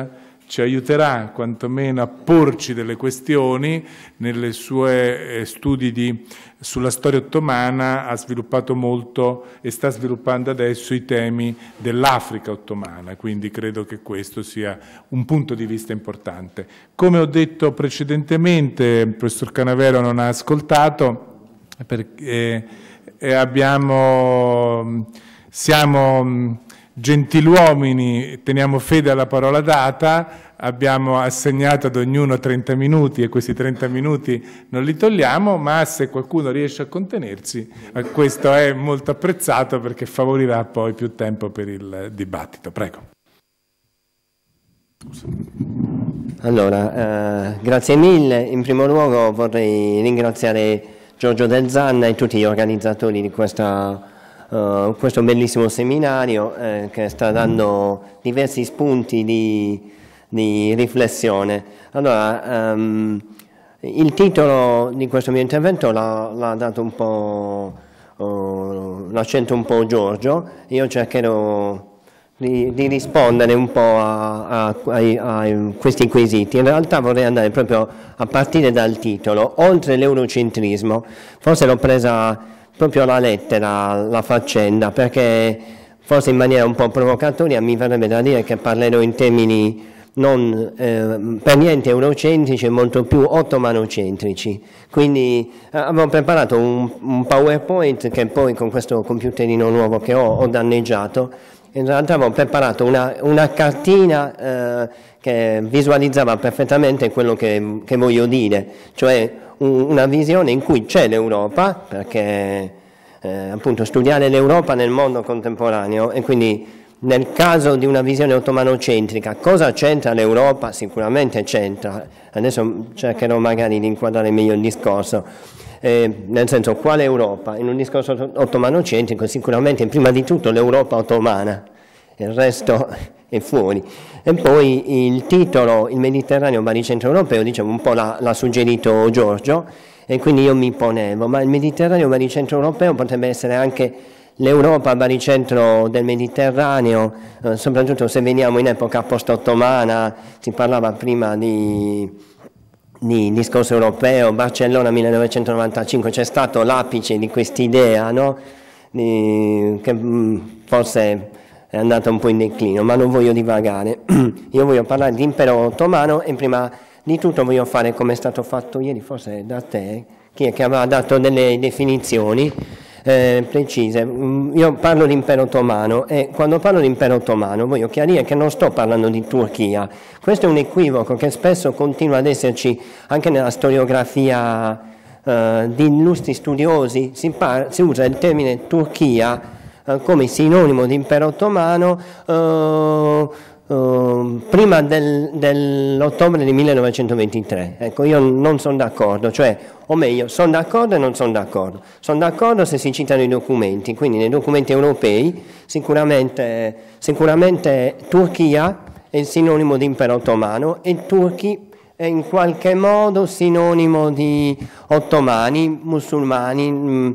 ci aiuterà quantomeno a porci delle questioni nelle sue eh, studi di, sulla storia ottomana ha sviluppato molto e sta sviluppando adesso i temi dell'Africa ottomana quindi credo che questo sia un punto di vista importante come ho detto precedentemente il professor Canavero non ha ascoltato perché eh, abbiamo siamo Gentiluomini, teniamo fede alla parola data, abbiamo assegnato ad ognuno 30 minuti e questi 30 minuti non li togliamo, ma se qualcuno riesce a contenersi, eh, questo è molto apprezzato perché favorirà poi più tempo per il dibattito. Prego. Allora, eh, grazie mille. In primo luogo vorrei ringraziare Giorgio Del Zanna e tutti gli organizzatori di questa eh, questo bellissimo seminario eh, che sta dando diversi spunti di, di riflessione. Allora, um, il titolo di questo mio intervento l'ha dato un po', uh, eh, l'ha un po' Giorgio, io cercherò di, di, rispondere un po' a, a, a, a, questi quesiti. In realtà vorrei andare proprio a partire dal titolo, oltre l'eurocentrismo. Forse l'ho presa proprio alla lettera la faccenda, perché forse in maniera un po' provocatoria mi verrebbe da dire che parlerò in termini non eh, per niente eurocentrici e molto più ottomanocentrici. Quindi eh, avevo preparato un, un, PowerPoint che poi con questo computerino nuovo che ho, ho danneggiato. In realtà avevo preparato una, una cartina eh, che visualizzava perfettamente quello che, che voglio dire, cioè una visione in cui c'è l'Europa, perché eh, appunto studiare l'Europa nel mondo contemporaneo e quindi nel caso di una visione ottomanocentrica, cosa c'entra l'Europa? Sicuramente c'entra, adesso cercherò magari di inquadrare meglio il discorso, eh, nel senso quale Europa? In un discorso ottomanocentrico sicuramente prima di tutto l'Europa ottomana, il resto è fuori. E poi il titolo, il Mediterraneo baricentro europeo, dicevo un po' l'ha suggerito Giorgio, e quindi io mi ponevo, ma il Mediterraneo baricentro europeo potrebbe essere anche l'Europa baricentro del Mediterraneo, eh, soprattutto se veniamo in epoca post-ottomana, si parlava prima di, di discorso europeo, Barcellona 1995, c'è stato l'apice di quest'idea, no? che mm, forse è andata un po' in declino, ma non voglio divagare. Io voglio parlare di impero ottomano e prima di tutto voglio fare come è stato fatto ieri, forse da te, chi è che aveva dato delle definizioni eh, precise. Mm, io parlo di impero ottomano e quando parlo di impero ottomano voglio chiarire che non sto parlando di Turchia. Questo è un equivoco che spesso continua ad esserci anche nella storiografia eh, di illustri studiosi. Si, si usa il termine Turchia eh, come sinonimo di impero ottomano Uh, prima del, dell'ottobre del 1923. Ecco, io non sono d'accordo, cioè, o meglio, sono d'accordo e non sono d'accordo. Sono d'accordo se si citano i documenti, quindi nei documenti europei sicuramente, sicuramente Turchia è sinonimo di impero ottomano e Turchi è in qualche modo sinonimo di ottomani, musulmani. Mh, mm,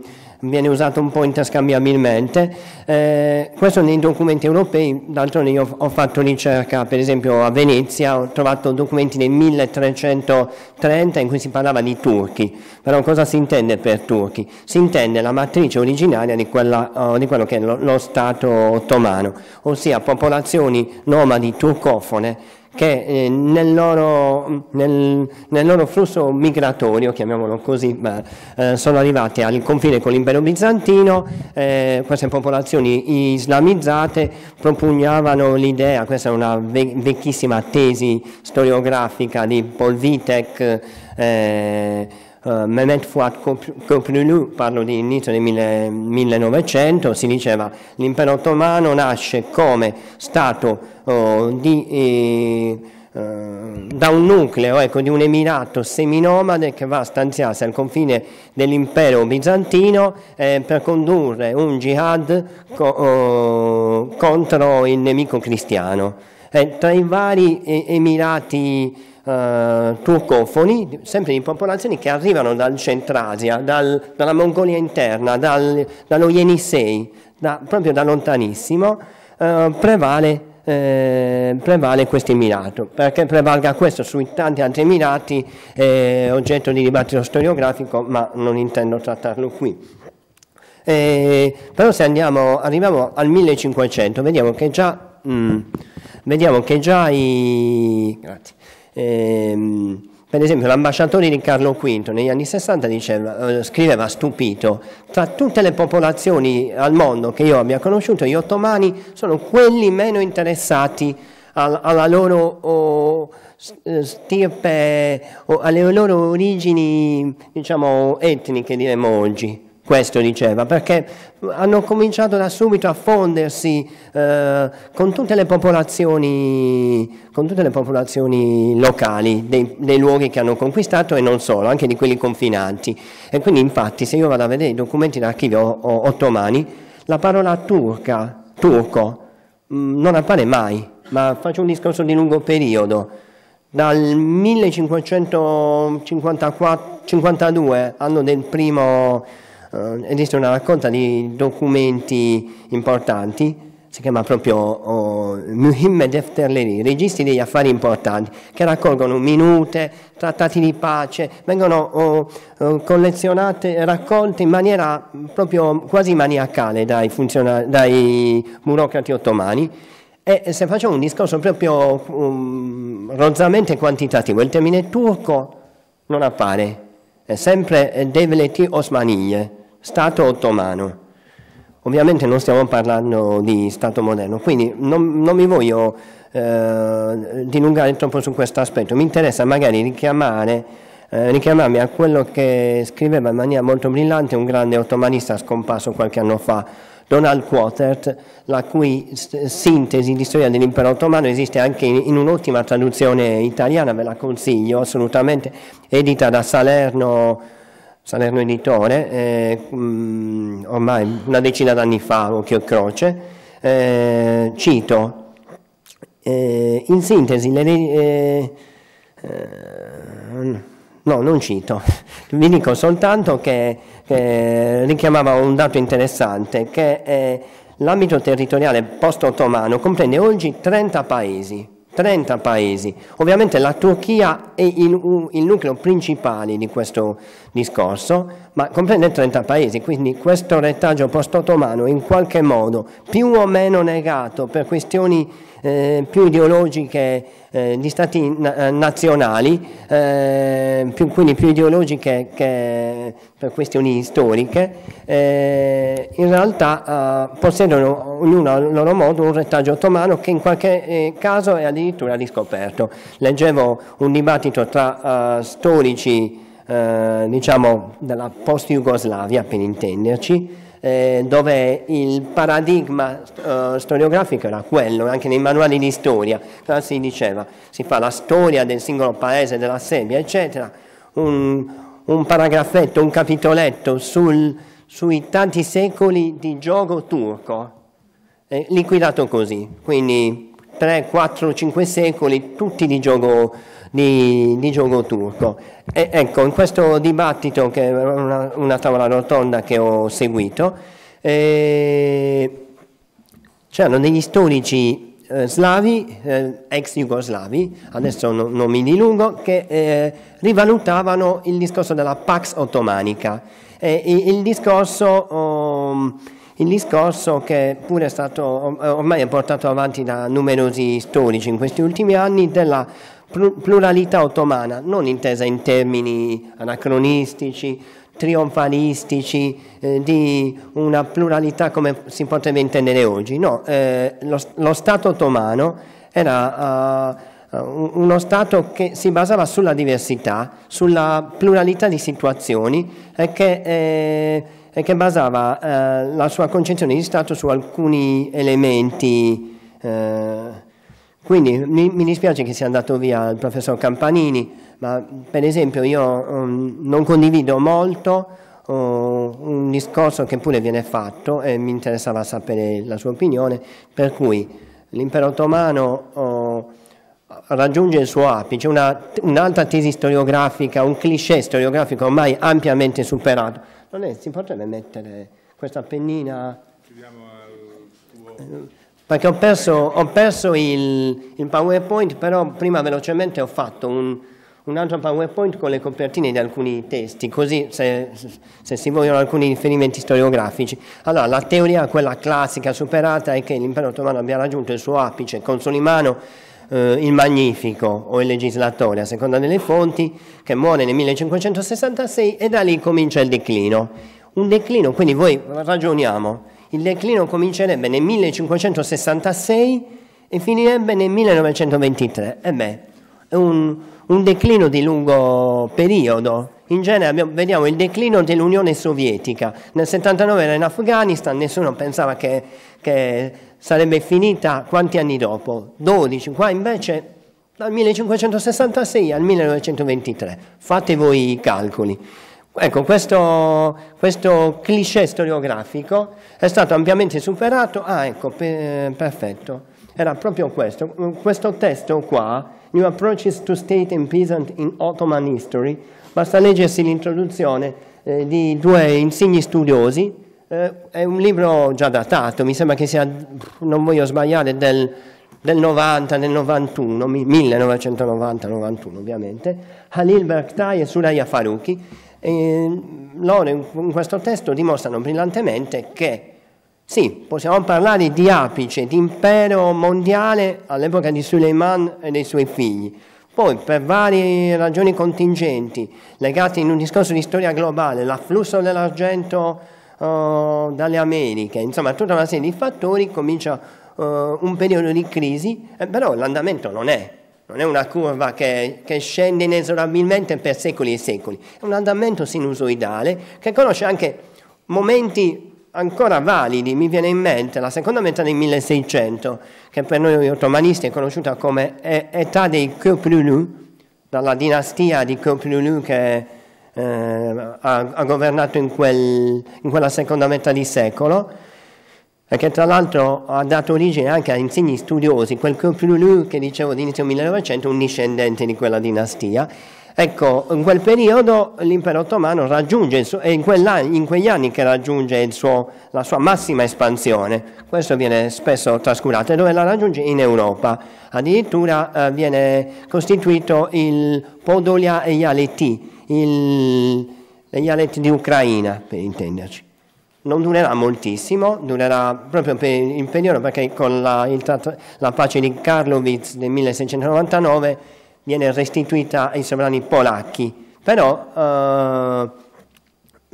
viene usato un po' interscambiabilmente. Eh, questo nei documenti europei, d'altronde io ho fatto ricerca per esempio a Venezia, ho trovato documenti del 1330 in cui si parlava di turchi, però cosa si intende per turchi? Si intende la matrice originaria di, quella, eh, di quello che è lo, lo Stato ottomano, ossia popolazioni nomadi turcofone che eh, nel loro, nel, nel loro, flusso migratorio, chiamiamolo così, beh, eh, sono arrivate al confine con l'impero bizantino, eh, queste popolazioni islamizzate propugnavano l'idea, questa è una vecchissima tesi storiografica di Paul Vitek, eh, Uh, Mehmet Fuat Koprulu, parlo di inizio del 1900, si diceva l'impero ottomano nasce come stato oh, di, eh, eh, da un nucleo ecco, di un emirato seminomade che va a stanziarsi al confine dell'impero bizantino eh, per condurre un jihad co- oh, contro il nemico cristiano. tra i vari emirati eh, turcofoni, sempre di popolazioni che arrivano dal Centrasia, dal, dalla Mongolia interna, dal, dallo Yenisei, da, proprio da lontanissimo, eh, prevale eh, prevale questo Emirato, Perché prevalga questo sui tanti altri Emirati è eh, oggetto di dibattito storiografico, ma non intendo trattarlo qui. Eh, però se andiamo, arriviamo al 1500, vediamo che già, mm, vediamo che già i... Grazie. Ehm, per esempio l'ambasciatore di Carlo V negli anni 60 diceva, eh, scriveva stupito, tra tutte le popolazioni al mondo che io abbia conosciuto, gli ottomani sono quelli meno interessati alla loro eh, stirpe, oh, alle loro origini diciamo, etniche, diremmo oggi. Questo diceva, perché hanno cominciato da subito a fondersi eh, con, tutte le popolazioni, con tutte le popolazioni locali dei, dei, luoghi che hanno conquistato e non solo, anche di quelli confinanti. E quindi infatti se io vado a vedere i documenti d'archivio ottomani, la parola turca, turco, mh, mm, non appare mai, ma faccio un discorso di lungo periodo dal 1552, anno del primo eh, esiste una raccolta di documenti importanti si chiama proprio oh, Muhim Defterleri, registri degli affari importanti, che raccolgono minute, trattati di pace, vengono oh, oh, collezionate, raccolte in maniera proprio quasi maniacale dai, dai burocrati ottomani. E se facciamo un discorso proprio um, rozzamente quantitativo, il termine turco non appare, è sempre eh, Devleti Osmaniglie Stato ottomano. Ovviamente non stiamo parlando di Stato moderno, quindi non, non mi voglio eh, dilungare troppo su questo aspetto. Mi interessa magari richiamare, eh, richiamarmi a quello che scriveva in maniera molto brillante un grande ottomanista scomparso qualche anno fa, Donald Quotert, la cui sintesi di storia dell'impero ottomano esiste anche in, un'ottima traduzione italiana, ve la consiglio assolutamente, edita da Salerno Salerno Editore, eh, mm, ormai una decina d'anni fa, occhio e croce, eh, cito, eh, in sintesi, le, eh, eh, no, non cito, vi dico soltanto che, che richiamava un dato interessante, che eh, l'ambito territoriale post-ottomano comprende oggi 30 paesi. 30 paesi. Ovviamente la Turchia è il, il nucleo principale di questo, discorso, ma comprende 30 paesi, quindi questo retaggio post-ottomano in qualche modo, più o meno negato per questioni eh, più ideologiche eh, di stati na- eh, nazionali, eh, più, quindi più ideologiche che per questioni storiche, eh, in realtà eh, possiedono ognuno a loro modo un retaggio ottomano che in qualche caso è addirittura riscoperto. Leggevo un dibattito tra storici eh, diciamo della post Jugoslavia per intenderci, eh, dove il paradigma eh, storiografico era quello, anche nei manuali di storia, si diceva? Si fa la storia del singolo paese, della Serbia, eccetera, un, un paragrafetto, un capitoletto sul, sui tanti secoli di gioco turco, eh, liquidato così, quindi 3, 4, 5 secoli tutti di gioco turco di, di gioco turco. E, ecco, in questo dibattito, che è una, una tavola rotonda che ho seguito, eh, c'erano degli storici eh, slavi, eh, ex jugoslavi, adesso no, non mi dilungo, che eh, rivalutavano il discorso della Pax Ottomanica. Il, il, discorso... Oh, il discorso che pure è stato ormai è portato avanti da numerosi storici in questi ultimi anni della pluralità ottomana, non intesa in termini anacronistici, trionfalistici, eh, di una pluralità come si potrebbe intendere oggi. No, eh, lo, lo, Stato ottomano era uh, uno Stato che si basava sulla diversità, sulla pluralità di situazioni e che, eh, e che basava eh, la sua concezione di Stato su alcuni elementi eh, quindi mi, mi, dispiace che sia andato via il professor Campanini, ma per esempio io um, non condivido molto uh, un discorso che pure viene fatto e mi interessava sapere la sua opinione, per cui l'impero ottomano uh, raggiunge il suo apice, un'altra tesi storiografica, un cliché storiografico ormai ampiamente superato. Non è, si potrebbe mettere questa pennina... Chiudiamo al tuo... Eh, perché ho perso, ho perso il, il, PowerPoint, però prima velocemente ho fatto un, un, altro PowerPoint con le copertine di alcuni testi, così se, se, si vogliono alcuni riferimenti storiografici. Allora, la teoria, quella classica superata, è che l'impero ottomano abbia raggiunto il suo apice con Solimano eh, il Magnifico o il Legislatore, a seconda delle fonti, che muore nel 1566 e da lì comincia il declino. Un declino, quindi voi ragioniamo il declino comincerebbe nel 1566 e finirebbe nel 1923. E è un, un declino di lungo periodo. In genere abbiamo, vediamo il declino dell'Unione Sovietica. Nel 79 era in Afghanistan, nessuno pensava che, che sarebbe finita quanti anni dopo? 12. Qua invece dal 1566 al 1923. Fate voi i calcoli. Ecco, questo, questo, cliché storiografico è stato ampiamente superato. Ah, ecco, per, perfetto. Era proprio questo. Questo testo qua, New Approaches to State and Peasant in Ottoman History, basta leggersi l'introduzione eh, di due insigni studiosi. Eh, è un libro già datato, mi sembra che sia, non voglio sbagliare, del del 90, del 91, 1990-91 ovviamente, Halil Bakhtai e Suraya Faruqi, Ehm, loro in questo testo dimostrano brillantemente che sì, possiamo parlare di apice, di impero mondiale all'epoca di Suleiman e dei suoi figli. Poi, per varie ragioni contingenti, legate in un discorso di storia globale, l'afflusso dell'argento uh, dalle Americhe, insomma, tutta una serie di fattori, comincia uh, un periodo di crisi, eh, però l'andamento non è non è una curva che, che scende inesorabilmente per secoli e secoli, è un andamento sinusoidale che conosce anche momenti ancora validi, mi viene in mente la seconda metà del 1600, che per noi ottomanisti è conosciuta come età dei Köprülü, dalla dinastia di Köprülü che eh, ha, ha, governato in, quel, in, quella seconda metà di secolo, e che tra l'altro ha dato origine anche a insegni studiosi, quel Coprulu che dicevo d'inizio 1900, un discendente di quella dinastia. Ecco, in quel periodo l'impero ottomano raggiunge, suo, è in, in, quegli anni che raggiunge suo, la sua massima espansione, questo viene spesso trascurato, e dove la raggiunge? In Europa. Addirittura eh, viene costituito il Podolia e gli Aleti, gli Aleti di Ucraina, per intenderci non durerà moltissimo, durerà proprio per il periodo perché con la, il, la pace di Karlowitz del 1699 viene restituita ai sovrani polacchi, però, eh,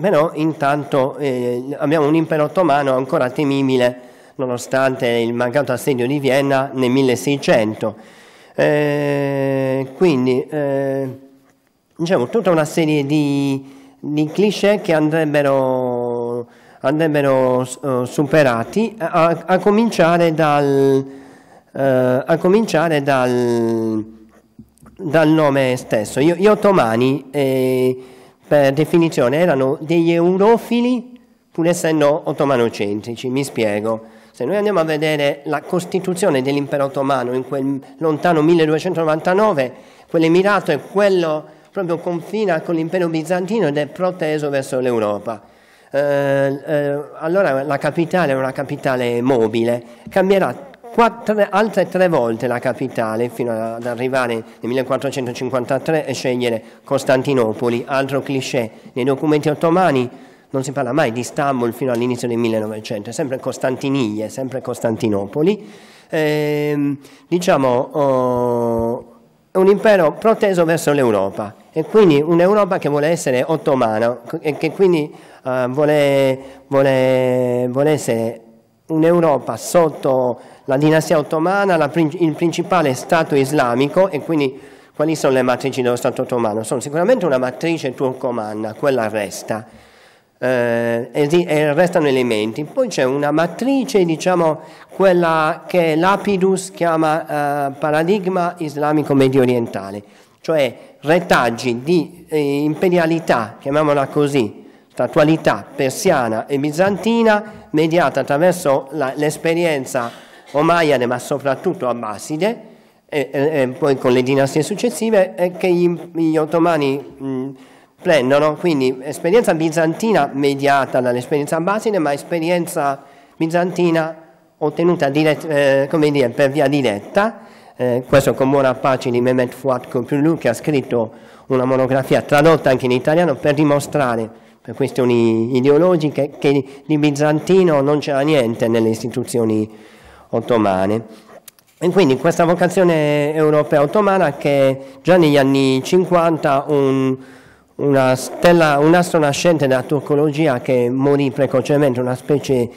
però intanto eh, abbiamo un impero ottomano ancora temibile nonostante il mancato assedio di Vienna nel 1600. Eh, quindi, eh, diciamo, tutta una serie di, di cliché che andrebbero andrebbero eh, superati a, a, cominciare dal, uh, a, cominciare dal, dal, nome stesso. Gli, ottomani eh, per definizione erano degli eurofili pur essendo ottomanocentrici, mi spiego. Se noi andiamo a vedere la costituzione dell'impero ottomano in quel lontano 1299, quell'emirato è quello proprio confina con l'impero bizantino ed è proteso verso l'Europa eh, eh, allora la capitale è una capitale mobile, cambierà Quattro, altre tre volte la capitale fino ad arrivare nel 1453 e scegliere Costantinopoli, altro cliché. Nei documenti ottomani non si parla mai di Istanbul fino all'inizio del 1900, sempre Costantiniglie, sempre Costantinopoli. E, ehm, diciamo, oh, un impero proteso verso l'Europa e quindi un'Europa che vuole essere ottomana, e che quindi uh, vuole, vuole, vuole, essere un'Europa sotto la dinastia ottomana, la, il principale Stato islamico, e quindi quali sono le matrici dello Stato ottomano? Sono sicuramente una matrice turcomanna, quella resta, eh, e, eh, restano elementi. Poi c'è una matrice, diciamo, quella che Lapidus chiama eh, paradigma islamico medio orientale cioè retaggi di eh, imperialità, chiamiamola così, statualità persiana e bizantina, mediata attraverso la, l'esperienza omaiade, ma soprattutto abbaside, e, e, e, poi con le dinastie successive, eh, che gli, gli ottomani mh, prendono. Quindi esperienza bizantina mediata dall'esperienza abbaside, ma esperienza bizantina ottenuta dirett- eh, dire, per via diretta eh, questo con buona pace di Mehmet Fuat Kopilu che ha scritto una monografia tradotta anche in italiano per dimostrare per questioni ideologiche che di bizantino non c'era niente nelle istituzioni ottomane. E quindi questa vocazione europea ottomana che già negli anni 50 un, una stella, un astro nascente della turcologia che morì precocemente, una specie di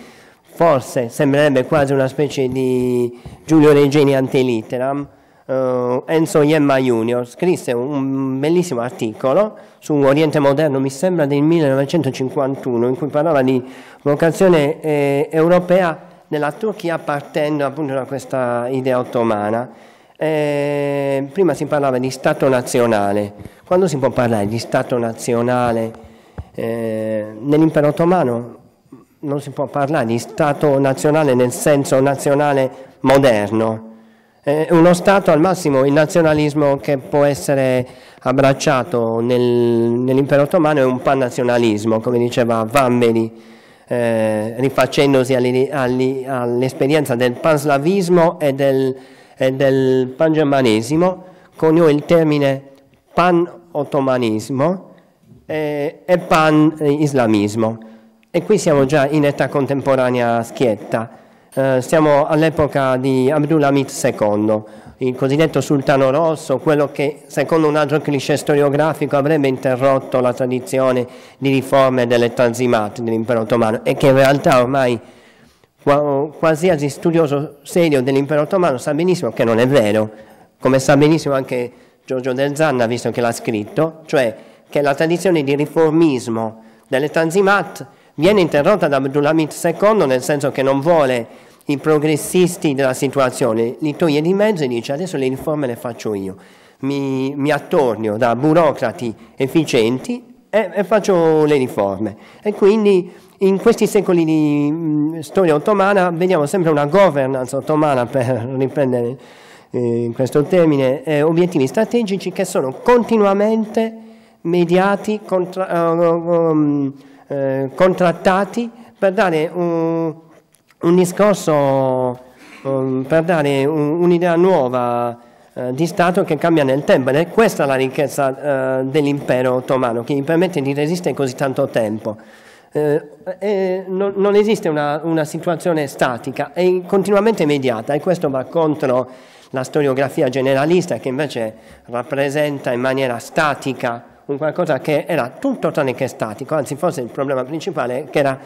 forse sembrerebbe quasi una specie di Giulio Regeni antelitteram, uh, Enzo Iemma Junior scrisse un bellissimo articolo su Oriente Moderno, mi sembra del 1951, in cui parlava di vocazione eh, europea nella Turchia partendo appunto da questa idea ottomana. Eh, prima si parlava di Stato nazionale, quando si può parlare di Stato nazionale eh, nell'impero ottomano? non si può parlare di Stato nazionale nel senso nazionale moderno. Eh, uno Stato al massimo, il nazionalismo che può essere abbracciato nel, nell'impero ottomano è un panazionalismo, come diceva Vanveri, eh, rifacendosi all'esperienza del panslavismo e del, e del pangermanesimo, coniò il termine pan-ottomanismo eh, e pan-islamismo. E qui siamo già in età contemporanea schietta, eh, siamo all'epoca di Abdulhamid II, il cosiddetto sultano rosso, quello che secondo un altro cliché storiografico avrebbe interrotto la tradizione di riforme delle Tanzimat dell'impero ottomano e che in realtà ormai qualsiasi studioso serio dell'impero ottomano sa benissimo che non è vero, come sa benissimo anche Giorgio Del Zanna, visto che l'ha scritto, cioè che la tradizione di riformismo delle Tanzimat viene interrotta da Abdulhamid II nel senso che non vuole i progressisti della situazione, li toglie di mezzo e dice adesso le riforme le faccio io, mi, mi attornio da burocrati efficienti e, e, faccio le riforme. E quindi in questi secoli di mh, storia ottomana vediamo sempre una governance ottomana, per riprendere eh, questo termine, eh, obiettivi strategici che sono continuamente mediati contra- um, eh, contrattati per dare un, un discorso, um, per dare un'idea nuova eh, di Stato che cambia nel tempo ed è questa la ricchezza eh, dell'impero ottomano che gli permette di resistere così tanto tempo. Eh, eh, non, non, esiste una, una situazione statica, è continuamente mediata e questo va contro la storiografia generalista che invece rappresenta in maniera statica un qualcosa che era tutto tranne che statico, anzi forse il problema principale è che era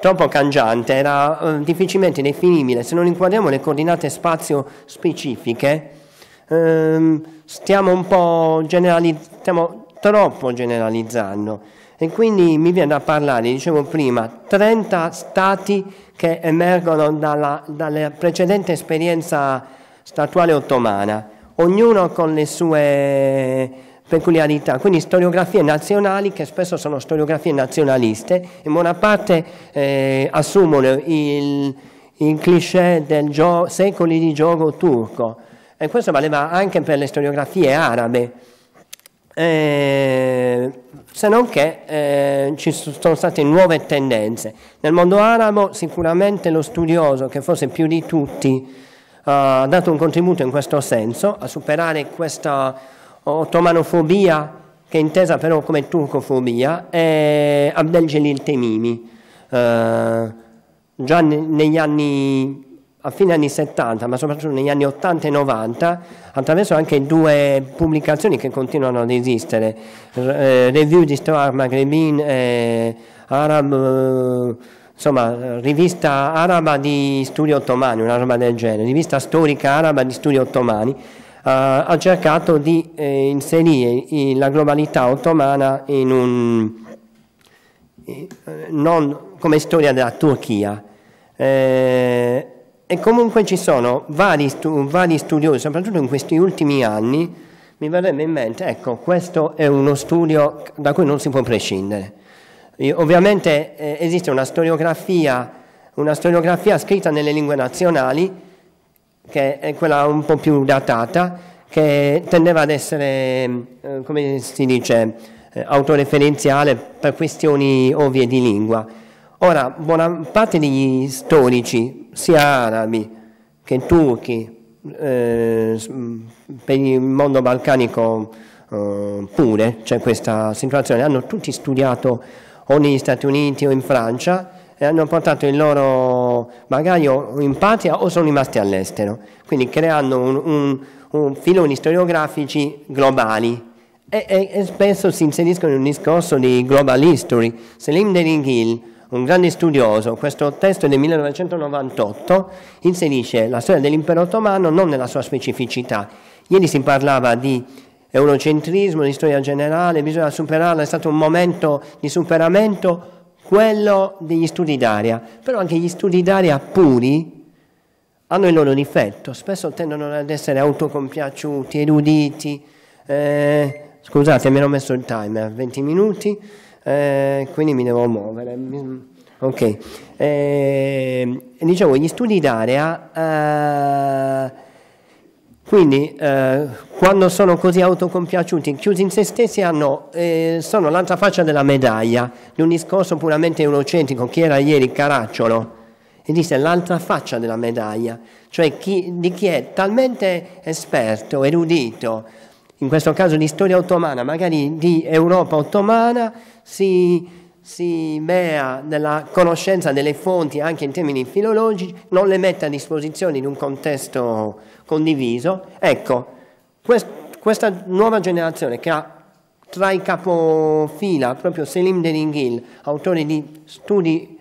troppo cangiante, era eh, difficilmente definibile, se non inquadriamo le coordinate spazio specifiche ehm, stiamo un po' generalizzando, stiamo troppo generalizzando e quindi mi viene da parlare, dicevo prima, 30 stati che emergono dalla, dalla precedente esperienza statuale ottomana, ognuno con le sue peculiarità, quindi storiografie nazionali che spesso sono storiografie nazionaliste, in buona parte eh, assumono il, il, cliché del secoli di gioco turco e questo valeva anche per le storiografie arabe. Eh, se non che eh, ci sono state nuove tendenze. Nel mondo arabo sicuramente lo studioso che forse più di tutti ha dato un contributo in questo senso a superare questa ottomanofobia, che è intesa però come turcofobia, è Abdelgelil Temimi. Eh, già negli anni a fine anni 70, ma soprattutto negli anni 80 e 90, attraverso anche due pubblicazioni che continuano ad esistere, eh, Review di Storia Maghrebin e Arab, eh, insomma, rivista araba di studi ottomani, una roba del genere, rivista storica araba di studi ottomani, eh, ha cercato di eh, inserire la globalità ottomana in un, eh, non come storia della Turchia. Eh, e comunque ci sono vari, stu vari, studiosi, soprattutto in questi ultimi anni, mi verrebbe in mente, ecco, questo è uno studio da cui non si può prescindere. E, ovviamente eh, esiste una storiografia, una storiografia scritta nelle lingue nazionali, che è quella un po' più datata, che tendeva ad essere, eh, come si dice, eh, autoreferenziale per questioni ovvie di lingua. Ora, buona parte degli storici, sia arabi che turchi, eh, mm, per il mondo balcanico eh, pure c'è questa situazione, hanno tutti studiato o negli Stati Uniti o in Francia, e eh, hanno portato il loro bagaglio in patria o sono rimasti all'estero, quindi creando un, un, un filoni storiografici globali. E, e, e, spesso si inseriscono in un discorso di global history. Selim Derin Hill, un grande studioso, questo testo del 1998 inserisce la storia dell'impero ottomano non nella sua specificità. Ieri si parlava di eurocentrismo, di storia generale, bisogna superarla, è stato un momento di superamento quello degli studi d'area, però anche gli studi d'area puri hanno il loro difetto, spesso tendono ad essere autocompiaciuti, eruditi, eh, scusate mi ero messo il timer, 20 minuti, eh, quindi mi devo muovere. Mm, ok, eh, dicevo, gli studi d'area eh, quindi eh, quando sono così autocompiaciuti, chiusi in se stessi, hanno, eh, sono l'altra faccia della medaglia di un discorso puramente eurocentrico che era ieri Caracciolo. E disse l'altra faccia della medaglia, cioè chi, di chi è talmente esperto, erudito, in questo caso di storia ottomana, magari di Europa ottomana, si, si mea della conoscenza delle fonti anche in termini filologici, non le mette a disposizione in un contesto condiviso. Ecco, quest, questa nuova generazione che ha tra i capofila proprio Selim Deringhil, autore di studi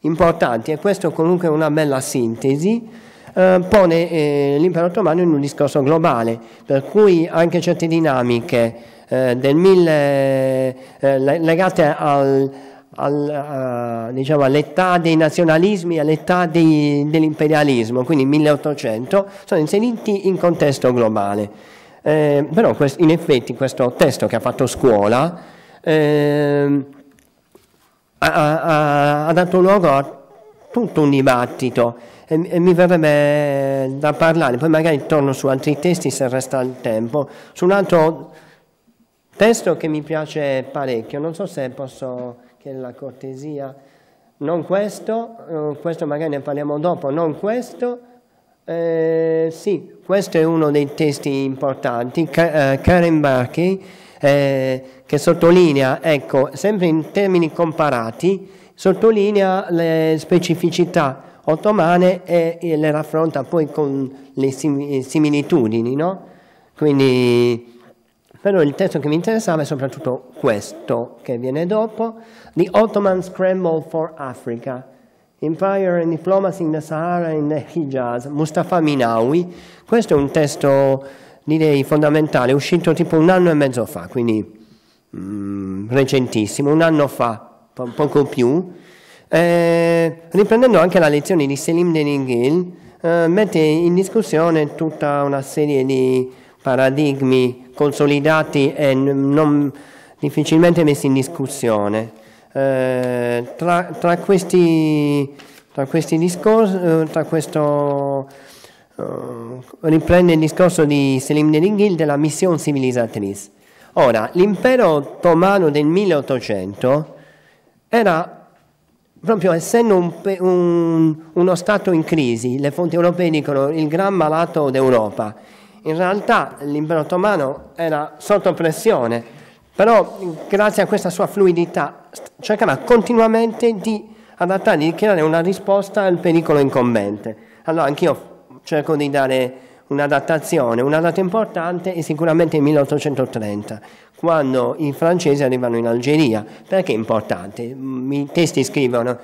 importanti, e questo comunque è una bella sintesi, eh, pone eh, l'impero ottomano in un discorso globale, per cui anche certe dinamiche eh, mille, eh, legate al, al, eh, diciamo, all'età dei nazionalismi, all'età dei, dell'imperialismo, quindi 1800, sono inseriti in contesto globale. Eh, però quest, in effetti questo testo che ha fatto scuola eh, ha, ha, ha, dato luogo a tutto un dibattito e, e mi verrebbe da parlare, poi magari torno su altri testi se resta il tempo, su un altro testo che mi piace parecchio, non so se posso che la cortesia. Non questo, eh, questo magari ne parliamo dopo, non questo. Eh, sì, questo è uno dei testi importanti, eh, Karen Barkey, eh, che sottolinea, ecco, sempre in termini comparati, sottolinea le specificità ottomane e, e le raffronta poi con le similitudini, no? Quindi però il testo che mi interessava è soprattutto questo che viene dopo, The Ottoman Scramble for Africa, Empire and Diplomacy in the Sahara and the Hijaz, Mustafa Minawi. Questo è un testo, direi, fondamentale, uscito tipo un anno e mezzo fa, quindi mm, recentissimo, un anno fa, po poco più. Eh, riprendendo anche la lezione di Selim Deningil, eh, mette in discussione tutta una serie di paradigmi consolidati e non, difficilmente messi in discussione. Eh, tra, tra, questi, tra, questi discorsi, eh, tra questo, uh, riprende il discorso di Selim Derigil della missione civilizzatrice. Ora, l'impero ottomano del 1800 era, proprio essendo un, un, uno Stato in crisi, le fonti europee dicono il gran malato d'Europa, in realtà l'impero ottomano era sotto pressione, però grazie a questa sua fluidità cercava continuamente di adattare, di creare una risposta al pericolo incombente. Allora anch'io cerco di dare un'adattazione, una data importante è sicuramente il 1830, quando i francesi arrivano in Algeria. Perché è importante? Mm, I testi scrivono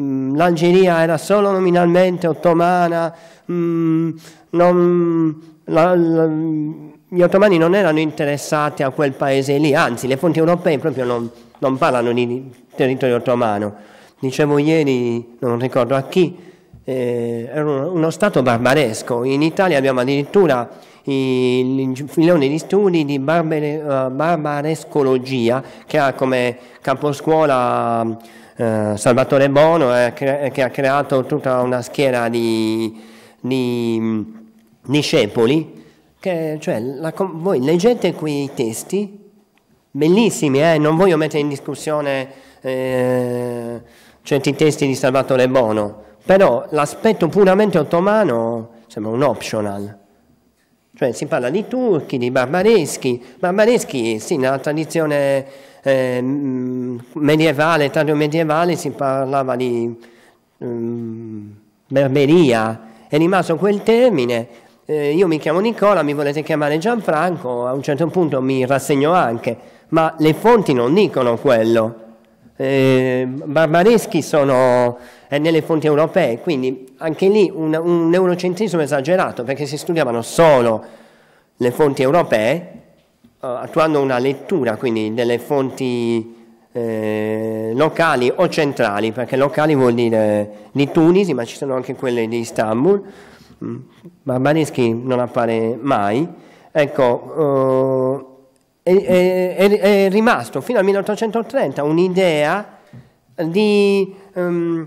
mm, l'Algeria era solo nominalmente ottomana, mm, non, la, la, gli ottomani non erano interessati a quel paese lì, anzi le fonti europee proprio non, non parlano di territorio ottomano. Dicevo ieri, non ricordo a chi, eh, era uno stato barbaresco. In Italia abbiamo addirittura il filone di studi di barbere, uh, barbarescologia che ha come caposcuola uh, Salvatore Bono eh, che, che ha creato tutta una schiera di, di discepoli, che, cioè, la, voi leggete quei testi, bellissimi, eh? non voglio mettere in discussione eh, certi testi di Salvatore Bono, però l'aspetto puramente ottomano sembra un optional. Cioè si parla di turchi, di barbareschi, barbareschi sì, nella tradizione eh, medievale, tardo medievale si parlava di um, mm, berberia, è rimasto quel termine, eh, io mi chiamo Nicola, mi volete chiamare Gianfranco, a un certo punto mi rassegno anche, ma le fonti non dicono quello. Eh, barbareschi sono eh, nelle fonti europee, quindi anche lì un, un neurocentrismo esagerato perché si studiavano solo le fonti europee eh, attuando una lettura quindi delle fonti eh, locali o centrali, perché locali vuol dire di Tunisi, ma ci sono anche quelle di Istanbul, Mm. ma Banischi non appare mai, ecco, eh, è, è, è, rimasto fino al 1830 un'idea di, um,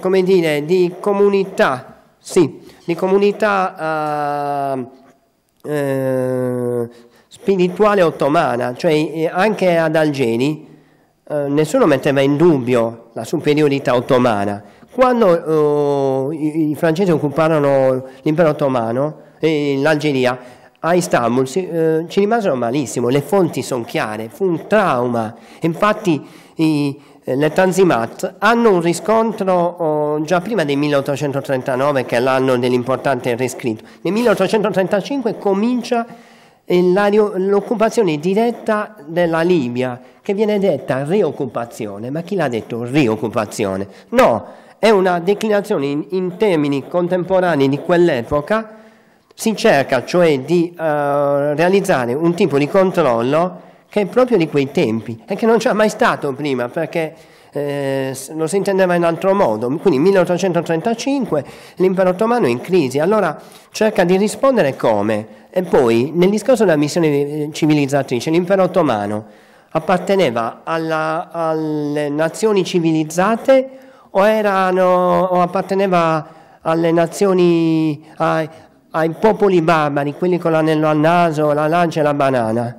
come dire, di comunità, sì, di comunità uh, uh, spirituale ottomana, cioè eh, anche ad Algeri uh, nessuno metteva in dubbio la superiorità ottomana. Quando quando i, francesi occuparono l'impero ottomano, e l'Algeria, a Istanbul si, eh, ci rimasero malissimo, le fonti sono chiare, fu un trauma. Infatti i, le Tanzimat hanno un riscontro oh, già prima del 1839, che è l'anno dell'importante riscritto. Nel 1835 comincia eh, l'occupazione diretta della Libia, che viene detta rioccupazione. Ma chi l'ha detto rioccupazione? No, è una declinazione in, in termini contemporanei di quell'epoca, si cerca cioè di uh, realizzare un tipo di controllo che è proprio di quei tempi e che non c'è mai stato prima perché eh, lo si intendeva in altro modo. Quindi 1835 l'impero ottomano è in crisi, allora cerca di rispondere come? E poi nel discorso della missione eh, civilizzatrice l'impero ottomano apparteneva alla, alle nazioni civilizzate o, erano, o apparteneva alle nazioni, ai, ai popoli barbari, quelli con l'anello al naso, la lancia e la banana.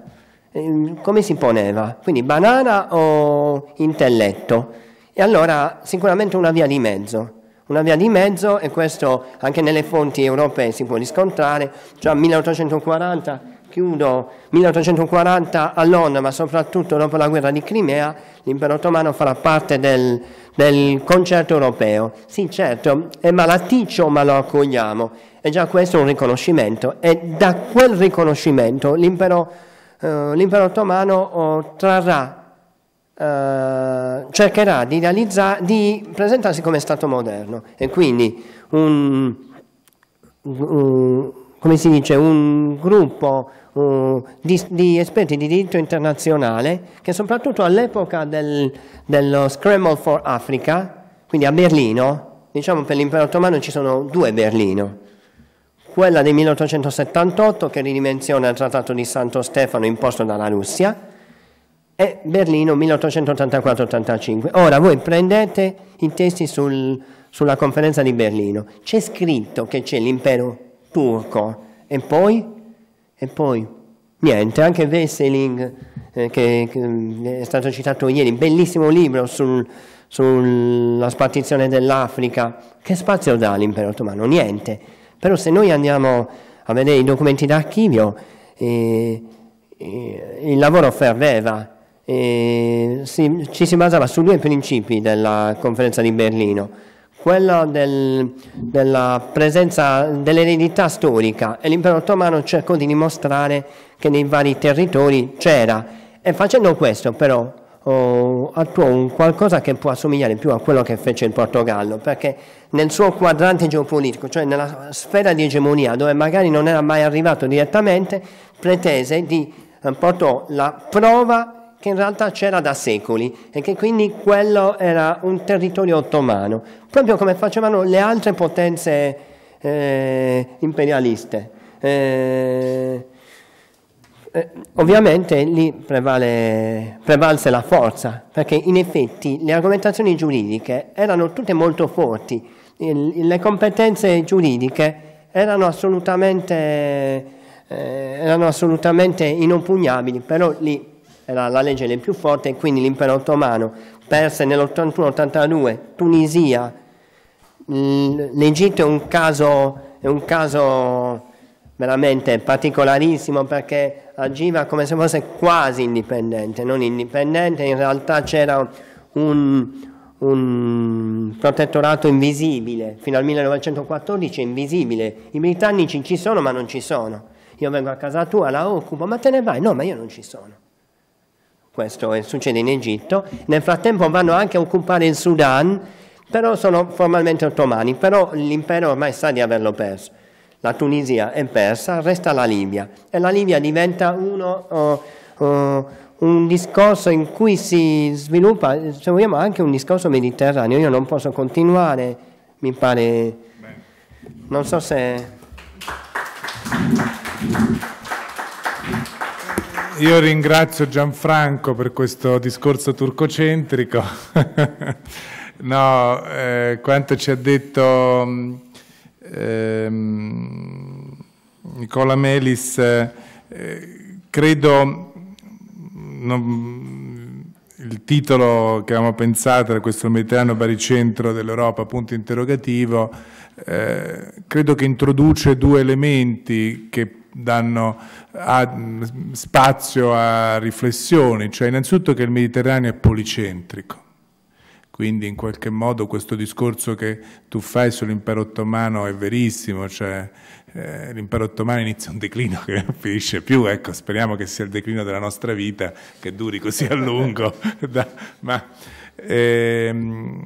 Ehm, come si poneva? Quindi banana o intelletto? E allora sicuramente una via di mezzo. Una via di mezzo, e questo anche nelle fonti europee si può riscontrare, già cioè 1840 chiudo, 1840 a Londra, ma soprattutto dopo la guerra di Crimea, l'impero ottomano farà parte del, del concerto europeo. Sì, certo, è malaticcio, ma lo accogliamo. E già questo è un riconoscimento. E da quel riconoscimento l'impero, eh, l'impero ottomano oh, trarrà Uh, cercherà di, realizzare, di, presentarsi come Stato moderno e quindi un, un, un, dice, un gruppo um, di, di, esperti di diritto internazionale che soprattutto all'epoca del, dello Scramble for Africa, quindi a Berlino, diciamo per l'impero ottomano ci sono due Berlino, quella del 1878 che ridimensiona il trattato di Santo Stefano imposto dalla Russia, e Berlino 1884-85. Ora voi prendete i testi sul, sulla conferenza di Berlino, c'è scritto che c'è l'impero turco e poi e poi, niente, anche Wesseling, eh, che, che, mm, è stato citato ieri, bellissimo libro sul, sulla spartizione dell'Africa. Che spazio dà l'impero ottomano? Niente. Però se noi andiamo a vedere i documenti d'archivio, eh, eh il lavoro ferveva. Eh, si, ci si basava su due principi della conferenza di Berlino quello del, della presenza dell'eredità storica e l'impero ottomano cercò di dimostrare che nei vari territori c'era e facendo questo però oh, attuò un qualcosa che può assomigliare più a quello che fece il Portogallo perché nel suo quadrante geopolitico, cioè nella sfera di egemonia dove magari non era mai arrivato direttamente, pretese di eh, portò la prova che in realtà c'era da secoli e che quindi quello era un territorio ottomano, proprio come facevano le altre potenze eh, imperialiste. Eh, eh, ovviamente lì prevale, prevalse la forza, perché in effetti le argomentazioni giuridiche erano tutte molto forti, Il, le competenze giuridiche erano assolutamente, eh, erano assolutamente inoppugnabili, però lì era la legge del più forte e quindi l'impero ottomano perse nell'81-82 Tunisia, l'Egitto è un caso, è un caso veramente particolarissimo perché agiva come se fosse quasi indipendente, non indipendente, in realtà c'era un, un, protettorato invisibile, fino al 1914 invisibile, i britannici ci sono ma non ci sono, io vengo a casa tua, la occupo, ma te ne vai? No, ma io non ci sono questo succede in Egitto, nel frattempo vanno anche a occupare il Sudan, però sono formalmente ottomani, però l'impero ormai sa di averlo perso. La Tunisia è persa, resta la Libia e la Libia diventa uno, oh, oh, un discorso in cui si sviluppa, se vogliamo, anche un discorso mediterraneo. Io non posso continuare, mi pare... Non so se... Io ringrazio Gianfranco per questo discorso turcocentrico. no, eh, quanto ci ha detto eh, Nicola Melis, eh, credo mm, non, il titolo che avevamo pensato da questo Mediterraneo baricentro dell'Europa, punto interrogativo, eh, credo che introduce due elementi che danno a, mm, spazio a riflessioni, cioè innanzitutto che il Mediterraneo è policentrico. Quindi in qualche modo questo discorso che tu fai sull'impero ottomano è verissimo, cioè eh, l'impero ottomano inizia un declino che non finisce più, ecco, speriamo che sia il declino della nostra vita, che duri così a lungo. da, ma, ehm,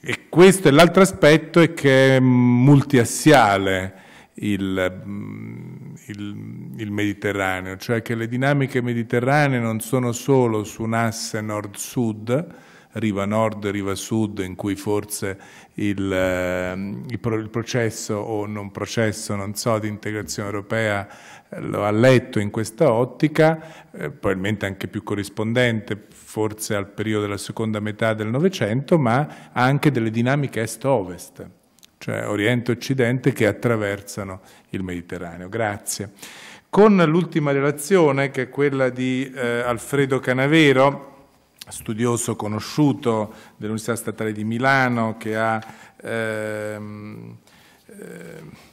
e questo è l'altro aspetto è che è multiassiale il mm, il, il Mediterraneo, cioè che le dinamiche mediterranee non sono solo su un asse nord-sud, riva nord, riva sud, in cui forse il, ehm, il, pro, il, processo o non processo, non so, di integrazione europea eh, lo ha letto in questa ottica, eh, probabilmente anche più corrispondente forse al periodo della seconda metà del Novecento, ma anche delle dinamiche est-ovest cioè Oriente e Occidente, che attraversano il Mediterraneo. Grazie. Con l'ultima relazione, che è quella di eh, Alfredo Canavero, studioso conosciuto dell'Università Statale di Milano, che ha... Ehm, eh,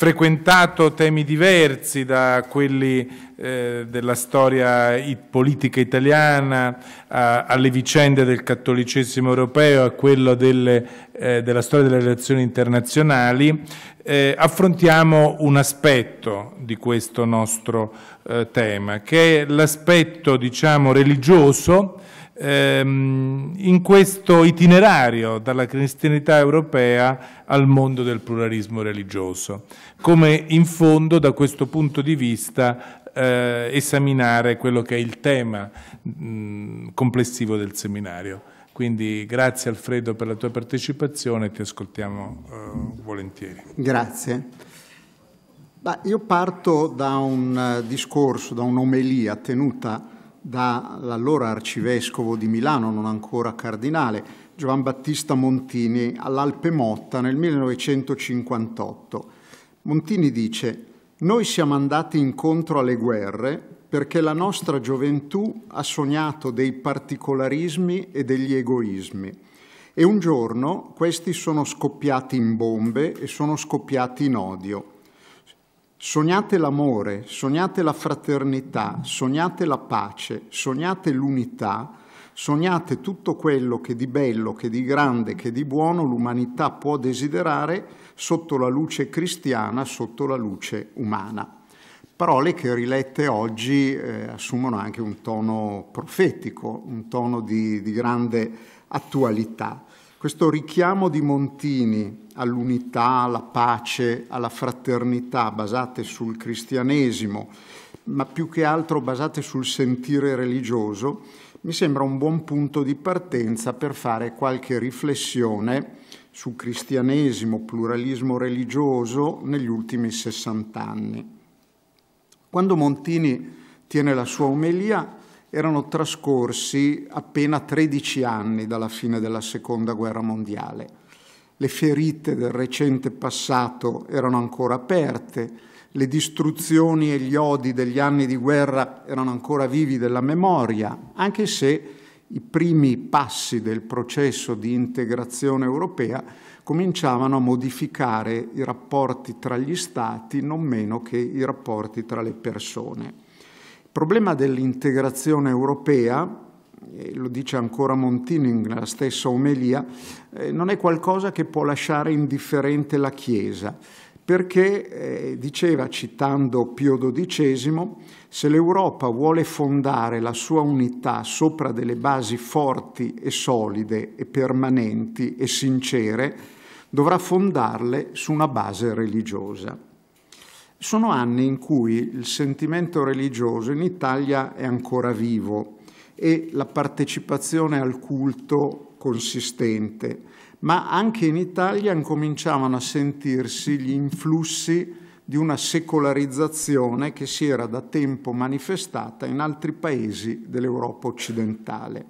frequentato temi diversi da quelli eh, della storia politica italiana a, alle vicende del cattolicesimo europeo a quello delle, eh, della storia delle relazioni internazionali, eh, affrontiamo un aspetto di questo nostro eh, tema, che è l'aspetto diciamo, religioso ehm, in questo itinerario dalla cristianità europea al mondo del pluralismo religioso, come in fondo da questo punto di vista eh, esaminare quello che è il tema mh, mm, complessivo del seminario. Quindi grazie Alfredo per la tua partecipazione ti ascoltiamo eh, volentieri. Grazie. Bah, io parto da un eh, discorso, da un'omelia tenuta dall'allora arcivescovo di Milano, non ancora cardinale, Giovan Battista Montini, all'Alpe Motta nel 1958. Montini dice «Noi siamo andati incontro alle guerre perché la nostra gioventù ha sognato dei particolarismi e degli egoismi e un giorno questi sono scoppiati in bombe e sono scoppiati in odio». Sognate l'amore, sognate la fraternità, sognate la pace, sognate l'unità, sognate tutto quello che di bello, che di grande, che di buono l'umanità può desiderare sotto la luce cristiana, sotto la luce umana. Parole che rilette oggi eh, assumono anche un tono profetico, un tono di, di grande attualità questo richiamo di Montini all'unità, alla pace, alla fraternità basate sul cristianesimo, ma più che altro basate sul sentire religioso, mi sembra un buon punto di partenza per fare qualche riflessione su cristianesimo, pluralismo religioso negli ultimi 60 anni. Quando Montini tiene la sua omelia, erano trascorsi appena 13 anni dalla fine della Seconda Guerra Mondiale. Le ferite del recente passato erano ancora aperte, le distruzioni e gli odi degli anni di guerra erano ancora vivi della memoria, anche se i primi passi del processo di integrazione europea cominciavano a modificare i rapporti tra gli Stati non meno che i rapporti tra le persone. Il problema dell'integrazione europea, lo dice ancora Montini nella stessa omelia, eh, non è qualcosa che può lasciare indifferente la Chiesa, perché eh, diceva, citando Pio XII, se l'Europa vuole fondare la sua unità sopra delle basi forti e solide e permanenti e sincere, dovrà fondarle su una base religiosa. Sono anni in cui il sentimento religioso in Italia è ancora vivo e la partecipazione al culto consistente, ma anche in Italia incominciavano a sentirsi gli influssi di una secolarizzazione che si era da tempo manifestata in altri paesi dell'Europa occidentale.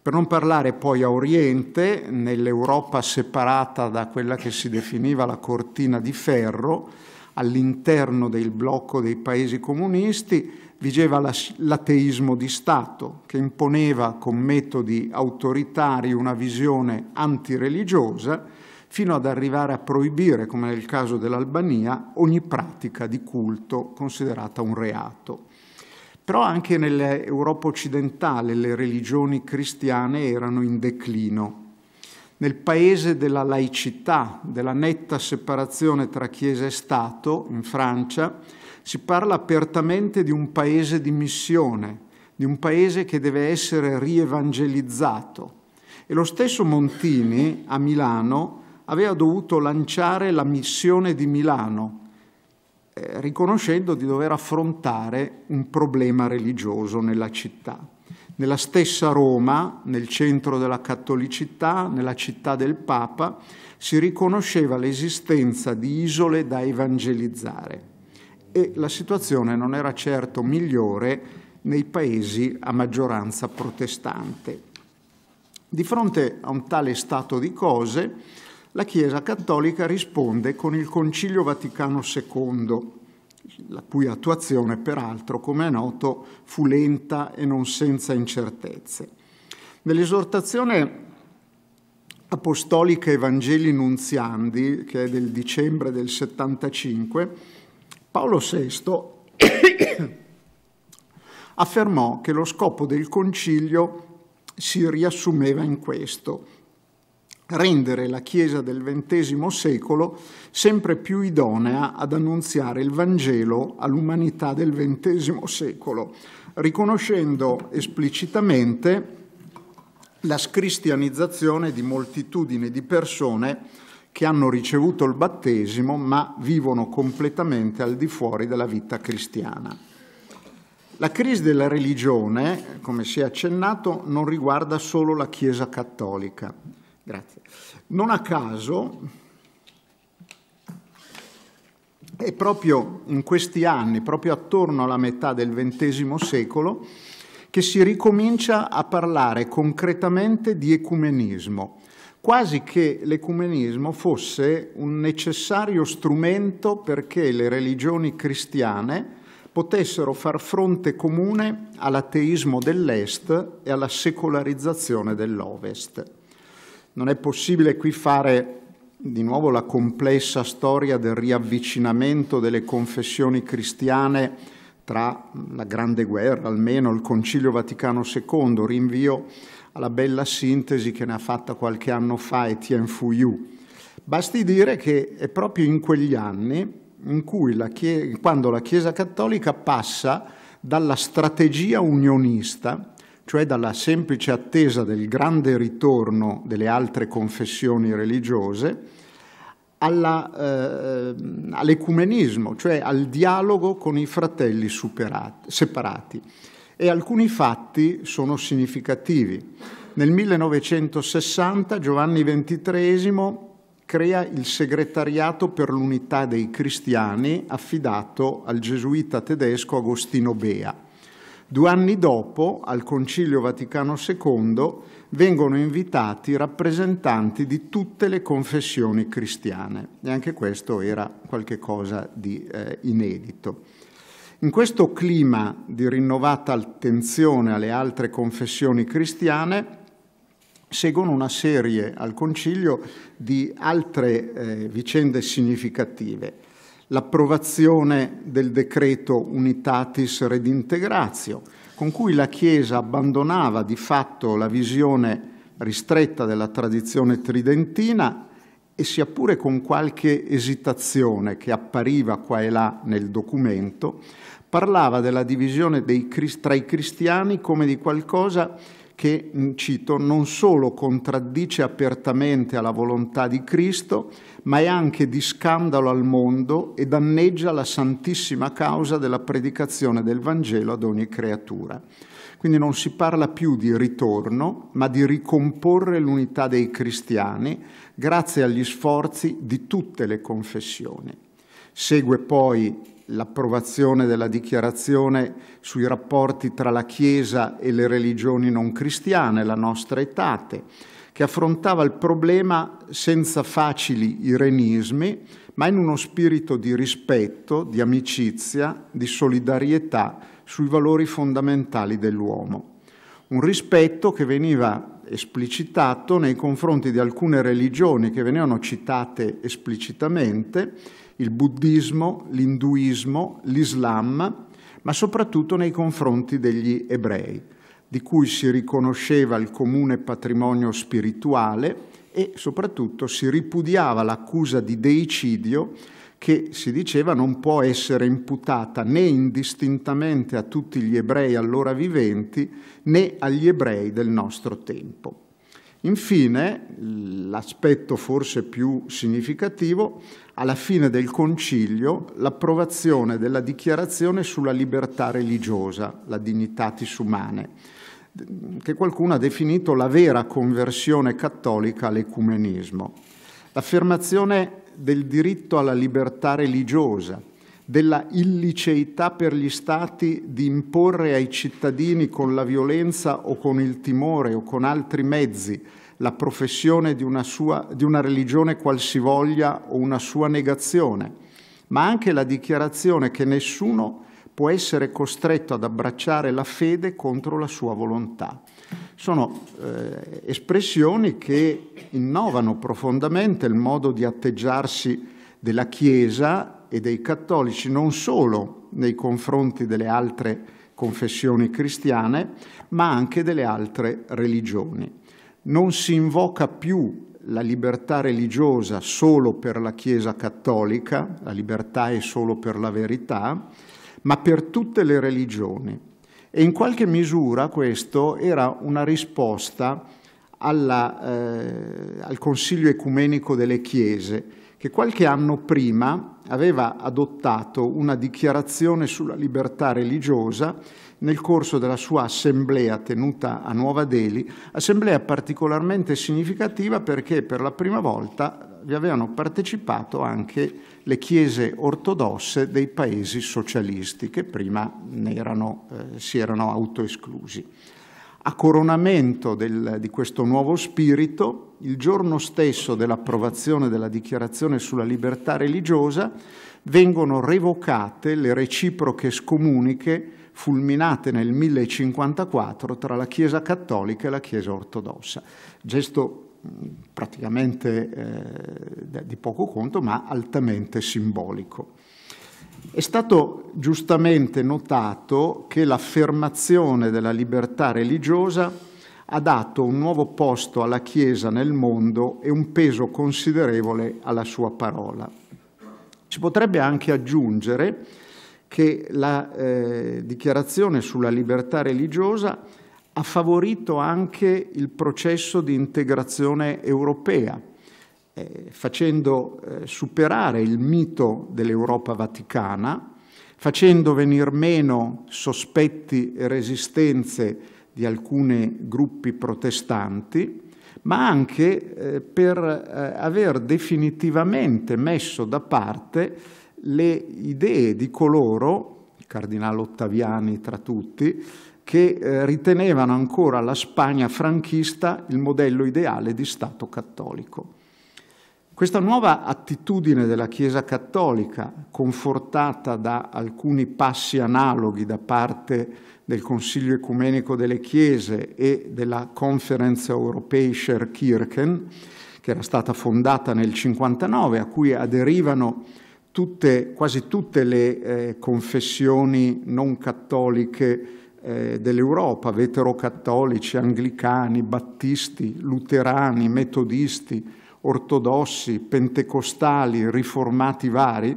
Per non parlare poi a Oriente, nell'Europa separata da quella che si definiva la cortina di ferro, all'interno del blocco dei paesi comunisti vigeva l'ateismo di Stato che imponeva con metodi autoritari una visione antireligiosa fino ad arrivare a proibire, come nel caso dell'Albania, ogni pratica di culto considerata un reato. Però anche nell'Europa occidentale le religioni cristiane erano in declino nel paese della laicità, della netta separazione tra Chiesa e Stato, in Francia, si parla apertamente di un paese di missione, di un paese che deve essere rievangelizzato. E lo stesso Montini, a Milano, aveva dovuto lanciare la missione di Milano, eh, riconoscendo di dover affrontare un problema religioso nella città nella stessa Roma, nel centro della cattolicità, nella città del Papa, si riconosceva l'esistenza di isole da evangelizzare e la situazione non era certo migliore nei paesi a maggioranza protestante. Di fronte a un tale stato di cose, la Chiesa cattolica risponde con il Concilio Vaticano II, la cui attuazione peraltro, come è noto, fu lenta e non senza incertezze. Nell'esortazione apostolica Evangeli Nunziandi, che è del dicembre del 75, Paolo VI affermò che lo scopo del concilio si riassumeva in questo, rendere la Chiesa del XX secolo sempre più idonea ad annunziare il Vangelo all'umanità del XX secolo, riconoscendo esplicitamente la scristianizzazione di moltitudini di persone che hanno ricevuto il battesimo ma vivono completamente al di fuori della vita cristiana. La crisi della religione, come si è accennato, non riguarda solo la Chiesa cattolica. Grazie. Non a caso e proprio in questi anni, proprio attorno alla metà del XX secolo, che si ricomincia a parlare concretamente di ecumenismo, quasi che l'ecumenismo fosse un necessario strumento perché le religioni cristiane potessero far fronte comune all'ateismo dell'Est e alla secolarizzazione dell'Ovest. Non è possibile qui fare di nuovo la complessa storia del riavvicinamento delle confessioni cristiane tra la Grande Guerra, almeno il Concilio Vaticano II, rinvio alla bella sintesi che ne ha fatta qualche anno fa Etienne Fouillou. Basti dire che è proprio in quegli anni in cui la quando la Chiesa Cattolica passa dalla strategia unionista, cioè dalla semplice attesa del grande ritorno delle altre confessioni religiose, alla, eh, all'ecumenismo, cioè al dialogo con i fratelli superati, separati. E alcuni fatti sono significativi. Nel 1960 Giovanni XXIII crea il segretariato per l'unità dei cristiani affidato al gesuita tedesco Agostino Bea Due anni dopo, al Concilio Vaticano II, vengono invitati rappresentanti di tutte le confessioni cristiane e anche questo era qualcosa di eh, inedito. In questo clima di rinnovata attenzione alle altre confessioni cristiane, seguono una serie al Concilio di altre eh, vicende significative l'approvazione del decreto Unitatis Redintegratio, con cui la Chiesa abbandonava di fatto la visione ristretta della tradizione tridentina e sia pure con qualche esitazione che appariva qua e là nel documento, parlava della divisione dei, tra i cristiani come di qualcosa che, cito, non solo contraddice apertamente alla volontà di Cristo, ma è anche di scandalo al mondo e danneggia la santissima causa della predicazione del Vangelo ad ogni creatura. Quindi non si parla più di ritorno, ma di ricomporre l'unità dei cristiani grazie agli sforzi di tutte le confessioni. Segue poi l'approvazione della dichiarazione sui rapporti tra la Chiesa e le religioni non cristiane, la nostra etate, che affrontava il problema senza facili irenismi, ma in uno spirito di rispetto, di amicizia, di solidarietà sui valori fondamentali dell'uomo. Un rispetto che veniva esplicitato nei confronti di alcune religioni che venivano citate esplicitamente, il buddismo, l'induismo, l'islam, ma soprattutto nei confronti degli ebrei di cui si riconosceva il comune patrimonio spirituale e soprattutto si ripudiava l'accusa di deicidio che si diceva non può essere imputata né indistintamente a tutti gli ebrei allora viventi né agli ebrei del nostro tempo. Infine, l'aspetto forse più significativo, alla fine del concilio l'approvazione della dichiarazione sulla libertà religiosa, la dignitatis humanae, che qualcuno ha definito la vera conversione cattolica all'ecumenismo. L'affermazione del diritto alla libertà religiosa, della illiceità per gli Stati di imporre ai cittadini con la violenza o con il timore o con altri mezzi la professione di una, sua, di una religione qualsivoglia o una sua negazione, ma anche la dichiarazione che nessuno può essere costretto ad abbracciare la fede contro la sua volontà. Sono eh, espressioni che innovano profondamente il modo di atteggiarsi della Chiesa e dei cattolici, non solo nei confronti delle altre confessioni cristiane, ma anche delle altre religioni. Non si invoca più la libertà religiosa solo per la Chiesa cattolica, la libertà è solo per la verità, ma per tutte le religioni. E in qualche misura questo era una risposta alla, eh, al Consiglio ecumenico delle Chiese, che qualche anno prima aveva adottato una dichiarazione sulla libertà religiosa nel corso della sua assemblea tenuta a Nuova Delhi, assemblea particolarmente significativa perché per la prima volta vi avevano partecipato anche le chiese ortodosse dei paesi socialisti che prima erano, eh, si erano autoesclusi. A coronamento del, di questo nuovo spirito, il giorno stesso dell'approvazione della dichiarazione sulla libertà religiosa, vengono revocate le reciproche scomuniche fulminate nel 1054 tra la Chiesa cattolica e la Chiesa ortodossa. Gesto praticamente eh, di poco conto, ma altamente simbolico. È stato giustamente notato che l'affermazione della libertà religiosa ha dato un nuovo posto alla Chiesa nel mondo e un peso considerevole alla sua parola. Si potrebbe anche aggiungere che la eh, dichiarazione sulla libertà religiosa ha favorito anche il processo di integrazione europea, eh, facendo eh, superare il mito dell'Europa vaticana, facendo venir meno sospetti e resistenze di alcuni gruppi protestanti, ma anche eh, per eh, aver definitivamente messo da parte le idee di coloro, il cardinale Ottaviani tra tutti, che eh, ritenevano ancora la Spagna franchista il modello ideale di Stato cattolico. Questa nuova attitudine della Chiesa cattolica, confortata da alcuni passi analoghi da parte del Consiglio ecumenico delle Chiese e della Conference Europäischer Kirchen, che era stata fondata nel 59, a cui aderivano tutte, quasi tutte le eh, confessioni non cattoliche eh, dell'Europa, vetero-cattolici, anglicani, battisti, luterani, metodisti, ortodossi, pentecostali, riformati vari,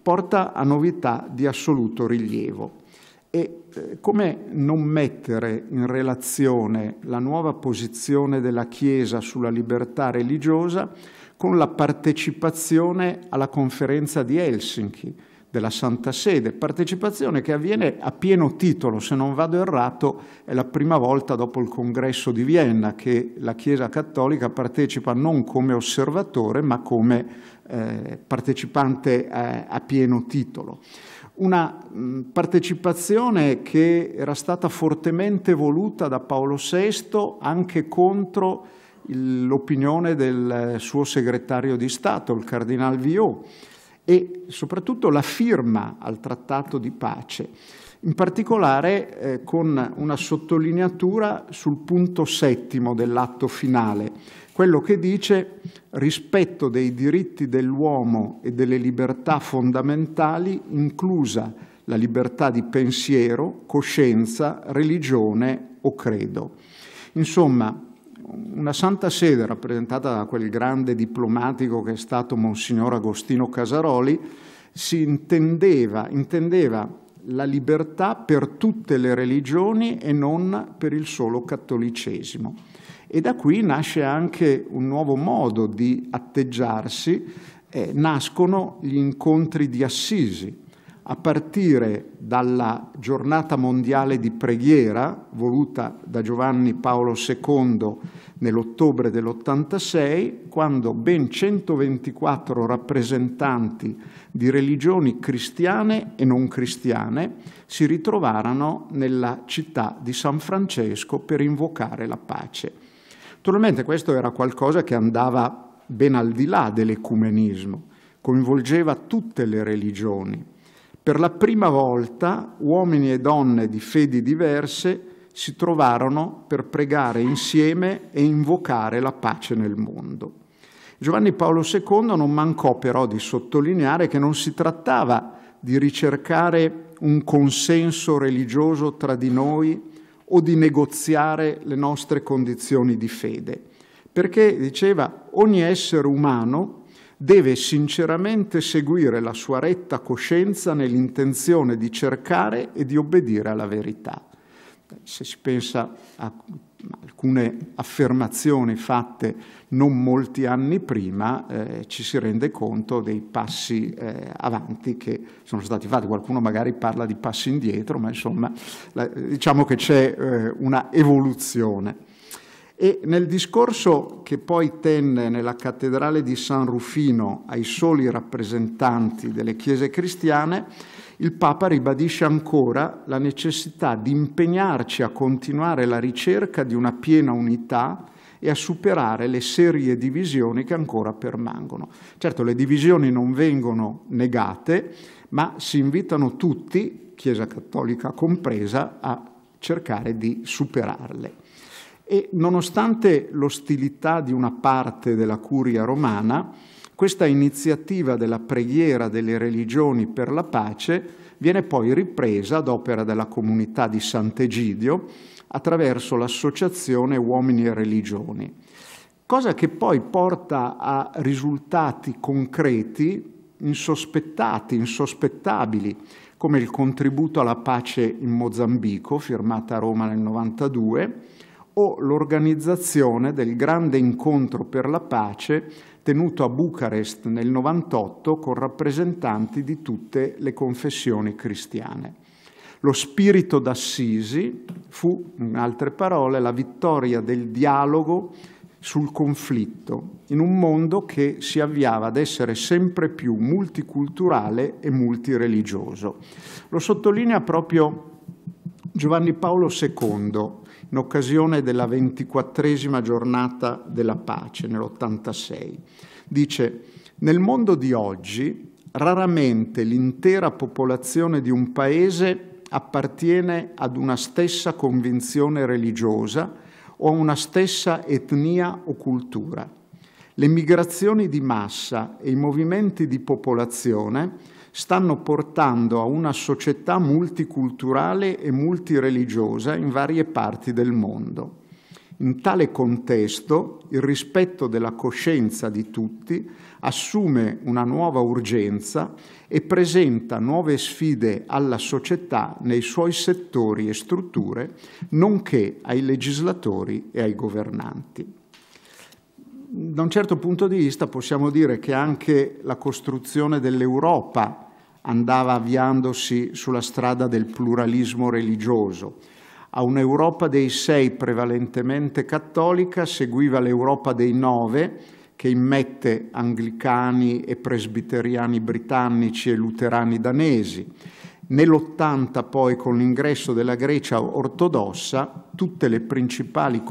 porta a novità di assoluto rilievo. E eh, come non mettere in relazione la nuova posizione della Chiesa sulla libertà religiosa con la partecipazione alla conferenza di Helsinki, della Santa Sede, partecipazione che avviene a pieno titolo, se non vado errato, è la prima volta dopo il congresso di Vienna che la Chiesa Cattolica partecipa non come osservatore ma come eh, partecipante eh, a pieno titolo. Una mh, partecipazione che era stata fortemente voluta da Paolo VI anche contro l'opinione del eh, suo segretario di Stato, il Cardinal Viot, e soprattutto la firma al trattato di pace, in particolare eh, con una sottolineatura sul punto settimo dell'atto finale, quello che dice rispetto dei diritti dell'uomo e delle libertà fondamentali, inclusa la libertà di pensiero, coscienza, religione o credo. Insomma, una santa sede rappresentata da quel grande diplomatico che è stato Monsignor Agostino Casaroli, si intendeva, intendeva la libertà per tutte le religioni e non per il solo cattolicesimo. E da qui nasce anche un nuovo modo di atteggiarsi, eh, nascono gli incontri di Assisi, a partire dalla giornata mondiale di preghiera voluta da Giovanni Paolo II nell'ottobre dell'86, quando ben 124 rappresentanti di religioni cristiane e non cristiane si ritrovarono nella città di San Francesco per invocare la pace. Naturalmente questo era qualcosa che andava ben al di là dell'ecumenismo, coinvolgeva tutte le religioni per la prima volta uomini e donne di fedi diverse si trovarono per pregare insieme e invocare la pace nel mondo. Giovanni Paolo II non mancò però di sottolineare che non si trattava di ricercare un consenso religioso tra di noi o di negoziare le nostre condizioni di fede, perché diceva ogni essere umano deve sinceramente seguire la sua retta coscienza nell'intenzione di cercare e di obbedire alla verità. Se si pensa a alcune affermazioni fatte non molti anni prima, eh, ci si rende conto dei passi eh, avanti che sono stati fatti. Qualcuno magari parla di passi indietro, ma insomma la, diciamo che c'è eh, una evoluzione. E nel discorso che poi tenne nella cattedrale di San Rufino ai soli rappresentanti delle chiese cristiane, il Papa ribadisce ancora la necessità di impegnarci a continuare la ricerca di una piena unità e a superare le serie divisioni che ancora permangono. Certo, le divisioni non vengono negate, ma si invitano tutti, Chiesa Cattolica compresa, a cercare di superarle. E nonostante l'ostilità di una parte della curia romana, questa iniziativa della preghiera delle religioni per la pace viene poi ripresa ad opera della comunità di Sant'Egidio attraverso l'associazione Uomini e Religioni, cosa che poi porta a risultati concreti insospettati, insospettabili, come il contributo alla pace in Mozambico, firmata a Roma nel 92, o l'organizzazione del grande incontro per la pace tenuto a Bucarest nel 98 con rappresentanti di tutte le confessioni cristiane. Lo spirito d'Assisi fu, in altre parole, la vittoria del dialogo sul conflitto, in un mondo che si avviava ad essere sempre più multiculturale e multireligioso. Lo sottolinea proprio Giovanni Paolo II in occasione della ventiquattresima giornata della pace nell'86. Dice, nel mondo di oggi raramente l'intera popolazione di un paese appartiene ad una stessa convinzione religiosa o a una stessa etnia o cultura. Le migrazioni di massa e i movimenti di popolazione stanno portando a una società multiculturale e multireligiosa in varie parti del mondo. In tale contesto il rispetto della coscienza di tutti assume una nuova urgenza e presenta nuove sfide alla società nei suoi settori e strutture, nonché ai legislatori e ai governanti da un certo punto di vista possiamo dire che anche la costruzione dell'Europa andava avviandosi sulla strada del pluralismo religioso. A un'Europa dei sei prevalentemente cattolica seguiva l'Europa dei nove, che immette anglicani e presbiteriani britannici e luterani danesi. Nell'80 poi con l'ingresso della Grecia ortodossa tutte le principali